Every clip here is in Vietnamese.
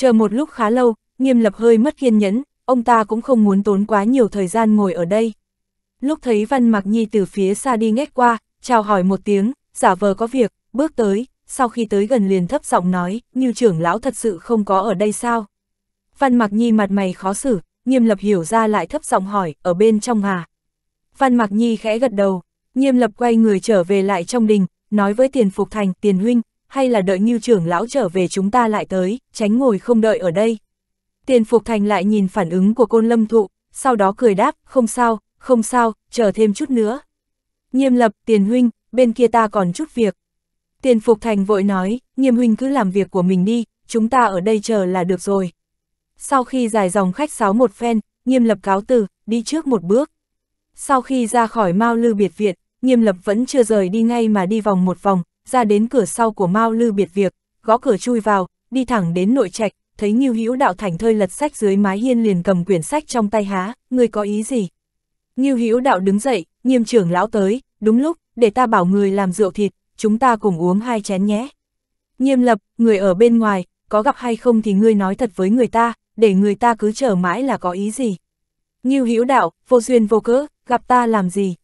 Chờ một lúc khá lâu, nghiêm lập hơi mất kiên nhẫn, ông ta cũng không muốn tốn quá nhiều thời gian ngồi ở đây. Lúc thấy Văn Mạc Nhi từ phía xa đi ngách qua, chào hỏi một tiếng, giả vờ có việc, bước tới, sau khi tới gần liền thấp giọng nói, như trưởng lão thật sự không có ở đây sao? Văn Mạc Nhi mặt mày khó xử, nghiêm lập hiểu ra lại thấp giọng hỏi, ở bên trong à? Văn Mạc Nhi khẽ gật đầu, nghiêm lập quay người trở về lại trong đình, nói với tiền phục thành, tiền huynh, hay là đợi Ngưu trưởng lão trở về chúng ta lại tới, tránh ngồi không đợi ở đây. Tiền Phục Thành lại nhìn phản ứng của côn lâm thụ, sau đó cười đáp, không sao, không sao, chờ thêm chút nữa. Nghiêm lập, tiền huynh, bên kia ta còn chút việc. Tiền Phục Thành vội nói, nghiêm huynh cứ làm việc của mình đi, chúng ta ở đây chờ là được rồi. Sau khi dài dòng khách sáo một phen, nghiêm lập cáo từ, đi trước một bước. Sau khi ra khỏi Mao Lư Biệt Viện, nghiêm lập vẫn chưa rời đi ngay mà đi vòng một vòng, ra đến cửa sau của Mao Lư biệt việc, gõ cửa chui vào, đi thẳng đến nội trạch, thấy Ngưu Hữu Đạo Thành thơi lật sách dưới mái hiên liền cầm quyển sách trong tay há, người có ý gì? Ngưu Hữu Đạo đứng dậy, nghiêm trưởng lão tới, đúng lúc, để ta bảo người làm rượu thịt, chúng ta cùng uống hai chén nhé. Nghiêm lập, người ở bên ngoài, có gặp hay không thì ngươi nói thật với người ta, để người ta cứ chờ mãi là có ý gì. Ngưu Hữu Đạo, vô duyên vô cớ, gặp ta làm gì?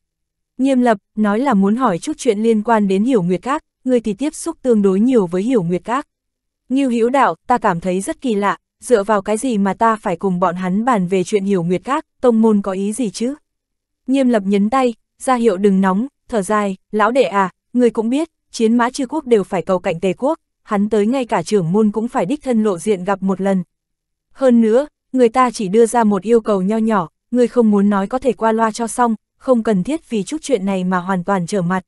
Nghiêm lập, nói là muốn hỏi chút chuyện liên quan đến hiểu nguyệt các, ngươi thì tiếp xúc tương đối nhiều với hiểu nguyệt các. Như Hữu đạo, ta cảm thấy rất kỳ lạ, dựa vào cái gì mà ta phải cùng bọn hắn bàn về chuyện hiểu nguyệt các, tông môn có ý gì chứ? Nghiêm lập nhấn tay, ra hiệu đừng nóng, thở dài, lão đệ à, người cũng biết, chiến mã chư quốc đều phải cầu cạnh tề quốc, hắn tới ngay cả trưởng môn cũng phải đích thân lộ diện gặp một lần. Hơn nữa, người ta chỉ đưa ra một yêu cầu nho nhỏ, người không muốn nói có thể qua loa cho xong, không cần thiết vì chút chuyện này mà hoàn toàn trở mặt.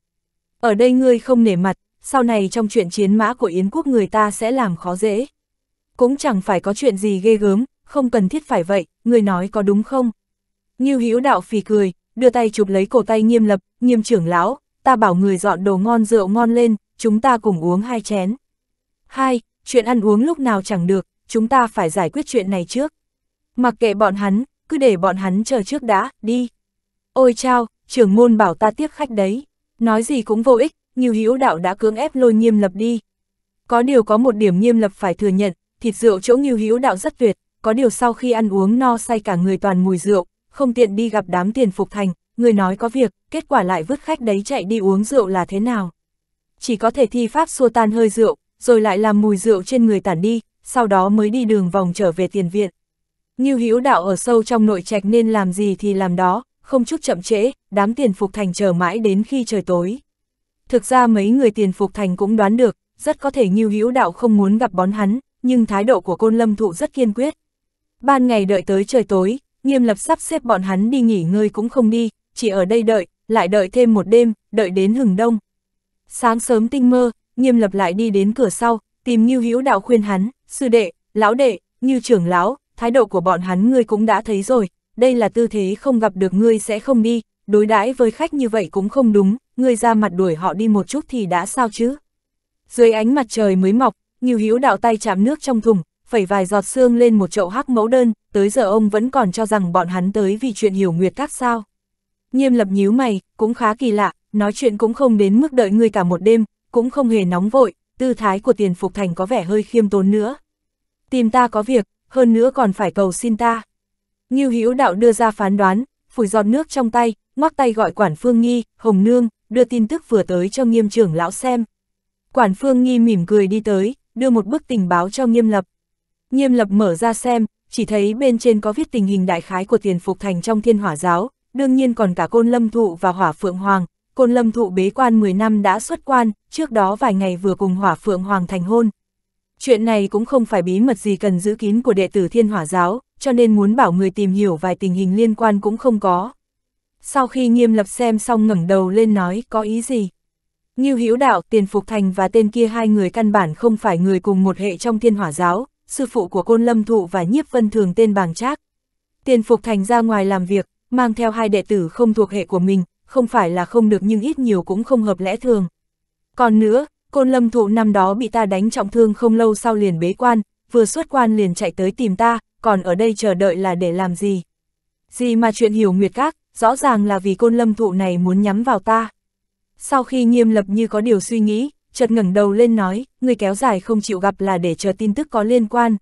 Ở đây ngươi không nể mặt, sau này trong chuyện chiến mã của Yến quốc người ta sẽ làm khó dễ. Cũng chẳng phải có chuyện gì ghê gớm, không cần thiết phải vậy, người nói có đúng không? Nghiêu hữu đạo phì cười, đưa tay chụp lấy cổ tay nghiêm lập, nghiêm trưởng lão, ta bảo người dọn đồ ngon rượu ngon lên, chúng ta cùng uống hai chén. Hai, chuyện ăn uống lúc nào chẳng được, chúng ta phải giải quyết chuyện này trước. Mặc kệ bọn hắn, cứ để bọn hắn chờ trước đã, đi. Ôi chao, trưởng môn bảo ta tiếp khách đấy. Nói gì cũng vô ích, Ngưu Hữu Đạo đã cưỡng ép lôi Nghiêm Lập đi. Có điều có một điểm Nghiêm Lập phải thừa nhận, thịt rượu chỗ Ngưu Hữu Đạo rất tuyệt, có điều sau khi ăn uống no say cả người toàn mùi rượu, không tiện đi gặp đám tiền phục thành, người nói có việc, kết quả lại vứt khách đấy chạy đi uống rượu là thế nào. Chỉ có thể thi pháp xua tan hơi rượu, rồi lại làm mùi rượu trên người tản đi, sau đó mới đi đường vòng trở về tiền viện. Ngưu Hữu Đạo ở sâu trong nội trạch nên làm gì thì làm đó, không chút chậm trễ, đám tiền phục thành chờ mãi đến khi trời tối. Thực ra mấy người tiền phục thành cũng đoán được, rất có thể Ngưu Hữu Đạo không muốn gặp bón hắn, nhưng thái độ của Côn Lâm Thụ rất kiên quyết. Ban ngày đợi tới trời tối, Nghiêm Lập sắp xếp bọn hắn đi nghỉ ngơi cũng không đi, chỉ ở đây đợi, lại đợi thêm một đêm, đợi đến hừng đông. Sáng sớm tinh mơ, Nghiêm Lập lại đi đến cửa sau, tìm Ngưu Hữu Đạo khuyên hắn, "Sư đệ, lão đệ, như trưởng lão, thái độ của bọn hắn ngươi cũng đã thấy rồi, đây là tư thế không gặp được ngươi sẽ không đi, đối đãi với khách như vậy cũng không đúng, người ra mặt đuổi họ đi một chút thì đã sao chứ. Dưới ánh mặt trời mới mọc, Nghiêu Hữu đạo tay chạm nước trong thùng, phẩy vài giọt sương lên một chậu hắc mẫu đơn, tới giờ ông vẫn còn cho rằng bọn hắn tới vì chuyện hiểu nguyệt các sao. Nghiêm lập nhíu mày, cũng khá kỳ lạ, nói chuyện cũng không đến mức đợi người cả một đêm, cũng không hề nóng vội, tư thái của tiền phục thành có vẻ hơi khiêm tốn nữa. Tìm ta có việc, hơn nữa còn phải cầu xin ta. Nghiêu Hữu đạo đưa ra phán đoán, phủi giọt nước trong tay, ngoắc tay gọi quản phương nghi, hồng nương, đưa tin tức vừa tới cho nghiêm trưởng lão xem. Quản phương nghi mỉm cười đi tới, đưa một bức tình báo cho nghiêm lập. Nghiêm lập mở ra xem, chỉ thấy bên trên có viết tình hình đại khái của tiền phục thành trong thiên hỏa giáo, đương nhiên còn cả côn lâm thụ và hỏa phượng hoàng. Côn lâm thụ bế quan 10 năm đã xuất quan, trước đó vài ngày vừa cùng hỏa phượng hoàng thành hôn. Chuyện này cũng không phải bí mật gì cần giữ kín của đệ tử thiên hỏa giáo, cho nên muốn bảo người tìm hiểu vài tình hình liên quan cũng không có. Sau khi nghiêm lập xem xong ngẩng đầu lên nói có ý gì. Ngưu Hữu Đạo, Tiền Phục Thành và tên kia hai người căn bản không phải người cùng một hệ trong Thiên Hỏa giáo, sư phụ của Côn Lâm Thụ và Nhiếp Vân Thường tên Bàng Trác. Tiền Phục Thành ra ngoài làm việc, mang theo hai đệ tử không thuộc hệ của mình, không phải là không được nhưng ít nhiều cũng không hợp lẽ thường. Còn nữa, Côn Lâm Thụ năm đó bị ta đánh trọng thương không lâu sau liền bế quan, vừa xuất quan liền chạy tới tìm ta, còn ở đây chờ đợi là để làm gì? Gì mà chuyện hiểu nguyệt các, rõ ràng là vì côn lâm thụ này muốn nhắm vào ta. Sau khi nghiêm lập như có điều suy nghĩ, chợt ngẩng đầu lên nói, người kéo dài không chịu gặp là để chờ tin tức có liên quan.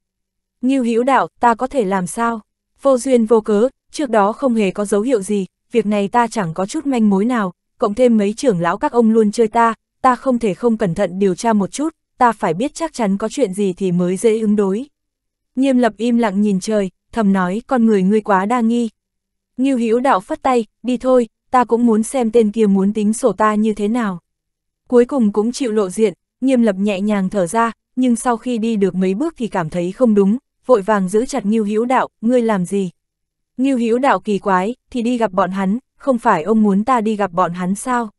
Nghiêu hữu đạo, ta có thể làm sao? Vô duyên vô cớ, trước đó không hề có dấu hiệu gì, việc này ta chẳng có chút manh mối nào, cộng thêm mấy trưởng lão các ông luôn chơi ta, ta không thể không cẩn thận điều tra một chút, ta phải biết chắc chắn có chuyện gì thì mới dễ ứng đối. Nghiêm lập im lặng nhìn trời, thầm nói con người ngươi quá đa nghi, Ngưu Hữu Đạo phất tay, đi thôi, ta cũng muốn xem tên kia muốn tính sổ ta như thế nào. Cuối cùng cũng chịu lộ diện, nghiêm lập nhẹ nhàng thở ra, nhưng sau khi đi được mấy bước thì cảm thấy không đúng, vội vàng giữ chặt Ngưu Hữu Đạo, ngươi làm gì? Ngưu Hữu Đạo kỳ quái, thì đi gặp bọn hắn, không phải ông muốn ta đi gặp bọn hắn sao?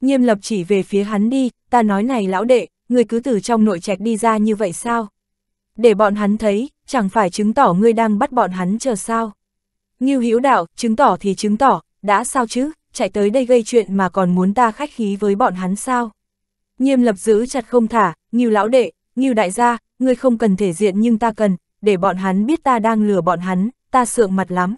Nghiêm lập chỉ về phía hắn đi, ta nói này lão đệ, ngươi cứ từ trong nội trạch đi ra như vậy sao? Để bọn hắn thấy, chẳng phải chứng tỏ ngươi đang bắt bọn hắn chờ sao? Ngưu Hữu Đạo, chứng tỏ thì chứng tỏ, đã sao chứ, chạy tới đây gây chuyện mà còn muốn ta khách khí với bọn hắn sao? Nghiêm lập giữ chặt không thả, Ngưu lão đệ, Ngưu đại gia, ngươi không cần thể diện nhưng ta cần, để bọn hắn biết ta đang lừa bọn hắn, ta sượng mặt lắm.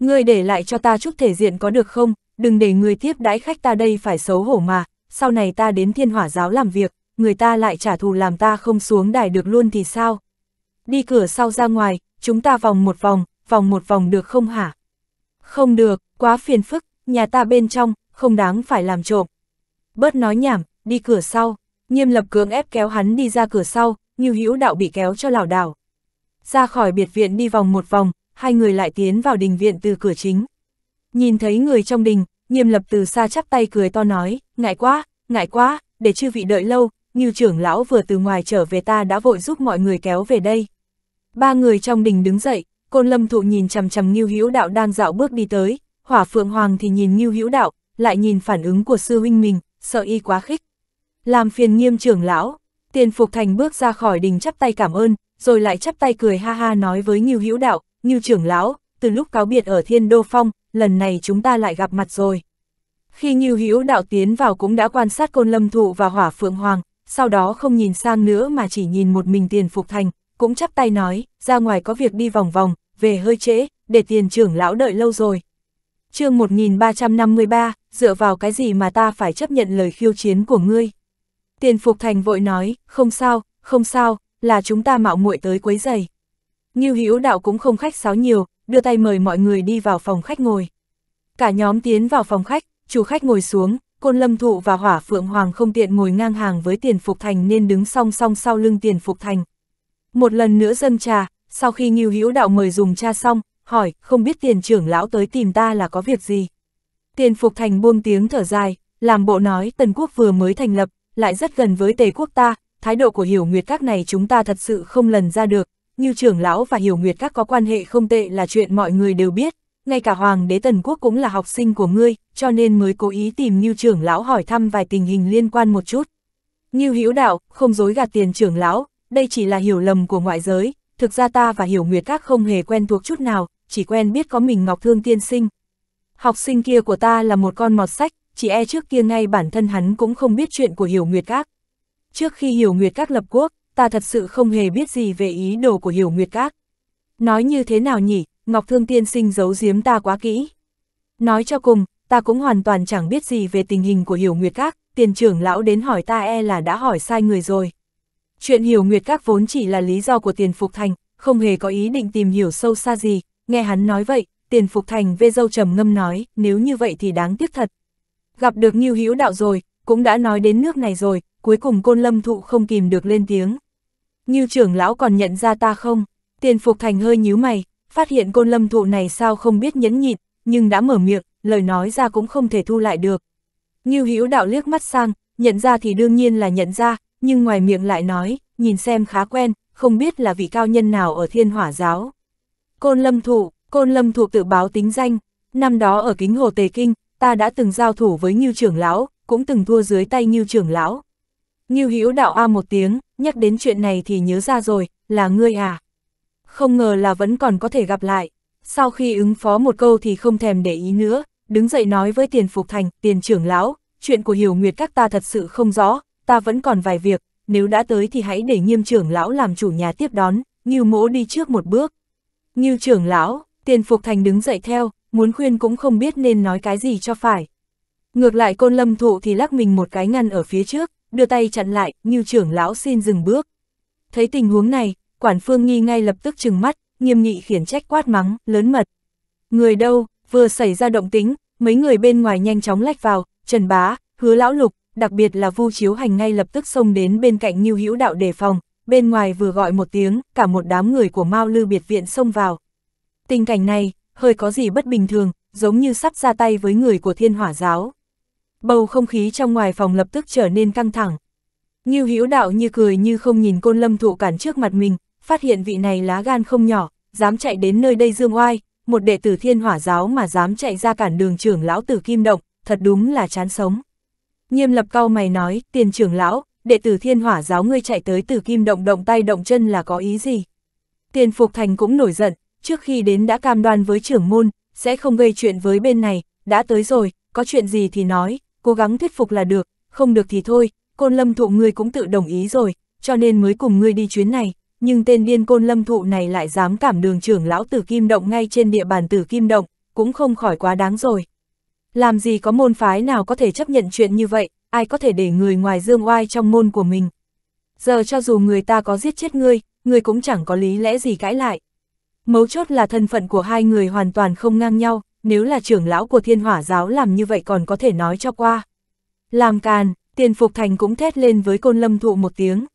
Ngươi để lại cho ta chút thể diện có được không, đừng để người tiếp đãi khách ta đây phải xấu hổ mà, sau này ta đến thiên hỏa giáo làm việc, người ta lại trả thù làm ta không xuống đài được luôn thì sao? Đi cửa sau ra ngoài, chúng ta vòng một vòng, vòng một vòng được không hả? Không được, quá phiền phức, nhà ta bên trong, không đáng phải làm trộm. Bớt nói nhảm, đi cửa sau, nghiêm lập cưỡng ép kéo hắn đi ra cửa sau, như hữu đạo bị kéo cho lảo đảo. Ra khỏi biệt viện đi vòng một vòng, hai người lại tiến vào đình viện từ cửa chính. Nhìn thấy người trong đình, nghiêm lập từ xa chắp tay cười to nói, ngại quá, ngại quá, để chư vị đợi lâu, như trưởng lão vừa từ ngoài trở về ta đã vội giúp mọi người kéo về đây. Ba người trong đình đứng dậy, Côn Lâm Thụ nhìn chằm chằm Ngưu Hữu Đạo đang dạo bước đi tới, Hỏa Phượng Hoàng thì nhìn Ngưu Hữu Đạo, lại nhìn phản ứng của sư huynh mình, sợ y quá khích. Làm phiền Nghiêm trưởng lão, Tiền Phục Thành bước ra khỏi đình chắp tay cảm ơn, rồi lại chắp tay cười ha ha nói với Ngưu Hữu Đạo, Ngưu trưởng lão, từ lúc cáo biệt ở Thiên Đô Phong, lần này chúng ta lại gặp mặt rồi. Khi Ngưu Hữu Đạo tiến vào cũng đã quan sát Côn Lâm Thụ và Hỏa Phượng Hoàng, sau đó không nhìn sang nữa mà chỉ nhìn một mình Tiền Phục Thành, cũng chắp tay nói, ra ngoài có việc đi vòng vòng, về hơi trễ, để tiền trưởng lão đợi lâu rồi. chương 1353, dựa vào cái gì mà ta phải chấp nhận lời khiêu chiến của ngươi? Tiền Phục Thành vội nói, không sao, không sao, là chúng ta mạo muội tới quấy giày. như Hữu Đạo cũng không khách sáo nhiều, đưa tay mời mọi người đi vào phòng khách ngồi. Cả nhóm tiến vào phòng khách, chủ khách ngồi xuống, Côn Lâm Thụ và Hỏa Phượng Hoàng không tiện ngồi ngang hàng với Tiền Phục Thành nên đứng song song sau lưng Tiền Phục Thành. Một lần nữa dâng trà, sau khi Ngưu Hữu Đạo mời dùng cha xong, hỏi, không biết tiền trưởng lão tới tìm ta là có việc gì. Tiền Phục Thành buông tiếng thở dài, làm bộ nói Tần Quốc vừa mới thành lập, lại rất gần với Tề Quốc ta, thái độ của Hiểu Nguyệt các này chúng ta thật sự không lần ra được, như trưởng lão và Hiểu Nguyệt các có quan hệ không tệ là chuyện mọi người đều biết, ngay cả Hoàng đế Tần Quốc cũng là học sinh của ngươi, cho nên mới cố ý tìm như trưởng lão hỏi thăm vài tình hình liên quan một chút. như Hữu Đạo, không dối gạt tiền trưởng lão, đây chỉ là hiểu lầm của ngoại giới, thực ra ta và Hiểu Nguyệt Các không hề quen thuộc chút nào, chỉ quen biết có mình Ngọc Thương tiên sinh. Học sinh kia của ta là một con mọt sách, chỉ e trước kia ngay bản thân hắn cũng không biết chuyện của Hiểu Nguyệt Các. Trước khi Hiểu Nguyệt Các lập quốc, ta thật sự không hề biết gì về ý đồ của Hiểu Nguyệt Các. Nói như thế nào nhỉ, Ngọc Thương tiên sinh giấu giếm ta quá kỹ. Nói cho cùng, ta cũng hoàn toàn chẳng biết gì về tình hình của Hiểu Nguyệt Các, tiền trưởng lão đến hỏi ta e là đã hỏi sai người rồi. Chuyện hiểu nguyệt các vốn chỉ là lý do của tiền Phục Thành, không hề có ý định tìm hiểu sâu xa gì, nghe hắn nói vậy, tiền Phục Thành vê dâu trầm ngâm nói, nếu như vậy thì đáng tiếc thật. Gặp được Nghiêu Hữu Đạo rồi, cũng đã nói đến nước này rồi, cuối cùng côn lâm thụ không kìm được lên tiếng. Nghiêu trưởng lão còn nhận ra ta không? Tiền Phục Thành hơi nhíu mày, phát hiện côn lâm thụ này sao không biết nhẫn nhịn, nhưng đã mở miệng, lời nói ra cũng không thể thu lại được. Nghiêu Hữu Đạo liếc mắt sang, nhận ra thì đương nhiên là nhận ra, nhưng ngoài miệng lại nói, nhìn xem khá quen, không biết là vị cao nhân nào ở thiên hỏa giáo. Côn Lâm Thụ, Côn Lâm Thụ tự báo tính danh, năm đó ở kính hồ Tề Kinh, ta đã từng giao thủ với Ngưu trưởng lão, cũng từng thua dưới tay Ngưu trưởng lão. Ngưu Hữu đạo a một tiếng, nhắc đến chuyện này thì nhớ ra rồi, là ngươi à? Không ngờ là vẫn còn có thể gặp lại. Sau khi ứng phó một câu thì không thèm để ý nữa, đứng dậy nói với Tiền Phục Thành, Tiền trưởng lão, chuyện của Hiểu Nguyệt các ta thật sự không rõ, ta vẫn còn vài việc, nếu đã tới thì hãy để nghiêm trưởng lão làm chủ nhà tiếp đón, Ngưu mỗ đi trước một bước. Ngưu trưởng lão, tiền phục thành đứng dậy theo, muốn khuyên cũng không biết nên nói cái gì cho phải. Ngược lại côn lâm thụ thì lắc mình một cái ngăn ở phía trước, đưa tay chặn lại, Ngưu trưởng lão xin dừng bước. Thấy tình huống này, quản phương nghi ngay lập tức trừng mắt, nghiêm nghị khiển trách quát mắng, lớn mật. Người đâu, vừa xảy ra động tính, mấy người bên ngoài nhanh chóng lách vào, Trần Bá, Hứa Lão Lục, đặc biệt là Vu Chiếu Hành ngay lập tức xông đến bên cạnh Ngưu Hữu Đạo đề phòng, bên ngoài vừa gọi một tiếng, cả một đám người của Mao Lư biệt viện xông vào. Tình cảnh này, hơi có gì bất bình thường, giống như sắp ra tay với người của Thiên Hỏa giáo. Bầu không khí trong ngoài phòng lập tức trở nên căng thẳng. Ngưu Hữu Đạo như cười như không nhìn Côn Lâm Thụ cản trước mặt mình, phát hiện vị này lá gan không nhỏ, dám chạy đến nơi đây dương oai, một đệ tử Thiên Hỏa giáo mà dám chạy ra cản đường trưởng lão Tử Kim Động, thật đúng là chán sống. Nghiêm lập cao mày nói, tiền trưởng lão, đệ tử thiên hỏa giáo ngươi chạy tới từ kim động động tay động chân là có ý gì? Tiền Phục Thành cũng nổi giận, trước khi đến đã cam đoan với trưởng môn, sẽ không gây chuyện với bên này, đã tới rồi, có chuyện gì thì nói, cố gắng thuyết phục là được, không được thì thôi, côn lâm thụ ngươi cũng tự đồng ý rồi, cho nên mới cùng ngươi đi chuyến này, nhưng tên điên côn lâm thụ này lại dám cảm đường trưởng lão tử kim động ngay trên địa bàn tử kim động, cũng không khỏi quá đáng rồi. Làm gì có môn phái nào có thể chấp nhận chuyện như vậy, ai có thể để người ngoài dương oai trong môn của mình. Giờ cho dù người ta có giết chết ngươi, ngươi cũng chẳng có lý lẽ gì cãi lại. Mấu chốt là thân phận của hai người hoàn toàn không ngang nhau, nếu là trưởng lão của thiên hỏa giáo làm như vậy còn có thể nói cho qua. Làm càn, tiền phục thành cũng thét lên với côn lâm thụ một tiếng.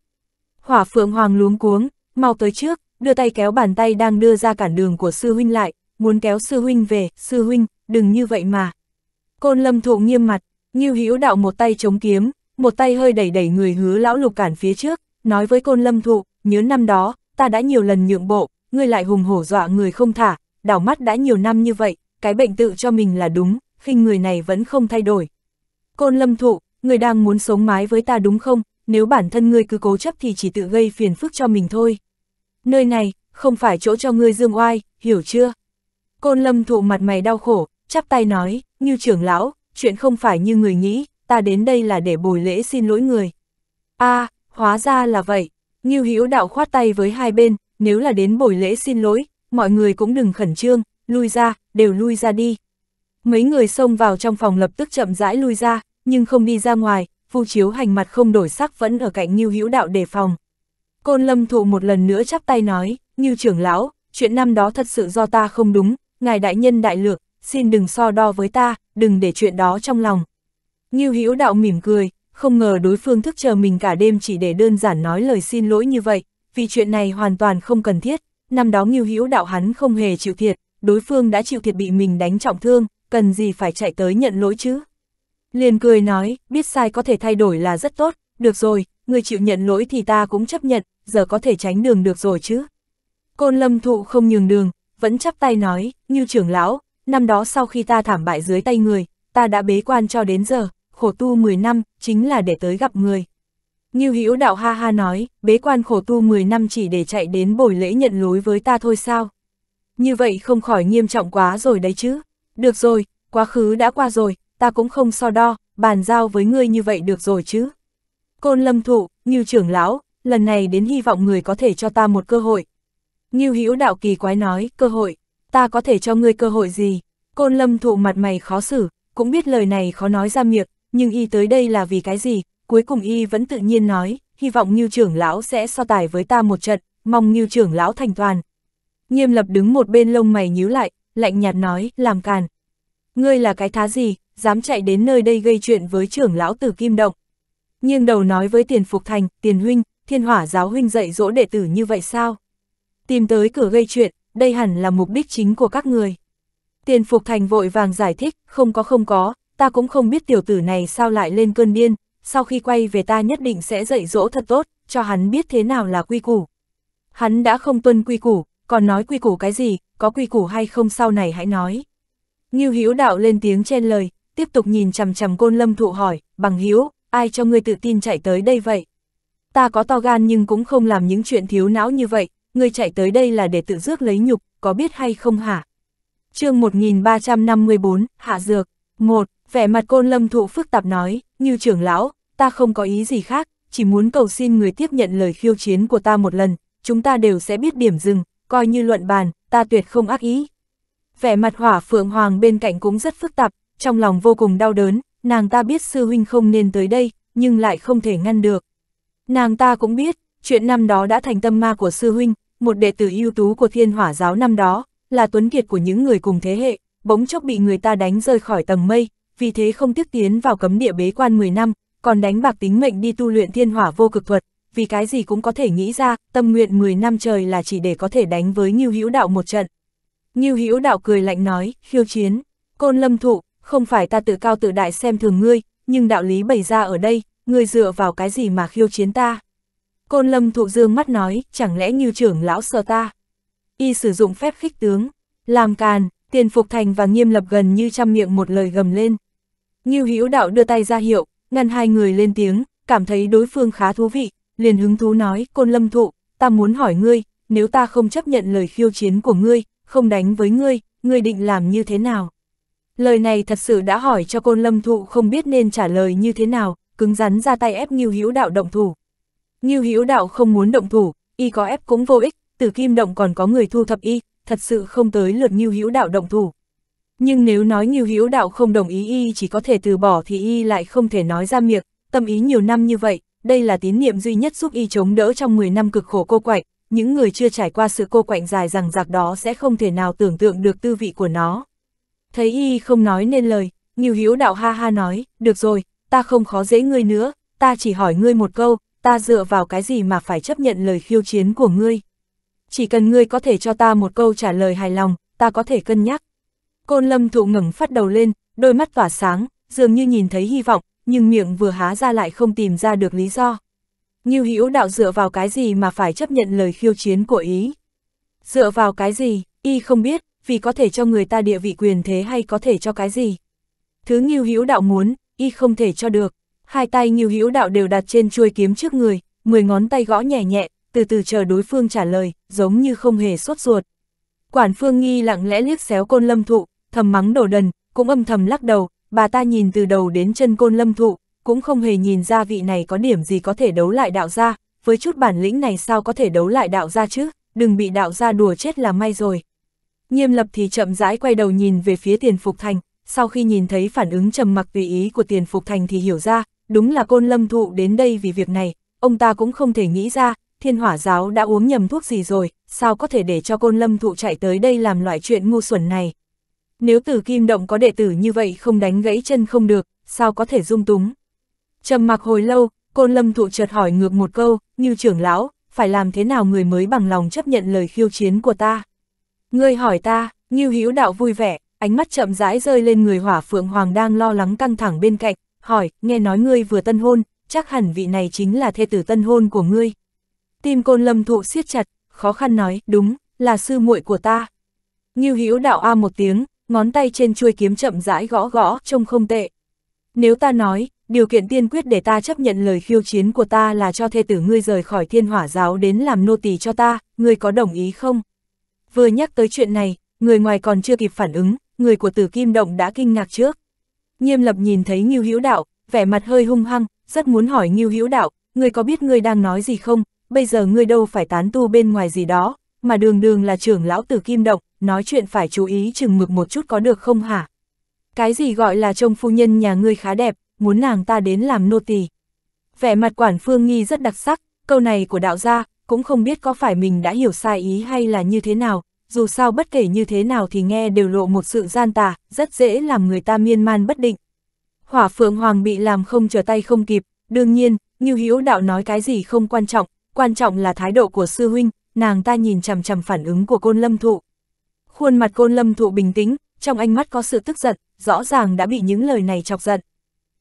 Hỏa phượng hoàng luống cuống, mau tới trước, đưa tay kéo bàn tay đang đưa ra cản đường của sư huynh lại, muốn kéo sư huynh về, sư huynh, đừng như vậy mà, Côn lâm thụ nghiêm mặt, Như Hữu đạo một tay chống kiếm, một tay hơi đẩy đẩy người hứa lão lục cản phía trước, nói với côn lâm thụ, nhớ năm đó, ta đã nhiều lần nhượng bộ, ngươi lại hùng hổ dọa người không thả, đảo mắt đã nhiều năm như vậy, cái bệnh tự cho mình là đúng, khinh người này vẫn không thay đổi. Côn lâm thụ, người đang muốn sống mái với ta đúng không, nếu bản thân ngươi cứ cố chấp thì chỉ tự gây phiền phức cho mình thôi. Nơi này, không phải chỗ cho ngươi dương oai, hiểu chưa? Côn lâm thụ mặt mày đau khổ, chắp tay nói, như trưởng lão, chuyện không phải như người nghĩ, ta đến đây là để bồi lễ xin lỗi người. a à, hóa ra là vậy, như Hữu đạo khoát tay với hai bên, nếu là đến bồi lễ xin lỗi, mọi người cũng đừng khẩn trương, lui ra, đều lui ra đi. Mấy người xông vào trong phòng lập tức chậm rãi lui ra, nhưng không đi ra ngoài, Vu Chiếu hành mặt không đổi sắc vẫn ở cạnh như Hữu đạo đề phòng. Côn Lâm Thụ một lần nữa chắp tay nói, như trưởng lão, chuyện năm đó thật sự do ta không đúng, ngài đại nhân đại lược, xin đừng so đo với ta, đừng để chuyện đó trong lòng. Ngưu Hữu Đạo mỉm cười, không ngờ đối phương thức chờ mình cả đêm chỉ để đơn giản nói lời xin lỗi như vậy, vì chuyện này hoàn toàn không cần thiết, năm đó Ngưu Hữu Đạo hắn không hề chịu thiệt, đối phương đã chịu thiệt bị mình đánh trọng thương, cần gì phải chạy tới nhận lỗi chứ. Liền cười nói, biết sai có thể thay đổi là rất tốt, được rồi, người chịu nhận lỗi thì ta cũng chấp nhận, giờ có thể tránh đường được rồi chứ. Côn lâm thụ không nhường đường, vẫn chắp tay nói, như trưởng lão, năm đó sau khi ta thảm bại dưới tay người, ta đã bế quan cho đến giờ, khổ tu 10 năm, chính là để tới gặp người. Như Hữu đạo ha ha nói, bế quan khổ tu 10 năm chỉ để chạy đến bồi lễ nhận lối với ta thôi sao? Như vậy không khỏi nghiêm trọng quá rồi đấy chứ. Được rồi, quá khứ đã qua rồi, ta cũng không so đo, bàn giao với ngươi như vậy được rồi chứ. Côn lâm thụ, như trưởng lão, lần này đến hy vọng người có thể cho ta một cơ hội. Như Hữu đạo kỳ quái nói, cơ hội ta có thể cho ngươi cơ hội gì? Côn lâm thụ mặt mày khó xử, cũng biết lời này khó nói ra miệng, nhưng y tới đây là vì cái gì? Cuối cùng y vẫn tự nhiên nói, hy vọng như trưởng lão sẽ so tài với ta một trận, mong như trưởng lão thành toàn. Nghiêm lập đứng một bên lông mày nhíu lại, lạnh nhạt nói, làm càn. Ngươi là cái thá gì, dám chạy đến nơi đây gây chuyện với trưởng lão tử kim động. Nhưng đầu nói với tiền phục thành, tiền huynh, thiên hỏa giáo huynh dạy dỗ đệ tử như vậy sao? Tìm tới cửa gây chuyện, đây hẳn là mục đích chính của các người. Tiền Phục Thành vội vàng giải thích, không có không có, ta cũng không biết tiểu tử này sao lại lên cơn điên, sau khi quay về ta nhất định sẽ dạy dỗ thật tốt, cho hắn biết thế nào là quy củ. Hắn đã không tuân quy củ, còn nói quy củ cái gì, có quy củ hay không sau này hãy nói. Ngưu Hữu Đạo lên tiếng chen lời, tiếp tục nhìn chằm chằm Côn Lâm Thụ hỏi, "Bằng Hữu, ai cho ngươi tự tin chạy tới đây vậy? Ta có to gan nhưng cũng không làm những chuyện thiếu não như vậy, ngươi chạy tới đây là để tự rước lấy nhục, có biết hay không hả? chương 1354, Hạ Dược, 1. Vẻ mặt côn lâm thụ phức tạp nói, như trưởng lão, ta không có ý gì khác, chỉ muốn cầu xin người tiếp nhận lời khiêu chiến của ta một lần, chúng ta đều sẽ biết điểm dừng, coi như luận bàn, ta tuyệt không ác ý. Vẻ mặt hỏa phượng hoàng bên cạnh cũng rất phức tạp, trong lòng vô cùng đau đớn, nàng ta biết sư huynh không nên tới đây, nhưng lại không thể ngăn được. Nàng ta cũng biết, chuyện năm đó đã thành tâm ma của sư huynh, một đệ tử ưu tú của thiên hỏa giáo năm đó, là tuấn kiệt của những người cùng thế hệ, bỗng chốc bị người ta đánh rơi khỏi tầng mây, vì thế không tiếc tiến vào cấm địa bế quan 10 năm, còn đánh bạc tính mệnh đi tu luyện thiên hỏa vô cực thuật, vì cái gì cũng có thể nghĩ ra, tâm nguyện 10 năm trời là chỉ để có thể đánh với Ngưu Hữu Đạo một trận. Ngưu Hữu Đạo cười lạnh nói, khiêu chiến, côn lâm thụ, không phải ta tự cao tự đại xem thường ngươi, nhưng đạo lý bày ra ở đây, ngươi dựa vào cái gì mà khiêu chiến ta? Côn lâm thụ dương mắt nói, chẳng lẽ như trưởng lão sợ ta. Y sử dụng phép khích tướng, làm càn, tiền phục thành và nghiêm lập gần như trăm miệng một lời gầm lên. Như hữu đạo đưa tay ra hiệu, ngăn hai người lên tiếng, cảm thấy đối phương khá thú vị, liền hứng thú nói, côn lâm thụ, ta muốn hỏi ngươi, nếu ta không chấp nhận lời khiêu chiến của ngươi, không đánh với ngươi, ngươi định làm như thế nào? Lời này thật sự đã hỏi cho côn lâm thụ không biết nên trả lời như thế nào, cứng rắn ra tay ép Ngưu Hữu đạo động thủ. Ngưu Hữu Đạo không muốn động thủ, y có ép cũng vô ích, Tử Kim Động còn có người thu thập y, thật sự không tới lượt Ngưu Hữu Đạo động thủ. Nhưng nếu nói Ngưu Hữu Đạo không đồng ý y chỉ có thể từ bỏ thì y lại không thể nói ra miệng, tâm ý nhiều năm như vậy, đây là tín niệm duy nhất giúp y chống đỡ trong 10 năm cực khổ cô quạnh, những người chưa trải qua sự cô quạnh dài rằng giặc đó sẽ không thể nào tưởng tượng được tư vị của nó. Thấy y không nói nên lời, Ngưu Hữu Đạo ha ha nói, được rồi, ta không khó dễ ngươi nữa, ta chỉ hỏi ngươi một câu, ta dựa vào cái gì mà phải chấp nhận lời khiêu chiến của ngươi. Chỉ cần ngươi có thể cho ta một câu trả lời hài lòng, ta có thể cân nhắc. Côn lâm thụ ngẩng phát đầu lên, đôi mắt tỏa sáng, dường như nhìn thấy hy vọng, nhưng miệng vừa há ra lại không tìm ra được lý do. Nghiêu hữu đạo dựa vào cái gì mà phải chấp nhận lời khiêu chiến của Ý? Dựa vào cái gì, Y không biết, vì có thể cho người ta địa vị quyền thế hay có thể cho cái gì? Thứ nghiêu hữu đạo muốn, Y không thể cho được hai tay Ngưu Hữu Đạo đều đặt trên chuôi kiếm trước người, mười ngón tay gõ nhẹ nhẹ, từ từ chờ đối phương trả lời, giống như không hề sốt ruột. Quản Phương Nghi lặng lẽ liếc xéo côn lâm thụ, thầm mắng đổ đần, cũng âm thầm lắc đầu, bà ta nhìn từ đầu đến chân côn lâm thụ, cũng không hề nhìn ra vị này có điểm gì có thể đấu lại đạo gia, với chút bản lĩnh này sao có thể đấu lại đạo gia chứ, đừng bị đạo gia đùa chết là may rồi. Nghiêm lập thì chậm rãi quay đầu nhìn về phía tiền phục thành, sau khi nhìn thấy phản ứng trầm mặc tùy ý của tiền phục thành thì hiểu ra, đúng là côn lâm thụ đến đây vì việc này, ông ta cũng không thể nghĩ ra, thiên hỏa giáo đã uống nhầm thuốc gì rồi, sao có thể để cho côn lâm thụ chạy tới đây làm loại chuyện ngu xuẩn này. Nếu tử kim động có đệ tử như vậy không đánh gãy chân không được, sao có thể dung túng. trầm mặc hồi lâu, côn lâm thụ chợt hỏi ngược một câu, như trưởng lão, phải làm thế nào người mới bằng lòng chấp nhận lời khiêu chiến của ta. Ngươi hỏi ta, như Hữu Đạo vui vẻ, ánh mắt chậm rãi rơi lên người Hỏa Phượng Hoàng đang lo lắng căng thẳng bên cạnh, hỏi, nghe nói ngươi vừa tân hôn, chắc hẳn vị này chính là thê tử tân hôn của ngươi. Tim côn lâm thụ siết chặt, khó khăn nói, đúng, là sư muội của ta. Ngưu Hữu đạo a một tiếng, ngón tay trên chuôi kiếm chậm rãi gõ gõ, trông không tệ. Nếu ta nói, điều kiện tiên quyết để ta chấp nhận lời khiêu chiến của ta là cho thê tử ngươi rời khỏi thiên hỏa giáo đến làm nô tỳ cho ta, ngươi có đồng ý không? Vừa nhắc tới chuyện này, người ngoài còn chưa kịp phản ứng, người của tử kim động đã kinh ngạc trước. Nghiêm lập nhìn thấy Ngưu Hữu Đạo, vẻ mặt hơi hung hăng, rất muốn hỏi Ngưu Hữu Đạo, ngươi có biết ngươi đang nói gì không, bây giờ ngươi đâu phải tán tu bên ngoài gì đó, mà đường đường là trưởng lão tử kim động, nói chuyện phải chú ý chừng mực một chút có được không hả? Cái gì gọi là trông phu nhân nhà ngươi khá đẹp, muốn nàng ta đến làm nô tỳ. Vẻ mặt quản phương nghi rất đặc sắc, câu này của đạo gia, cũng không biết có phải mình đã hiểu sai ý hay là như thế nào, dù sao bất kể như thế nào thì nghe đều lộ một sự gian tà, rất dễ làm người ta miên man bất định. Hỏa Phượng Hoàng bị làm không trở tay không kịp, đương nhiên, như hiếu Đạo nói cái gì không quan trọng, quan trọng là thái độ của sư huynh, nàng ta nhìn chằm chằm phản ứng của côn lâm thụ. Khuôn mặt côn lâm thụ bình tĩnh, trong ánh mắt có sự tức giận, rõ ràng đã bị những lời này chọc giận.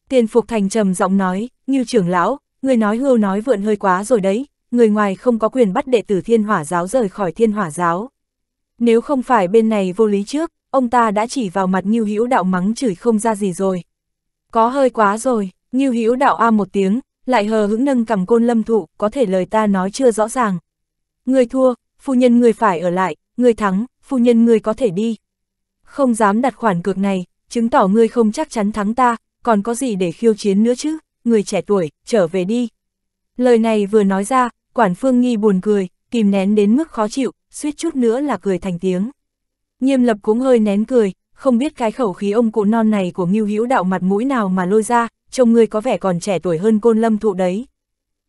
Tiền Phục Thành trầm giọng nói, như trưởng lão, người nói hưu nói vượn hơi quá rồi đấy, người ngoài không có quyền bắt đệ tử thiên hỏa giáo rời khỏi thiên hỏa giáo. Nếu không phải bên này vô lý trước, ông ta đã chỉ vào mặt Ngưu Hữu Đạo mắng chửi không ra gì rồi. Có hơi quá rồi, Ngưu Hữu Đạo a một tiếng, lại hờ hững nâng cầm côn lâm thụ, có thể lời ta nói chưa rõ ràng. Người thua, phu nhân người phải ở lại, người thắng, phu nhân người có thể đi. Không dám đặt khoản cược này, chứng tỏ ngươi không chắc chắn thắng ta, còn có gì để khiêu chiến nữa chứ, người trẻ tuổi, trở về đi. Lời này vừa nói ra, quản phương nghi buồn cười, kìm nén đến mức khó chịu, suýt chút nữa là cười thành tiếng. Nghiêm lập cũng hơi nén cười, không biết cái khẩu khí ông cụ non này của Ngưu Hữu Đạo mặt mũi nào mà lôi ra, trông người có vẻ còn trẻ tuổi hơn côn lâm thụ đấy.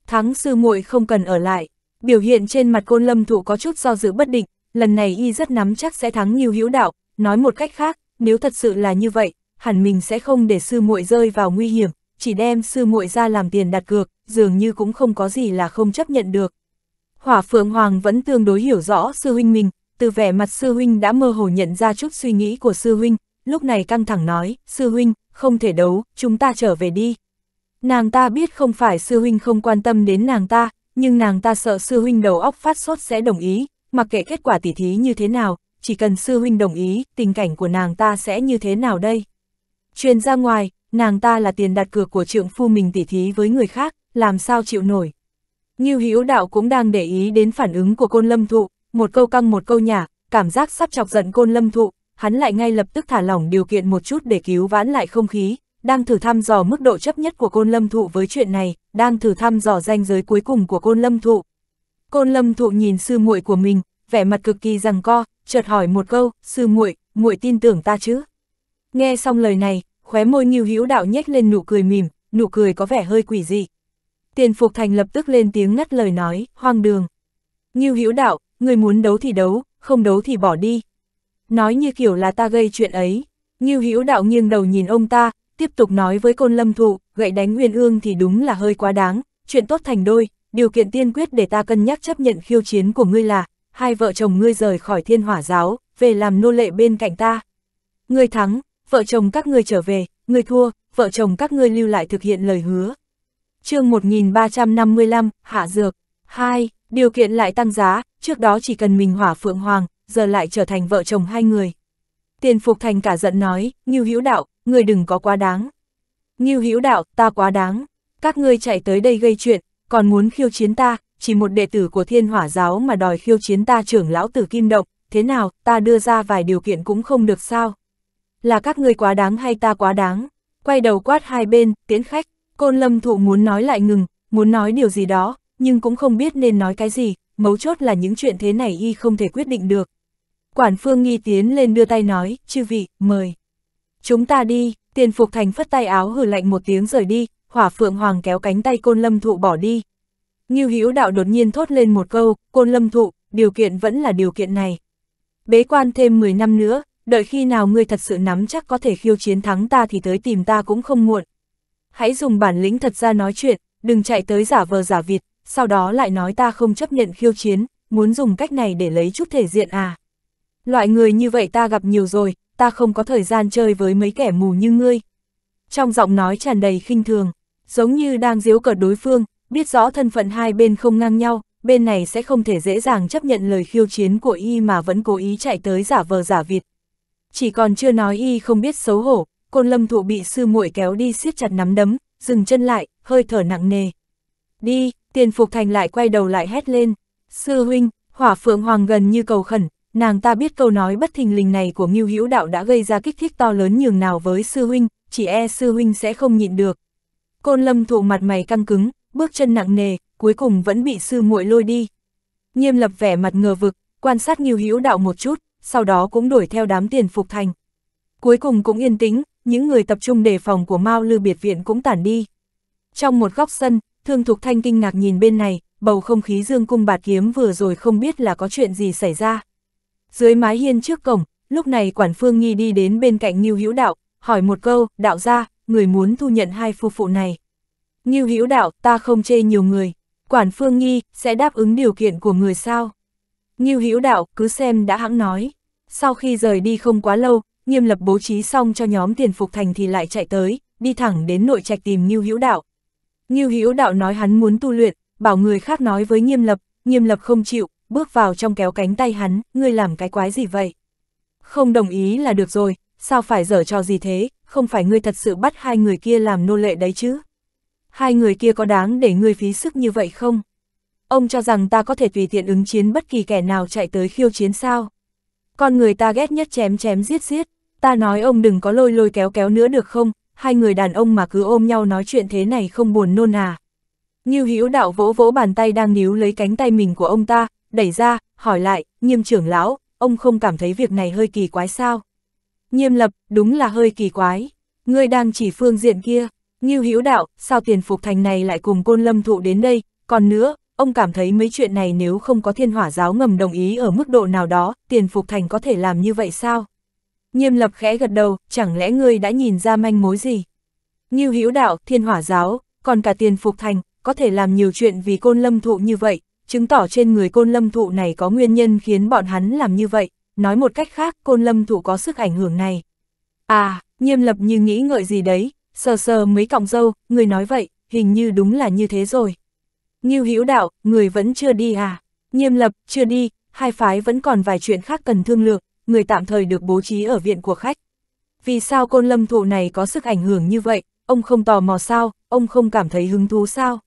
Thắng sư muội không cần ở lại, biểu hiện trên mặt côn lâm thụ có chút do dự bất định, lần này y rất nắm chắc sẽ thắng Ngưu Hữu Đạo, nói một cách khác, nếu thật sự là như vậy, hẳn mình sẽ không để sư muội rơi vào nguy hiểm, chỉ đem sư muội ra làm tiền đặt cược, dường như cũng không có gì là không chấp nhận được. Hỏa Phượng Hoàng vẫn tương đối hiểu rõ sư huynh mình, từ vẻ mặt sư huynh đã mơ hồ nhận ra chút suy nghĩ của sư huynh, lúc này căng thẳng nói, sư huynh, không thể đấu, chúng ta trở về đi. Nàng ta biết không phải sư huynh không quan tâm đến nàng ta, nhưng nàng ta sợ sư huynh đầu óc phát sốt sẽ đồng ý, mặc kệ kết quả tỉ thí như thế nào, chỉ cần sư huynh đồng ý, tình cảnh của nàng ta sẽ như thế nào đây. Truyền ra ngoài, nàng ta là tiền đặt cược của trượng phu mình tỉ thí với người khác, làm sao chịu nổi. Ngưu Hữu Đạo cũng đang để ý đến phản ứng của côn lâm thụ, một câu căng một câu nhả, cảm giác sắp chọc giận côn lâm thụ, hắn lại ngay lập tức thả lỏng điều kiện một chút để cứu vãn lại không khí, đang thử thăm dò mức độ chấp nhất của côn lâm thụ với chuyện này, đang thử thăm dò ranh giới cuối cùng của côn lâm thụ. Côn lâm thụ nhìn sư muội của mình, vẻ mặt cực kỳ rằng co, chợt hỏi một câu, sư muội, muội tin tưởng ta chứ? Nghe xong lời này, khóe môi Ngưu Hữu Đạo nhếch lên nụ cười mỉm, nụ cười có vẻ hơi quỷ dị. Tiền Phục Thành lập tức lên tiếng ngắt lời nói, hoang đường. Ngưu Hữu Đạo, người muốn đấu thì đấu, không đấu thì bỏ đi. Nói như kiểu là ta gây chuyện ấy. Ngưu Hữu Đạo nghiêng đầu nhìn ông ta, tiếp tục nói với Côn Lâm Thụ, gậy đánh Nguyên Ương thì đúng là hơi quá đáng, chuyện tốt thành đôi, điều kiện tiên quyết để ta cân nhắc chấp nhận khiêu chiến của ngươi là, hai vợ chồng ngươi rời khỏi Thiên Hỏa giáo, về làm nô lệ bên cạnh ta. Ngươi thắng, vợ chồng các ngươi trở về, ngươi thua, vợ chồng các ngươi lưu lại thực hiện lời hứa chương 1355, hạ dược. 2. Điều kiện lại tăng giá, trước đó chỉ cần mình hỏa phượng hoàng, giờ lại trở thành vợ chồng hai người. Tiền Phục Thành cả giận nói, Ngưu Hữu Đạo, người đừng có quá đáng. Ngưu Hữu Đạo, ta quá đáng. Các ngươi chạy tới đây gây chuyện, còn muốn khiêu chiến ta, chỉ một đệ tử của thiên hỏa giáo mà đòi khiêu chiến ta trưởng lão tử Kim Động, thế nào, ta đưa ra vài điều kiện cũng không được sao. Là các ngươi quá đáng hay ta quá đáng? Quay đầu quát hai bên, tiến khách. Côn lâm thụ muốn nói lại ngừng, muốn nói điều gì đó, nhưng cũng không biết nên nói cái gì, mấu chốt là những chuyện thế này y không thể quyết định được. Quản phương nghi tiến lên đưa tay nói, chư vị, mời. Chúng ta đi, tiền phục thành phất tay áo hử lạnh một tiếng rời đi, hỏa phượng hoàng kéo cánh tay côn lâm thụ bỏ đi. Ngưu Hữu đạo đột nhiên thốt lên một câu, côn lâm thụ, điều kiện vẫn là điều kiện này. Bế quan thêm 10 năm nữa, đợi khi nào ngươi thật sự nắm chắc có thể khiêu chiến thắng ta thì tới tìm ta cũng không muộn hãy dùng bản lĩnh thật ra nói chuyện, đừng chạy tới giả vờ giả vịt, sau đó lại nói ta không chấp nhận khiêu chiến, muốn dùng cách này để lấy chút thể diện à. Loại người như vậy ta gặp nhiều rồi, ta không có thời gian chơi với mấy kẻ mù như ngươi. Trong giọng nói tràn đầy khinh thường, giống như đang giễu cợt đối phương, biết rõ thân phận hai bên không ngang nhau, bên này sẽ không thể dễ dàng chấp nhận lời khiêu chiến của y mà vẫn cố ý chạy tới giả vờ giả vịt. Chỉ còn chưa nói y không biết xấu hổ, côn lâm thụ bị sư muội kéo đi siết chặt nắm đấm, dừng chân lại, hơi thở nặng nề. Đi, tiền phục thành lại quay đầu lại hét lên. Sư huynh, hỏa phượng hoàng gần như cầu khẩn, nàng ta biết câu nói bất thình lình này của Ngưu Hữu Đạo đã gây ra kích thích to lớn nhường nào với sư huynh, chỉ e sư huynh sẽ không nhịn được. Côn Lâm thụ mặt mày căng cứng, bước chân nặng nề, cuối cùng vẫn bị sư muội lôi đi. Nghiêm Lập vẻ mặt ngờ vực, quan sát Ngưu Hữu Đạo một chút, sau đó cũng đuổi theo đám tiền phục thành. Cuối cùng cũng yên tĩnh, những người tập trung đề phòng của Mao Lư biệt viện cũng tản đi. Trong một góc sân, Thương Thục Thanh kinh ngạc nhìn bên này, bầu không khí dương cung bạt kiếm vừa rồi không biết là có chuyện gì xảy ra. Dưới mái hiên trước cổng, lúc này quản phương nghi đi đến bên cạnh Ngưu Hữu Đạo, hỏi một câu, đạo ra, người muốn thu nhận hai phu phụ này. Ngưu Hữu Đạo, ta không chê nhiều người, quản phương nghi, sẽ đáp ứng điều kiện của người sao? Ngưu Hữu Đạo, cứ xem đã hãng nói. Sau khi rời đi không quá lâu, nghiêm lập bố trí xong cho nhóm tiền phục thành thì lại chạy tới, đi thẳng đến nội trạch tìm Ngưu Hữu Đạo. Ngưu Hữu Đạo nói hắn muốn tu luyện, bảo người khác nói với nghiêm lập, nghiêm lập không chịu, bước vào trong kéo cánh tay hắn, ngươi làm cái quái gì vậy? Không đồng ý là được rồi, sao phải dở trò gì thế, không phải ngươi thật sự bắt hai người kia làm nô lệ đấy chứ? Hai người kia có đáng để ngươi phí sức như vậy không? Ông cho rằng ta có thể tùy tiện ứng chiến bất kỳ kẻ nào chạy tới khiêu chiến sao? Con người ta ghét nhất chém chém giết giết, ta nói ông đừng có lôi lôi kéo kéo nữa được không, hai người đàn ông mà cứ ôm nhau nói chuyện thế này không buồn nôn à. Như hữu đạo vỗ vỗ bàn tay đang níu lấy cánh tay mình của ông ta, đẩy ra, hỏi lại, nghiêm trưởng lão, ông không cảm thấy việc này hơi kỳ quái sao? Nghiêm lập, đúng là hơi kỳ quái. Ngươi đang chỉ phương diện kia. như hữu đạo, sao tiền phục thành này lại cùng côn lâm thụ đến đây? Còn nữa, ông cảm thấy mấy chuyện này nếu không có thiên hỏa giáo ngầm đồng ý ở mức độ nào đó, tiền phục thành có thể làm như vậy sao? Nghiêm lập khẽ gật đầu, chẳng lẽ ngươi đã nhìn ra manh mối gì? Như hữu đạo, thiên hỏa giáo, còn cả tiền phục thành, có thể làm nhiều chuyện vì côn lâm thụ như vậy, chứng tỏ trên người côn lâm thụ này có nguyên nhân khiến bọn hắn làm như vậy, nói một cách khác côn lâm thụ có sức ảnh hưởng này. À, nghiêm lập như nghĩ ngợi gì đấy, sờ sờ mấy cọng dâu, người nói vậy, hình như đúng là như thế rồi. Ngưu Hữu Đạo, người vẫn chưa đi à? Nghiêm Lập, chưa đi, hai phái vẫn còn vài chuyện khác cần thương lượng, người tạm thời được bố trí ở viện của khách. Vì sao côn lâm thụ này có sức ảnh hưởng như vậy, ông không tò mò sao, ông không cảm thấy hứng thú sao?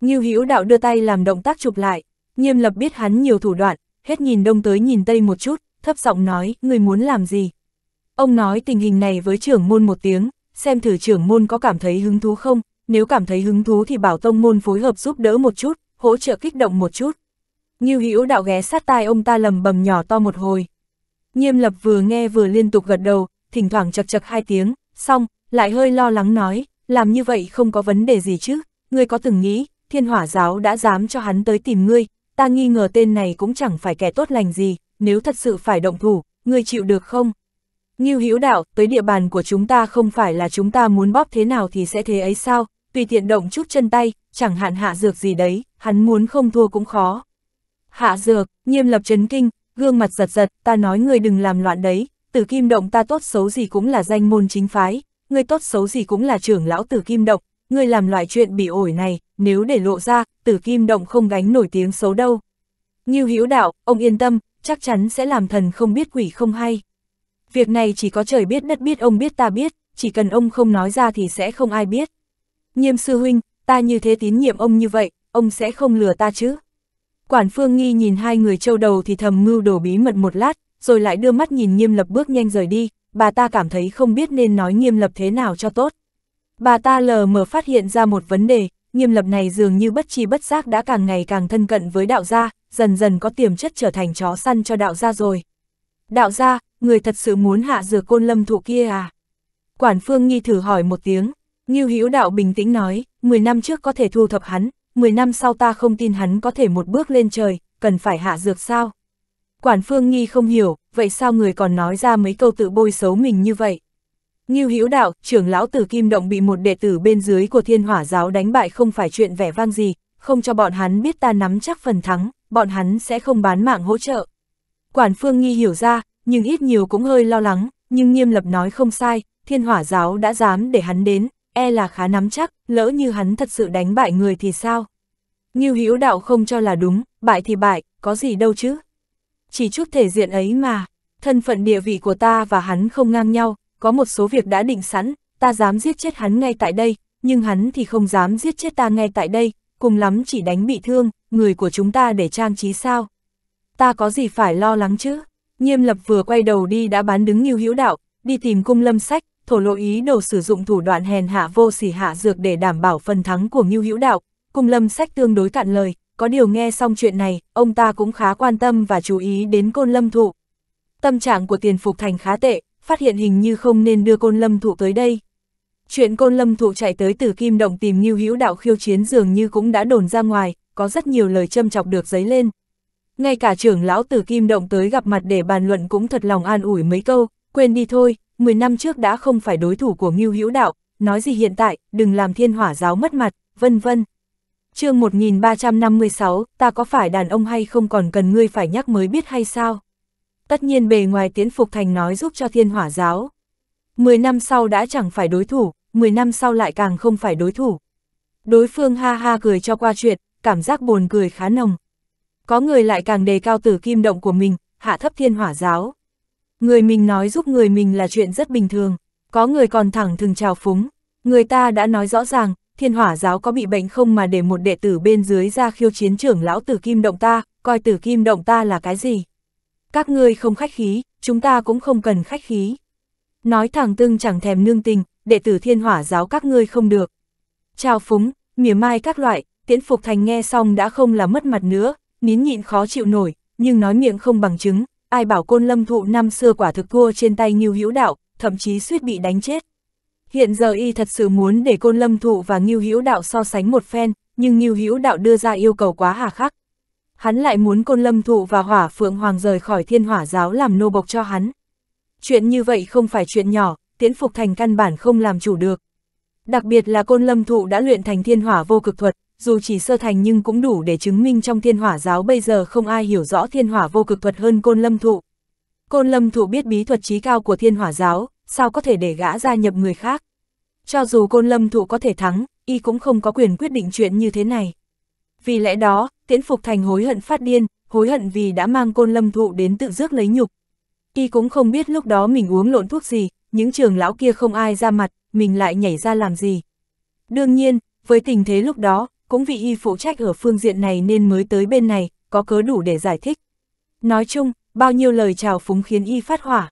Ngưu Hữu Đạo đưa tay làm động tác chụp lại, Nghiêm Lập biết hắn nhiều thủ đoạn, hết nhìn đông tới nhìn tây một chút, thấp giọng nói, người muốn làm gì? Ông nói tình hình này với trưởng môn một tiếng, xem thử trưởng môn có cảm thấy hứng thú không, nếu cảm thấy hứng thú thì bảo tông môn phối hợp giúp đỡ một chút, hỗ trợ kích động một chút. Ngưu hữu đạo ghé sát tai ông ta lầm bầm nhỏ to một hồi. Nghiêm lập vừa nghe vừa liên tục gật đầu, thỉnh thoảng chật chật hai tiếng, xong, lại hơi lo lắng nói, làm như vậy không có vấn đề gì chứ, ngươi có từng nghĩ, thiên hỏa giáo đã dám cho hắn tới tìm ngươi, ta nghi ngờ tên này cũng chẳng phải kẻ tốt lành gì, nếu thật sự phải động thủ, ngươi chịu được không? Ngưu hữu đạo, tới địa bàn của chúng ta không phải là chúng ta muốn bóp thế nào thì sẽ thế ấy sao, tùy tiện động chút chân tay, chẳng hạn hạ dược gì đấy, hắn muốn không thua cũng khó. Hạ dược, nghiêm lập chấn kinh, gương mặt giật giật, ta nói người đừng làm loạn đấy, tử kim động ta tốt xấu gì cũng là danh môn chính phái, người tốt xấu gì cũng là trưởng lão tử kim động, người làm loại chuyện bị ổi này, nếu để lộ ra, tử kim động không gánh nổi tiếng xấu đâu. Như hữu đạo, ông yên tâm, chắc chắn sẽ làm thần không biết quỷ không hay. Việc này chỉ có trời biết đất biết ông biết ta biết, chỉ cần ông không nói ra thì sẽ không ai biết, Nghiêm sư huynh, ta như thế tín nhiệm ông như vậy, ông sẽ không lừa ta chứ? Quản phương nghi nhìn hai người châu đầu thì thầm mưu đổ bí mật một lát, rồi lại đưa mắt nhìn nghiêm lập bước nhanh rời đi, bà ta cảm thấy không biết nên nói nghiêm lập thế nào cho tốt. Bà ta lờ mờ phát hiện ra một vấn đề, nghiêm lập này dường như bất chi bất giác đã càng ngày càng thân cận với đạo gia, dần dần có tiềm chất trở thành chó săn cho đạo gia rồi. Đạo gia, người thật sự muốn hạ dừa côn lâm thụ kia à? Quản phương nghi thử hỏi một tiếng, Ngưu Hữu Đạo bình tĩnh nói, 10 năm trước có thể thu thập hắn, 10 năm sau ta không tin hắn có thể một bước lên trời, cần phải hạ dược sao? Quản Phương Nghi không hiểu, vậy sao người còn nói ra mấy câu tự bôi xấu mình như vậy? Ngưu Hữu Đạo, trưởng lão Tử Kim Động bị một đệ tử bên dưới của Thiên Hỏa giáo đánh bại không phải chuyện vẻ vang gì, không cho bọn hắn biết ta nắm chắc phần thắng, bọn hắn sẽ không bán mạng hỗ trợ. Quản Phương Nghi hiểu ra, nhưng ít nhiều cũng hơi lo lắng, nhưng Nghiêm Lập nói không sai, Thiên Hỏa giáo đã dám để hắn đến, e là khá nắm chắc, lỡ như hắn thật sự đánh bại người thì sao? Như hữu đạo không cho là đúng, bại thì bại, có gì đâu chứ? Chỉ chút thể diện ấy mà, thân phận địa vị của ta và hắn không ngang nhau, có một số việc đã định sẵn, ta dám giết chết hắn ngay tại đây, nhưng hắn thì không dám giết chết ta ngay tại đây, cùng lắm chỉ đánh bị thương, người của chúng ta để trang trí sao? Ta có gì phải lo lắng chứ? Nghiêm lập vừa quay đầu đi đã bán đứng như hữu đạo, đi tìm cung lâm sách, thổ lộ ý đồ sử dụng thủ đoạn hèn hạ vô sỉ hạ dược để đảm bảo phần thắng của Ngưu Hữu Đạo, cùng Lâm Sách tương đối cạn lời, có điều nghe xong chuyện này, ông ta cũng khá quan tâm và chú ý đến côn lâm thụ. Tâm trạng của tiền phục thành khá tệ, phát hiện hình như không nên đưa côn lâm thụ tới đây. Chuyện côn lâm thụ chạy tới từ kim động tìm Ngưu Hữu Đạo khiêu chiến dường như cũng đã đồn ra ngoài, có rất nhiều lời châm chọc được giấy lên. Ngay cả trưởng lão từ kim động tới gặp mặt để bàn luận cũng thật lòng an ủi mấy câu, quên đi thôi, 10 năm trước đã không phải đối thủ của Ngưu Hữu Đạo, nói gì hiện tại, đừng làm thiên hỏa giáo mất mặt, vân vân. chương 1356, ta có phải đàn ông hay không còn cần ngươi phải nhắc mới biết hay sao? Tất nhiên bề ngoài tiến phục thành nói giúp cho thiên hỏa giáo. 10 năm sau đã chẳng phải đối thủ, 10 năm sau lại càng không phải đối thủ. Đối phương ha ha cười cho qua chuyện, cảm giác buồn cười khá nồng. Có người lại càng đề cao tử kim động của mình, hạ thấp thiên hỏa giáo. Người mình nói giúp người mình là chuyện rất bình thường, có người còn thẳng thừng trào phúng. Người ta đã nói rõ ràng, thiên hỏa giáo có bị bệnh không mà để một đệ tử bên dưới ra khiêu chiến trưởng lão tử kim động ta, coi tử kim động ta là cái gì. Các ngươi không khách khí, chúng ta cũng không cần khách khí. Nói thẳng tương chẳng thèm nương tình, đệ tử thiên hỏa giáo các ngươi không được. chào phúng, mỉa mai các loại, tiễn phục thành nghe xong đã không là mất mặt nữa, nín nhịn khó chịu nổi, nhưng nói miệng không bằng chứng, ai bảo côn lâm thụ năm xưa quả thực cua trên tay Ngưu Hữu Đạo, thậm chí suýt bị đánh chết. Hiện giờ y thật sự muốn để côn lâm thụ và Ngưu Hữu Đạo so sánh một phen, nhưng Ngưu Hữu Đạo đưa ra yêu cầu quá hà khắc. Hắn lại muốn côn lâm thụ và hỏa phượng hoàng rời khỏi thiên hỏa giáo làm nô bộc cho hắn. Chuyện như vậy không phải chuyện nhỏ, tiễn phục thành căn bản không làm chủ được. Đặc biệt là côn lâm thụ đã luyện thành thiên hỏa vô cực thuật, dù chỉ sơ thành nhưng cũng đủ để chứng minh trong thiên hỏa giáo bây giờ không ai hiểu rõ thiên hỏa vô cực thuật hơn côn lâm thụ. Côn lâm thụ biết bí thuật trí cao của thiên hỏa giáo, sao có thể để gã gia nhập người khác. Cho dù côn lâm thụ có thể thắng, y cũng không có quyền quyết định chuyện như thế này. Vì lẽ đó, tiễn phục thành hối hận phát điên, hối hận vì đã mang côn lâm thụ đến tự rước lấy nhục. Y cũng không biết lúc đó mình uống lộn thuốc gì, những trường lão kia không ai ra mặt, mình lại nhảy ra làm gì. Đương nhiên, với tình thế lúc đó, cũng vì y phụ trách ở phương diện này nên mới tới bên này, có cớ đủ để giải thích. Nói chung, bao nhiêu lời chào phúng khiến y phát hỏa.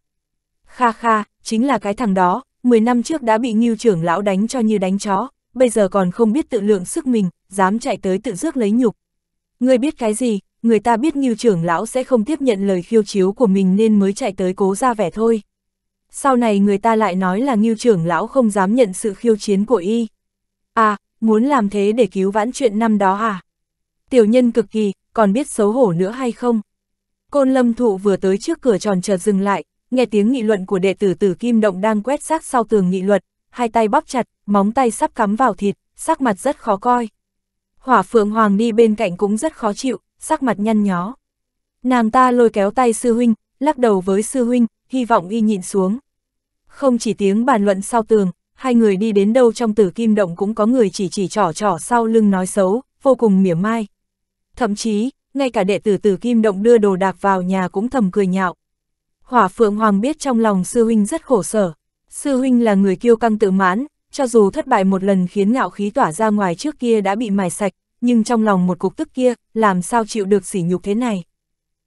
Kha kha, chính là cái thằng đó, 10 năm trước đã bị nghiêu trưởng lão đánh cho như đánh chó, bây giờ còn không biết tự lượng sức mình, dám chạy tới tự rước lấy nhục. Người biết cái gì, người ta biết nghiêu trưởng lão sẽ không tiếp nhận lời khiêu chiếu của mình nên mới chạy tới cố ra vẻ thôi. Sau này người ta lại nói là nghiêu trưởng lão không dám nhận sự khiêu chiến của y. À, muốn làm thế để cứu vãn chuyện năm đó à? Tiểu nhân cực kỳ, còn biết xấu hổ nữa hay không? Côn lâm thụ vừa tới trước cửa tròn chợt dừng lại, nghe tiếng nghị luận của đệ tử tử Kim Động đang quét xác sau tường nghị luật, hai tay bóp chặt, móng tay sắp cắm vào thịt, sắc mặt rất khó coi. Hỏa Phượng Hoàng đi bên cạnh cũng rất khó chịu, sắc mặt nhăn nhó. Nàng ta lôi kéo tay sư huynh, lắc đầu với sư huynh, hy vọng y nhịn xuống. Không chỉ tiếng bàn luận sau tường, hai người đi đến đâu trong tử kim động cũng có người chỉ chỉ trỏ trỏ sau lưng nói xấu, vô cùng mỉa mai. Thậm chí, ngay cả đệ tử tử kim động đưa đồ đạc vào nhà cũng thầm cười nhạo. Hỏa Phượng Hoàng biết trong lòng sư huynh rất khổ sở. Sư huynh là người kiêu căng tự mãn, cho dù thất bại một lần khiến ngạo khí tỏa ra ngoài trước kia đã bị mài sạch, nhưng trong lòng một cục tức kia, làm sao chịu được sỉ nhục thế này.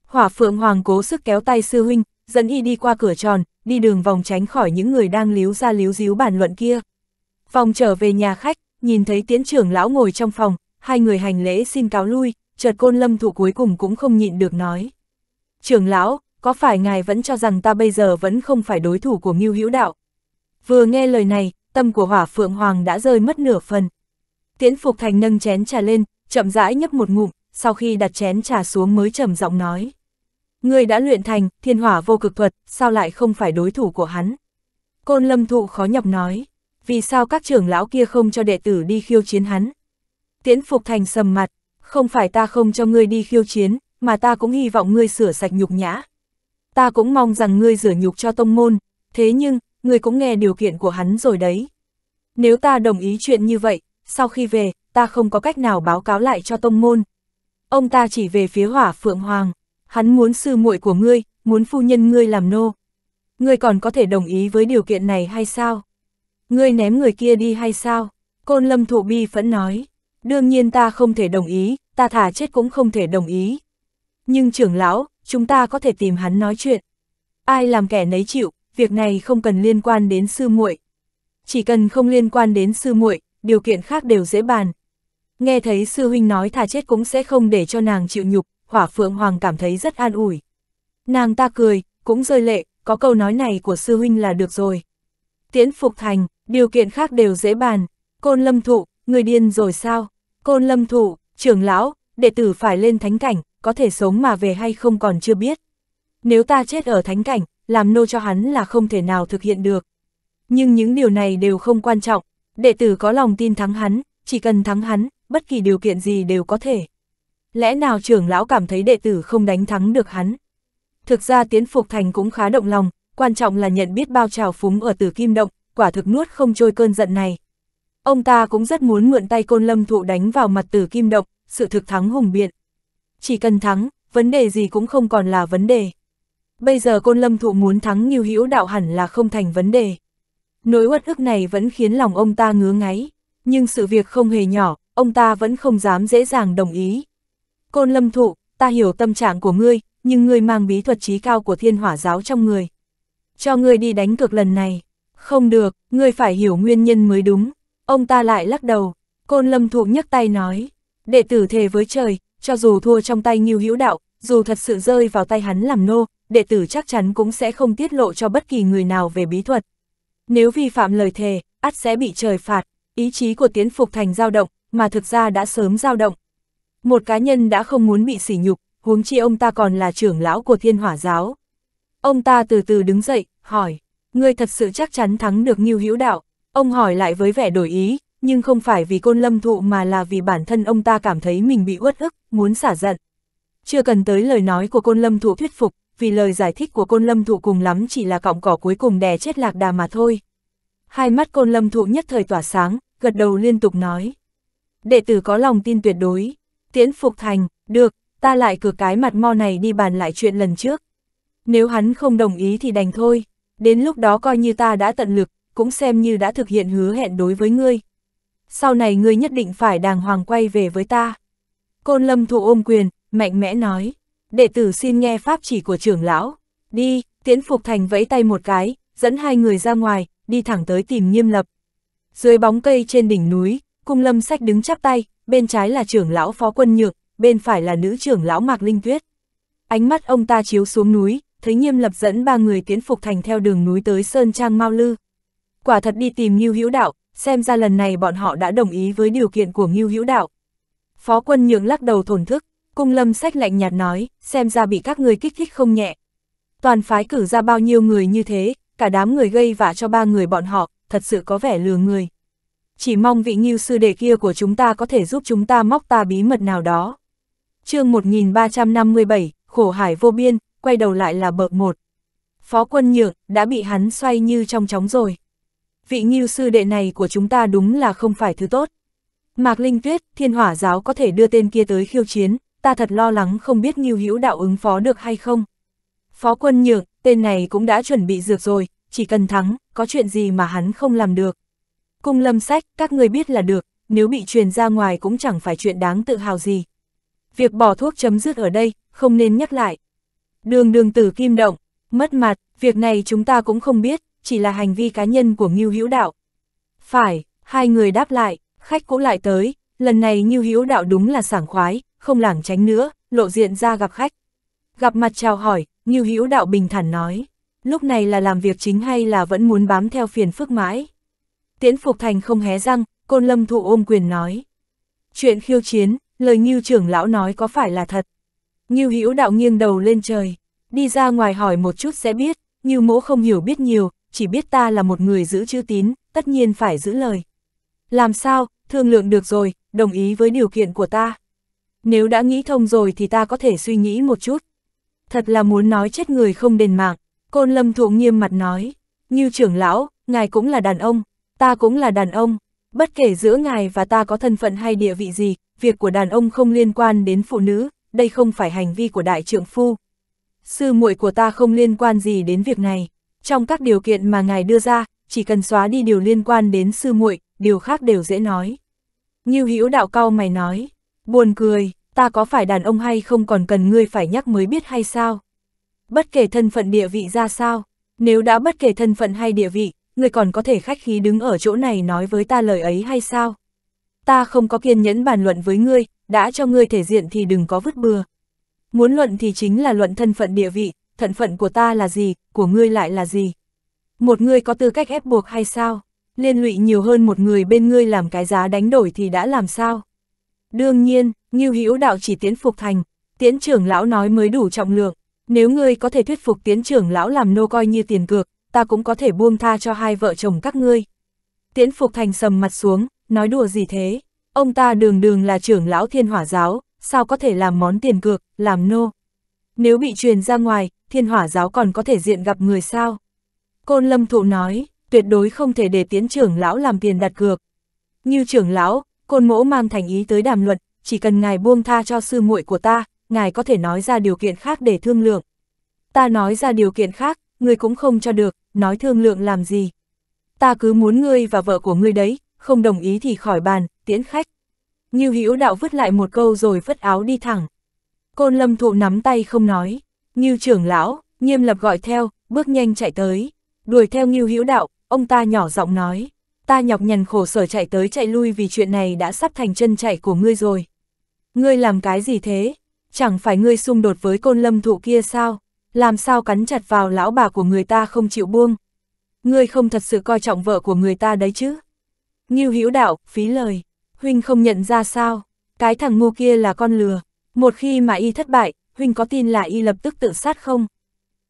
Hỏa Phượng Hoàng cố sức kéo tay sư huynh, dẫn y đi qua cửa tròn, đi đường vòng tránh khỏi những người đang líu ra líu díu bàn luận kia. Vòng trở về nhà khách, nhìn thấy tiến trưởng lão ngồi trong phòng, hai người hành lễ xin cáo lui, chợt côn lâm thụ cuối cùng cũng không nhịn được nói. Trưởng lão, có phải ngài vẫn cho rằng ta bây giờ vẫn không phải đối thủ của Ngưu Hữu Đạo? Vừa nghe lời này, tâm của hỏa phượng hoàng đã rơi mất nửa phần. Tiễn Phục Thành nâng chén trà lên, chậm rãi nhấp một ngụm, sau khi đặt chén trà xuống mới trầm giọng nói. Ngươi đã luyện thành, thiên hỏa vô cực thuật, sao lại không phải đối thủ của hắn? Côn lâm thụ khó nhọc nói, vì sao các trưởng lão kia không cho đệ tử đi khiêu chiến hắn? Tiễn Phục Thành sầm mặt, không phải ta không cho ngươi đi khiêu chiến, mà ta cũng hy vọng ngươi sửa sạch nhục nhã. Ta cũng mong rằng ngươi rửa nhục cho tông môn, thế nhưng, ngươi cũng nghe điều kiện của hắn rồi đấy. Nếu ta đồng ý chuyện như vậy, sau khi về, ta không có cách nào báo cáo lại cho tông môn. Ông ta chỉ về phía hỏa Phượng Hoàng hắn muốn sư muội của ngươi, muốn phu nhân ngươi làm nô. Ngươi còn có thể đồng ý với điều kiện này hay sao? Ngươi ném người kia đi hay sao? Côn lâm thụ bi phẫn nói, đương nhiên ta không thể đồng ý, ta thả chết cũng không thể đồng ý. Nhưng trưởng lão, chúng ta có thể tìm hắn nói chuyện. Ai làm kẻ nấy chịu, việc này không cần liên quan đến sư muội. Chỉ cần không liên quan đến sư muội, điều kiện khác đều dễ bàn. Nghe thấy sư huynh nói thả chết cũng sẽ không để cho nàng chịu nhục, Hỏa Phượng Hoàng cảm thấy rất an ủi. Nàng ta cười, cũng rơi lệ, có câu nói này của sư huynh là được rồi. Tiễn Phục Thành, điều kiện khác đều dễ bàn. Côn Lâm Thụ, người điên rồi sao? Côn Lâm Thụ, trưởng lão, đệ tử phải lên thánh cảnh, có thể sống mà về hay không còn chưa biết. Nếu ta chết ở thánh cảnh, làm nô cho hắn là không thể nào thực hiện được. Nhưng những điều này đều không quan trọng, đệ tử có lòng tin thắng hắn, chỉ cần thắng hắn, bất kỳ điều kiện gì đều có thể lẽ nào trưởng lão cảm thấy đệ tử không đánh thắng được hắn. Thực ra tiến phục thành cũng khá động lòng, quan trọng là nhận biết bao trào phúng ở tử kim động, quả thực nuốt không trôi cơn giận này. Ông ta cũng rất muốn mượn tay côn lâm thụ đánh vào mặt tử kim động, sự thực thắng hùng biện. Chỉ cần thắng, vấn đề gì cũng không còn là vấn đề. Bây giờ côn lâm thụ muốn thắng như hữu đạo hẳn là không thành vấn đề. Nỗi uất ức này vẫn khiến lòng ông ta ngứa ngáy, nhưng sự việc không hề nhỏ, ông ta vẫn không dám dễ dàng đồng ý. Côn lâm thụ, ta hiểu tâm trạng của ngươi, nhưng ngươi mang bí thuật trí cao của thiên hỏa giáo trong người. Cho ngươi đi đánh cược lần này. Không được, ngươi phải hiểu nguyên nhân mới đúng. Ông ta lại lắc đầu. Côn lâm thụ nhấc tay nói. Đệ tử thề với trời, cho dù thua trong tay nghiêu hữu đạo, dù thật sự rơi vào tay hắn làm nô, đệ tử chắc chắn cũng sẽ không tiết lộ cho bất kỳ người nào về bí thuật. Nếu vi phạm lời thề, ắt sẽ bị trời phạt. Ý chí của tiến phục thành dao động, mà thực ra đã sớm dao động, một cá nhân đã không muốn bị sỉ nhục, huống chi ông ta còn là trưởng lão của thiên hỏa giáo. Ông ta từ từ đứng dậy, hỏi, ngươi thật sự chắc chắn thắng được Ngưu Hữu Đạo. Ông hỏi lại với vẻ đổi ý, nhưng không phải vì côn lâm thụ mà là vì bản thân ông ta cảm thấy mình bị uất ức, muốn xả giận. Chưa cần tới lời nói của côn lâm thụ thuyết phục, vì lời giải thích của côn lâm thụ cùng lắm chỉ là cọng cỏ cuối cùng đè chết lạc đà mà thôi. Hai mắt côn lâm thụ nhất thời tỏa sáng, gật đầu liên tục nói. Đệ tử có lòng tin tuyệt đối, Tiễn Phục Thành, được, ta lại cửa cái mặt mo này đi bàn lại chuyện lần trước. Nếu hắn không đồng ý thì đành thôi, đến lúc đó coi như ta đã tận lực, cũng xem như đã thực hiện hứa hẹn đối với ngươi. Sau này ngươi nhất định phải đàng hoàng quay về với ta. Côn lâm thụ ôm quyền, mạnh mẽ nói, đệ tử xin nghe pháp chỉ của trưởng lão, đi, Tiễn Phục Thành vẫy tay một cái, dẫn hai người ra ngoài, đi thẳng tới tìm nghiêm lập. Dưới bóng cây trên đỉnh núi, Cung lâm sách đứng chắp tay, bên trái là trưởng lão phó quân nhược, bên phải là nữ trưởng lão Mạc Linh Tuyết. Ánh mắt ông ta chiếu xuống núi, thấy nghiêm lập dẫn ba người tiến phục thành theo đường núi tới Sơn Trang Mao Lư. Quả thật đi tìm Ngưu Hữu Đạo, xem ra lần này bọn họ đã đồng ý với điều kiện của Ngưu Hữu Đạo. Phó quân nhượng lắc đầu thổn thức, cung lâm sách lạnh nhạt nói, xem ra bị các người kích thích không nhẹ. Toàn phái cử ra bao nhiêu người như thế, cả đám người gây vả cho ba người bọn họ, thật sự có vẻ lừa người chỉ mong vị nghiêu sư đệ kia của chúng ta có thể giúp chúng ta móc ta bí mật nào đó. chương 1357, khổ hải vô biên, quay đầu lại là bậc một. Phó quân nhượng, đã bị hắn xoay như trong chóng rồi. Vị nghiêu sư đệ này của chúng ta đúng là không phải thứ tốt. Mạc Linh Tuyết, thiên hỏa giáo có thể đưa tên kia tới khiêu chiến, ta thật lo lắng không biết nghiêu hữu đạo ứng phó được hay không. Phó quân nhượng, tên này cũng đã chuẩn bị dược rồi, chỉ cần thắng, có chuyện gì mà hắn không làm được. Cung lâm sách, các người biết là được, nếu bị truyền ra ngoài cũng chẳng phải chuyện đáng tự hào gì. Việc bỏ thuốc chấm dứt ở đây, không nên nhắc lại. Đường đường tử kim động, mất mặt, việc này chúng ta cũng không biết, chỉ là hành vi cá nhân của Ngưu Hữu Đạo. Phải, hai người đáp lại, khách cũ lại tới, lần này Ngưu Hữu Đạo đúng là sảng khoái, không lảng tránh nữa, lộ diện ra gặp khách. Gặp mặt chào hỏi, Ngưu Hữu Đạo bình thản nói, lúc này là làm việc chính hay là vẫn muốn bám theo phiền phức mãi. Tiễn Phục Thành không hé răng, Côn Lâm Thụ ôm quyền nói. Chuyện khiêu chiến, lời Ngưu trưởng lão nói có phải là thật? Ngưu Hữu đạo nghiêng đầu lên trời, đi ra ngoài hỏi một chút sẽ biết, Ngưu Mỗ không hiểu biết nhiều, chỉ biết ta là một người giữ chữ tín, tất nhiên phải giữ lời. Làm sao, thương lượng được rồi, đồng ý với điều kiện của ta. Nếu đã nghĩ thông rồi thì ta có thể suy nghĩ một chút. Thật là muốn nói chết người không đền mạng, Côn Lâm Thụ nghiêm mặt nói, Ngưu trưởng lão, ngài cũng là đàn ông, ta cũng là đàn ông, bất kể giữa ngài và ta có thân phận hay địa vị gì, việc của đàn ông không liên quan đến phụ nữ, đây không phải hành vi của đại trưởng phu. Sư muội của ta không liên quan gì đến việc này, trong các điều kiện mà ngài đưa ra, chỉ cần xóa đi điều liên quan đến sư muội, điều khác đều dễ nói. Như hữu đạo cao mày nói, buồn cười, ta có phải đàn ông hay không còn cần ngươi phải nhắc mới biết hay sao? Bất kể thân phận địa vị ra sao, nếu đã bất kể thân phận hay địa vị, ngươi còn có thể khách khí đứng ở chỗ này nói với ta lời ấy hay sao? Ta không có kiên nhẫn bàn luận với ngươi, đã cho ngươi thể diện thì đừng có vứt bừa. Muốn luận thì chính là luận thân phận địa vị, Thân phận của ta là gì, của ngươi lại là gì? Một ngươi có tư cách ép buộc hay sao? Liên lụy nhiều hơn một người bên ngươi làm cái giá đánh đổi thì đã làm sao? Đương nhiên, Ngưu Hữu đạo chỉ tiến phục thành, tiến trưởng lão nói mới đủ trọng lượng, nếu ngươi có thể thuyết phục tiến trưởng lão làm nô coi như tiền cược, ta cũng có thể buông tha cho hai vợ chồng các ngươi. Tiễn Phục Thành sầm mặt xuống, nói đùa gì thế, ông ta đường đường là trưởng lão thiên hỏa giáo, sao có thể làm món tiền cược, làm nô. Nếu bị truyền ra ngoài, thiên hỏa giáo còn có thể diện gặp người sao? Côn Lâm Thụ nói, tuyệt đối không thể để tiến trưởng lão làm tiền đặt cược. Như trưởng lão, Côn Mỗ mang thành ý tới đàm luận, chỉ cần ngài buông tha cho sư muội của ta, ngài có thể nói ra điều kiện khác để thương lượng. Ta nói ra điều kiện khác, ngươi cũng không cho được, nói thương lượng làm gì. Ta cứ muốn ngươi và vợ của ngươi đấy, không đồng ý thì khỏi bàn, tiễn khách. Như Hữu Đạo vứt lại một câu rồi vứt áo đi thẳng. Côn Lâm Thụ nắm tay không nói, Như trưởng lão, nghiêm lập gọi theo, bước nhanh chạy tới, đuổi theo Như Hữu Đạo, ông ta nhỏ giọng nói, ta nhọc nhằn khổ sở chạy tới chạy lui vì chuyện này đã sắp thành chân chạy của ngươi rồi. Ngươi làm cái gì thế? Chẳng phải ngươi xung đột với Côn Lâm Thụ kia sao? làm sao cắn chặt vào lão bà của người ta không chịu buông. Ngươi không thật sự coi trọng vợ của người ta đấy chứ. Ngưu Hữu đạo, phí lời, huynh không nhận ra sao, cái thằng ngu kia là con lừa, một khi mà y thất bại, huynh có tin là y lập tức tự sát không?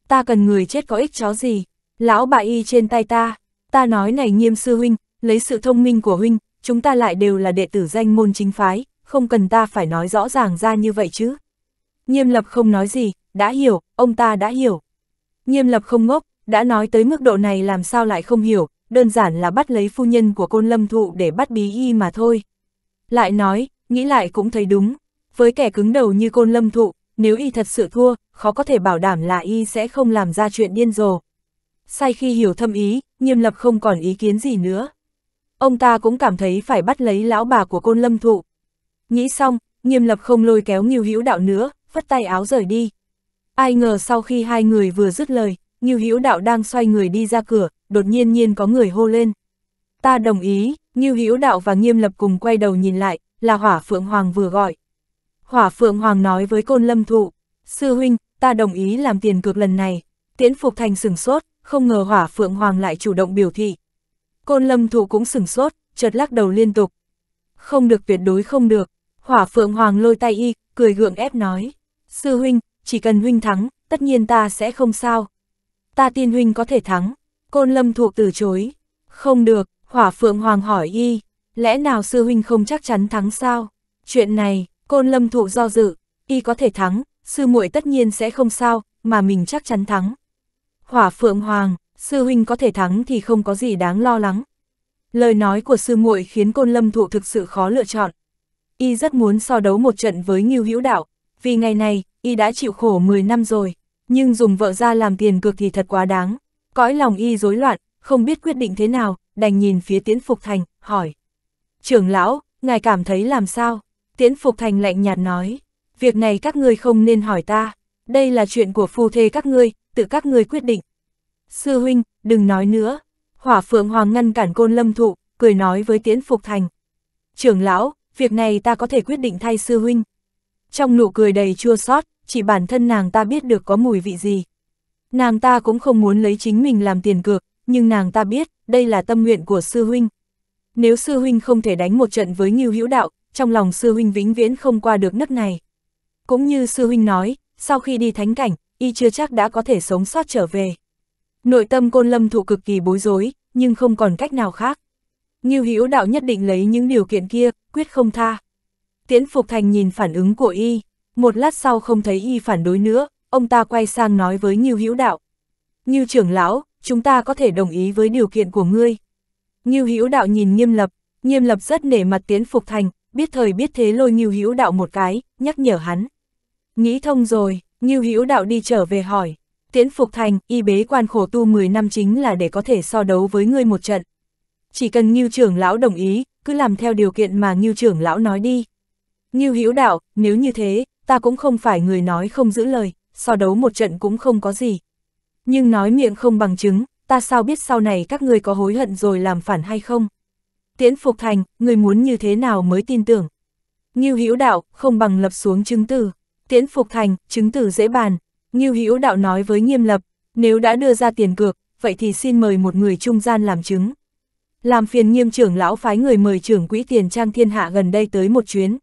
Ta cần người chết có ích chó gì, lão bà y trên tay ta, ta nói này nghiêm sư huynh, lấy sự thông minh của huynh, chúng ta lại đều là đệ tử danh môn chính phái, không cần ta phải nói rõ ràng ra như vậy chứ. Nghiêm lập không nói gì, đã hiểu, ông ta đã hiểu. Nghiêm lập không ngốc, đã nói tới mức độ này làm sao lại không hiểu, đơn giản là bắt lấy phu nhân của côn lâm thụ để bắt bí y mà thôi. Lại nói, nghĩ lại cũng thấy đúng, với kẻ cứng đầu như côn lâm thụ, nếu y thật sự thua, khó có thể bảo đảm là y sẽ không làm ra chuyện điên rồ. Sai khi hiểu thâm ý, nghiêm lập không còn ý kiến gì nữa. Ông ta cũng cảm thấy phải bắt lấy lão bà của côn lâm thụ. Nghĩ xong, nghiêm lập không lôi kéo nghiêu hữu đạo nữa, phất tay áo rời đi. Ai ngờ sau khi hai người vừa dứt lời, Ngưu Hữu Đạo đang xoay người đi ra cửa, đột nhiên nhiên có người hô lên. Ta đồng ý, Ngưu Hữu Đạo và Nghiêm Lập cùng quay đầu nhìn lại, là Hỏa Phượng Hoàng vừa gọi. Hỏa Phượng Hoàng nói với Côn Lâm Thụ, Sư Huynh, ta đồng ý làm tiền cược lần này. Tiễn Phục Thành sửng sốt, không ngờ Hỏa Phượng Hoàng lại chủ động biểu thị. Côn Lâm Thụ cũng sửng sốt, chợt lắc đầu liên tục. Không được tuyệt đối không được, Hỏa Phượng Hoàng lôi tay y, cười gượng ép nói. Sư Huynh, chỉ cần huynh thắng, tất nhiên ta sẽ không sao. Ta tin huynh có thể thắng. Côn Lâm thuộc từ chối. Không được, Hỏa Phượng Hoàng hỏi y, lẽ nào sư huynh không chắc chắn thắng sao? Chuyện này, Côn Lâm thuộc do dự, y có thể thắng, sư muội tất nhiên sẽ không sao, mà mình chắc chắn thắng. Hỏa Phượng Hoàng, sư huynh có thể thắng thì không có gì đáng lo lắng. Lời nói của sư muội khiến Côn Lâm Thụ thực sự khó lựa chọn. Y rất muốn so đấu một trận với Ngưu Hữu Đạo, vì ngày này, y đã chịu khổ 10 năm rồi, nhưng dùng vợ ra làm tiền cược thì thật quá đáng. Cõi lòng y rối loạn, không biết quyết định thế nào, đành nhìn phía Tiễn Phục Thành, hỏi. Trưởng lão, ngài cảm thấy làm sao? Tiễn Phục Thành lạnh nhạt nói, việc này các ngươi không nên hỏi ta, đây là chuyện của phu thê các ngươi, tự các ngươi quyết định. Sư huynh, đừng nói nữa. Hỏa Phượng Hoàng ngăn cản côn lâm thụ, cười nói với Tiễn Phục Thành. Trưởng lão, việc này ta có thể quyết định thay sư huynh. Trong nụ cười đầy chua xót chỉ bản thân nàng ta biết được có mùi vị gì. Nàng ta cũng không muốn lấy chính mình làm tiền cược, nhưng nàng ta biết, đây là tâm nguyện của sư huynh. Nếu sư huynh không thể đánh một trận với Ngưu Hữu Đạo, trong lòng sư huynh vĩnh viễn không qua được nấc này. Cũng như sư huynh nói, sau khi đi thánh cảnh, y chưa chắc đã có thể sống sót trở về. Nội tâm côn lâm thụ cực kỳ bối rối, nhưng không còn cách nào khác. Ngưu Hữu Đạo nhất định lấy những điều kiện kia, quyết không tha. Tiễn Phục Thành nhìn phản ứng của y. Một lát sau không thấy y phản đối nữa, ông ta quay sang nói với Ngưu Hữu Đạo. Ngưu trưởng lão, chúng ta có thể đồng ý với điều kiện của ngươi. Ngưu Hữu Đạo nhìn Nghiêm Lập, Nghiêm Lập rất nể mặt Tiến Phục Thành, biết thời biết thế lôi Ngưu Hữu Đạo một cái, nhắc nhở hắn. Nghĩ thông rồi, Ngưu Hữu Đạo đi trở về hỏi, "tiễn Phục Thành, y bế quan khổ tu 10 năm chính là để có thể so đấu với ngươi một trận. Chỉ cần Ngưu trưởng lão đồng ý, cứ làm theo điều kiện mà Ngưu trưởng lão nói đi. Ngưu Hữu Đạo, nếu như thế, ta cũng không phải người nói không giữ lời, so đấu một trận cũng không có gì. Nhưng nói miệng không bằng chứng, ta sao biết sau này các ngươi có hối hận rồi làm phản hay không? Tiễn Phục Thành, người muốn như thế nào mới tin tưởng? Ngưu Hữu Đạo, không bằng lập xuống chứng từ. Tiễn Phục Thành, chứng từ dễ bàn. Ngưu Hữu Đạo nói với Nghiêm Lập, nếu đã đưa ra tiền cược, vậy thì xin mời một người trung gian làm chứng. Làm phiền Nghiêm trưởng lão phái người mời trưởng quỹ tiền trang thiên hạ gần đây tới một chuyến.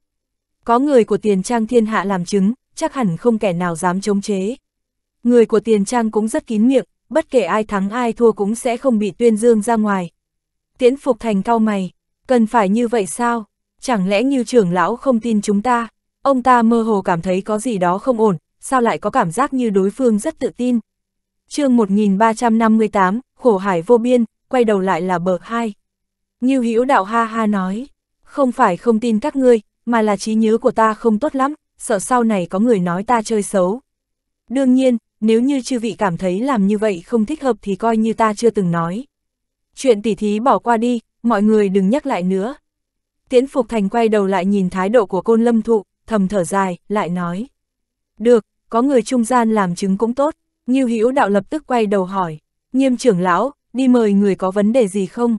Có người của tiền trang thiên hạ làm chứng, chắc hẳn không kẻ nào dám chống chế. Người của tiền trang cũng rất kín miệng, bất kể ai thắng ai thua cũng sẽ không bị tuyên dương ra ngoài. Tiễn Phục Thành cao mày, cần phải như vậy sao? Chẳng lẽ như trưởng lão không tin chúng ta? Ông ta mơ hồ cảm thấy có gì đó không ổn, sao lại có cảm giác như đối phương rất tự tin? chương 1358, khổ hải vô biên, quay đầu lại là bờ hai. Như Hữu đạo ha ha nói, không phải không tin các ngươi, mà là trí nhớ của ta không tốt lắm, sợ sau này có người nói ta chơi xấu. Đương nhiên, nếu như chư vị cảm thấy làm như vậy không thích hợp thì coi như ta chưa từng nói. Chuyện tỉ thí bỏ qua đi, mọi người đừng nhắc lại nữa. Tiễn Phục Thành quay đầu lại nhìn thái độ của côn lâm thụ, thầm thở dài, lại nói. Được, có người trung gian làm chứng cũng tốt, Nhiêu Hữu đạo lập tức quay đầu hỏi, nghiêm trưởng lão, đi mời người có vấn đề gì không?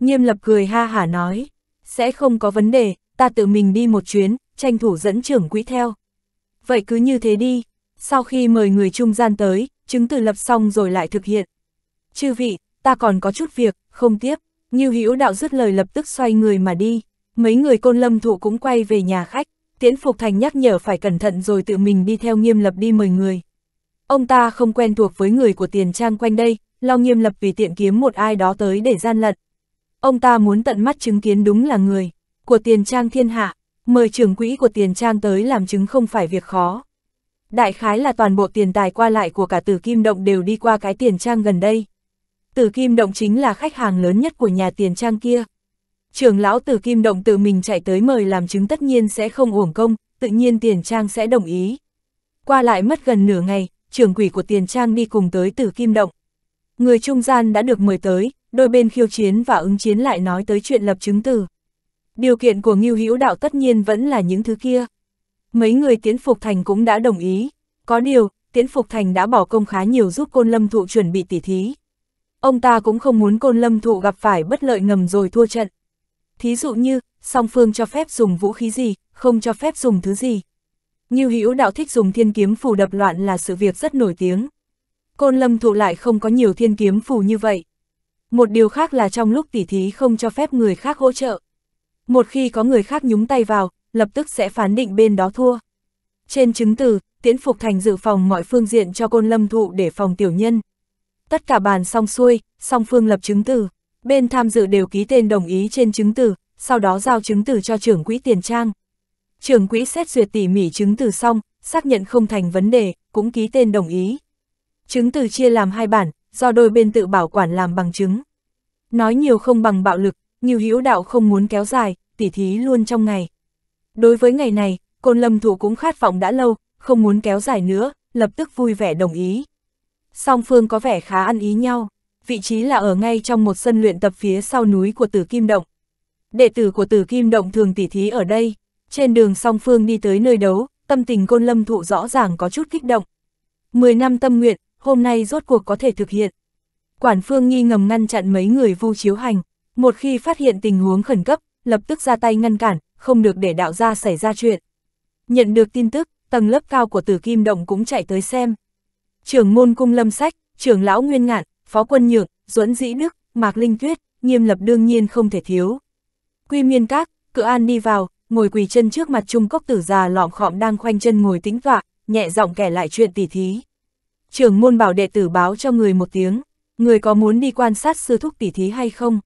Nghiêm lập cười ha hả nói, sẽ không có vấn đề, ta tự mình đi một chuyến, tranh thủ dẫn trưởng quỹ theo. Vậy cứ như thế đi, sau khi mời người trung gian tới, chứng từ lập xong rồi lại thực hiện. Chư vị, ta còn có chút việc, không tiếp, như hữu đạo dứt lời lập tức xoay người mà đi, mấy người côn lâm thụ cũng quay về nhà khách, tiễn phục thành nhắc nhở phải cẩn thận rồi tự mình đi theo nghiêm lập đi mời người. Ông ta không quen thuộc với người của tiền trang quanh đây, lo nghiêm lập vì tiện kiếm một ai đó tới để gian lận. Ông ta muốn tận mắt chứng kiến đúng là người của tiền trang thiên hạ, mời trưởng quỹ của tiền trang tới làm chứng không phải việc khó. Đại khái là toàn bộ tiền tài qua lại của cả tử kim động đều đi qua cái tiền trang gần đây. Tử kim động chính là khách hàng lớn nhất của nhà tiền trang kia. Trưởng lão tử kim động tự mình chạy tới mời làm chứng tất nhiên sẽ không uổng công, tự nhiên tiền trang sẽ đồng ý. Qua lại mất gần nửa ngày, trưởng quỷ của tiền trang đi cùng tới tử kim động. Người trung gian đã được mời tới, đôi bên khiêu chiến và ứng chiến lại nói tới chuyện lập chứng từ. Điều kiện của Ngưu Hữu Đạo tất nhiên vẫn là những thứ kia. Mấy người Tiến Phục Thành cũng đã đồng ý. Có điều, Tiến Phục Thành đã bỏ công khá nhiều giúp Côn Lâm Thụ chuẩn bị tỉ thí. Ông ta cũng không muốn Côn Lâm Thụ gặp phải bất lợi ngầm rồi thua trận. Thí dụ như, song phương cho phép dùng vũ khí gì, không cho phép dùng thứ gì. Ngưu Hữu Đạo thích dùng thiên kiếm phù đập loạn là sự việc rất nổi tiếng. Côn Lâm Thụ lại không có nhiều thiên kiếm phù như vậy. Một điều khác là trong lúc tỉ thí không cho phép người khác hỗ trợ. Một khi có người khác nhúng tay vào, lập tức sẽ phán định bên đó thua. Trên chứng từ, Tiễn Phục Thành dự phòng mọi phương diện cho côn lâm thụ để phòng tiểu nhân. Tất cả bàn xong xuôi, song phương lập chứng từ. Bên tham dự đều ký tên đồng ý trên chứng từ, sau đó giao chứng từ cho trưởng quỹ tiền trang. Trưởng quỹ xét duyệt tỉ mỉ chứng từ xong, xác nhận không thành vấn đề, cũng ký tên đồng ý. Chứng từ chia làm hai bản, do đôi bên tự bảo quản làm bằng chứng. Nói nhiều không bằng bạo lực, nhiều Hữu Đạo không muốn kéo dài, tỉ thí luôn trong ngày. Đối với ngày này, Côn Lâm Thủ cũng khát vọng đã lâu, không muốn kéo dài nữa, lập tức vui vẻ đồng ý. Song phương có vẻ khá ăn ý nhau, vị trí là ở ngay trong một sân luyện tập phía sau núi của Tử Kim Động. Đệ tử của Tử Kim Động thường tỉ thí ở đây, trên đường song phương đi tới nơi đấu, tâm tình Côn Lâm Thụ rõ ràng có chút kích động. Mười năm tâm nguyện, hôm nay rốt cuộc có thể thực hiện. Quản phương nghi ngầm ngăn chặn mấy người vu chiếu hành, một khi phát hiện tình huống khẩn cấp, lập tức ra tay ngăn cản, không được để đạo gia xảy ra chuyện. Nhận được tin tức, tầng lớp cao của tử kim động cũng chạy tới xem. Trưởng môn cung lâm sách, trưởng lão nguyên ngạn, phó quân nhượng, duẫn dĩ đức, mạc linh tuyết, nghiêm lập đương nhiên không thể thiếu. Quy miên các, cự an đi vào, ngồi quỳ chân trước mặt trung cốc tử già lọm khọm đang khoanh chân ngồi tĩnh tọa, nhẹ giọng kể lại chuyện tỉ thí. Trưởng môn bảo đệ tử báo cho người một tiếng, người có muốn đi quan sát sư thúc tỉ thí hay không?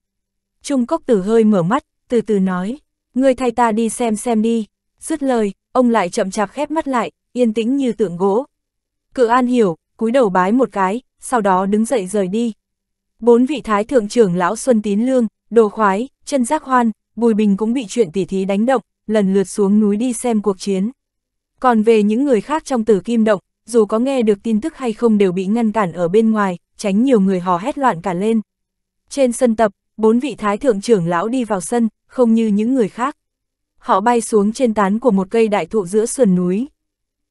Trung Cốc Tử hơi mở mắt, từ từ nói, ngươi thay ta đi xem xem đi. Dứt lời, ông lại chậm chạp khép mắt lại, yên tĩnh như tượng gỗ. Cự An hiểu, cúi đầu bái một cái, sau đó đứng dậy rời đi. Bốn vị thái thượng trưởng lão Xuân Tín Lương, Đồ Khoái, Chân Giác Hoan, Bùi Bình cũng bị chuyện tỉ thí đánh động, lần lượt xuống núi đi xem cuộc chiến. Còn về những người khác trong tử kim động, dù có nghe được tin tức hay không đều bị ngăn cản ở bên ngoài, tránh nhiều người hò hét loạn cả lên. Trên sân tập, bốn vị thái thượng trưởng lão đi vào sân, không như những người khác. Họ bay xuống trên tán của một cây đại thụ giữa sườn núi.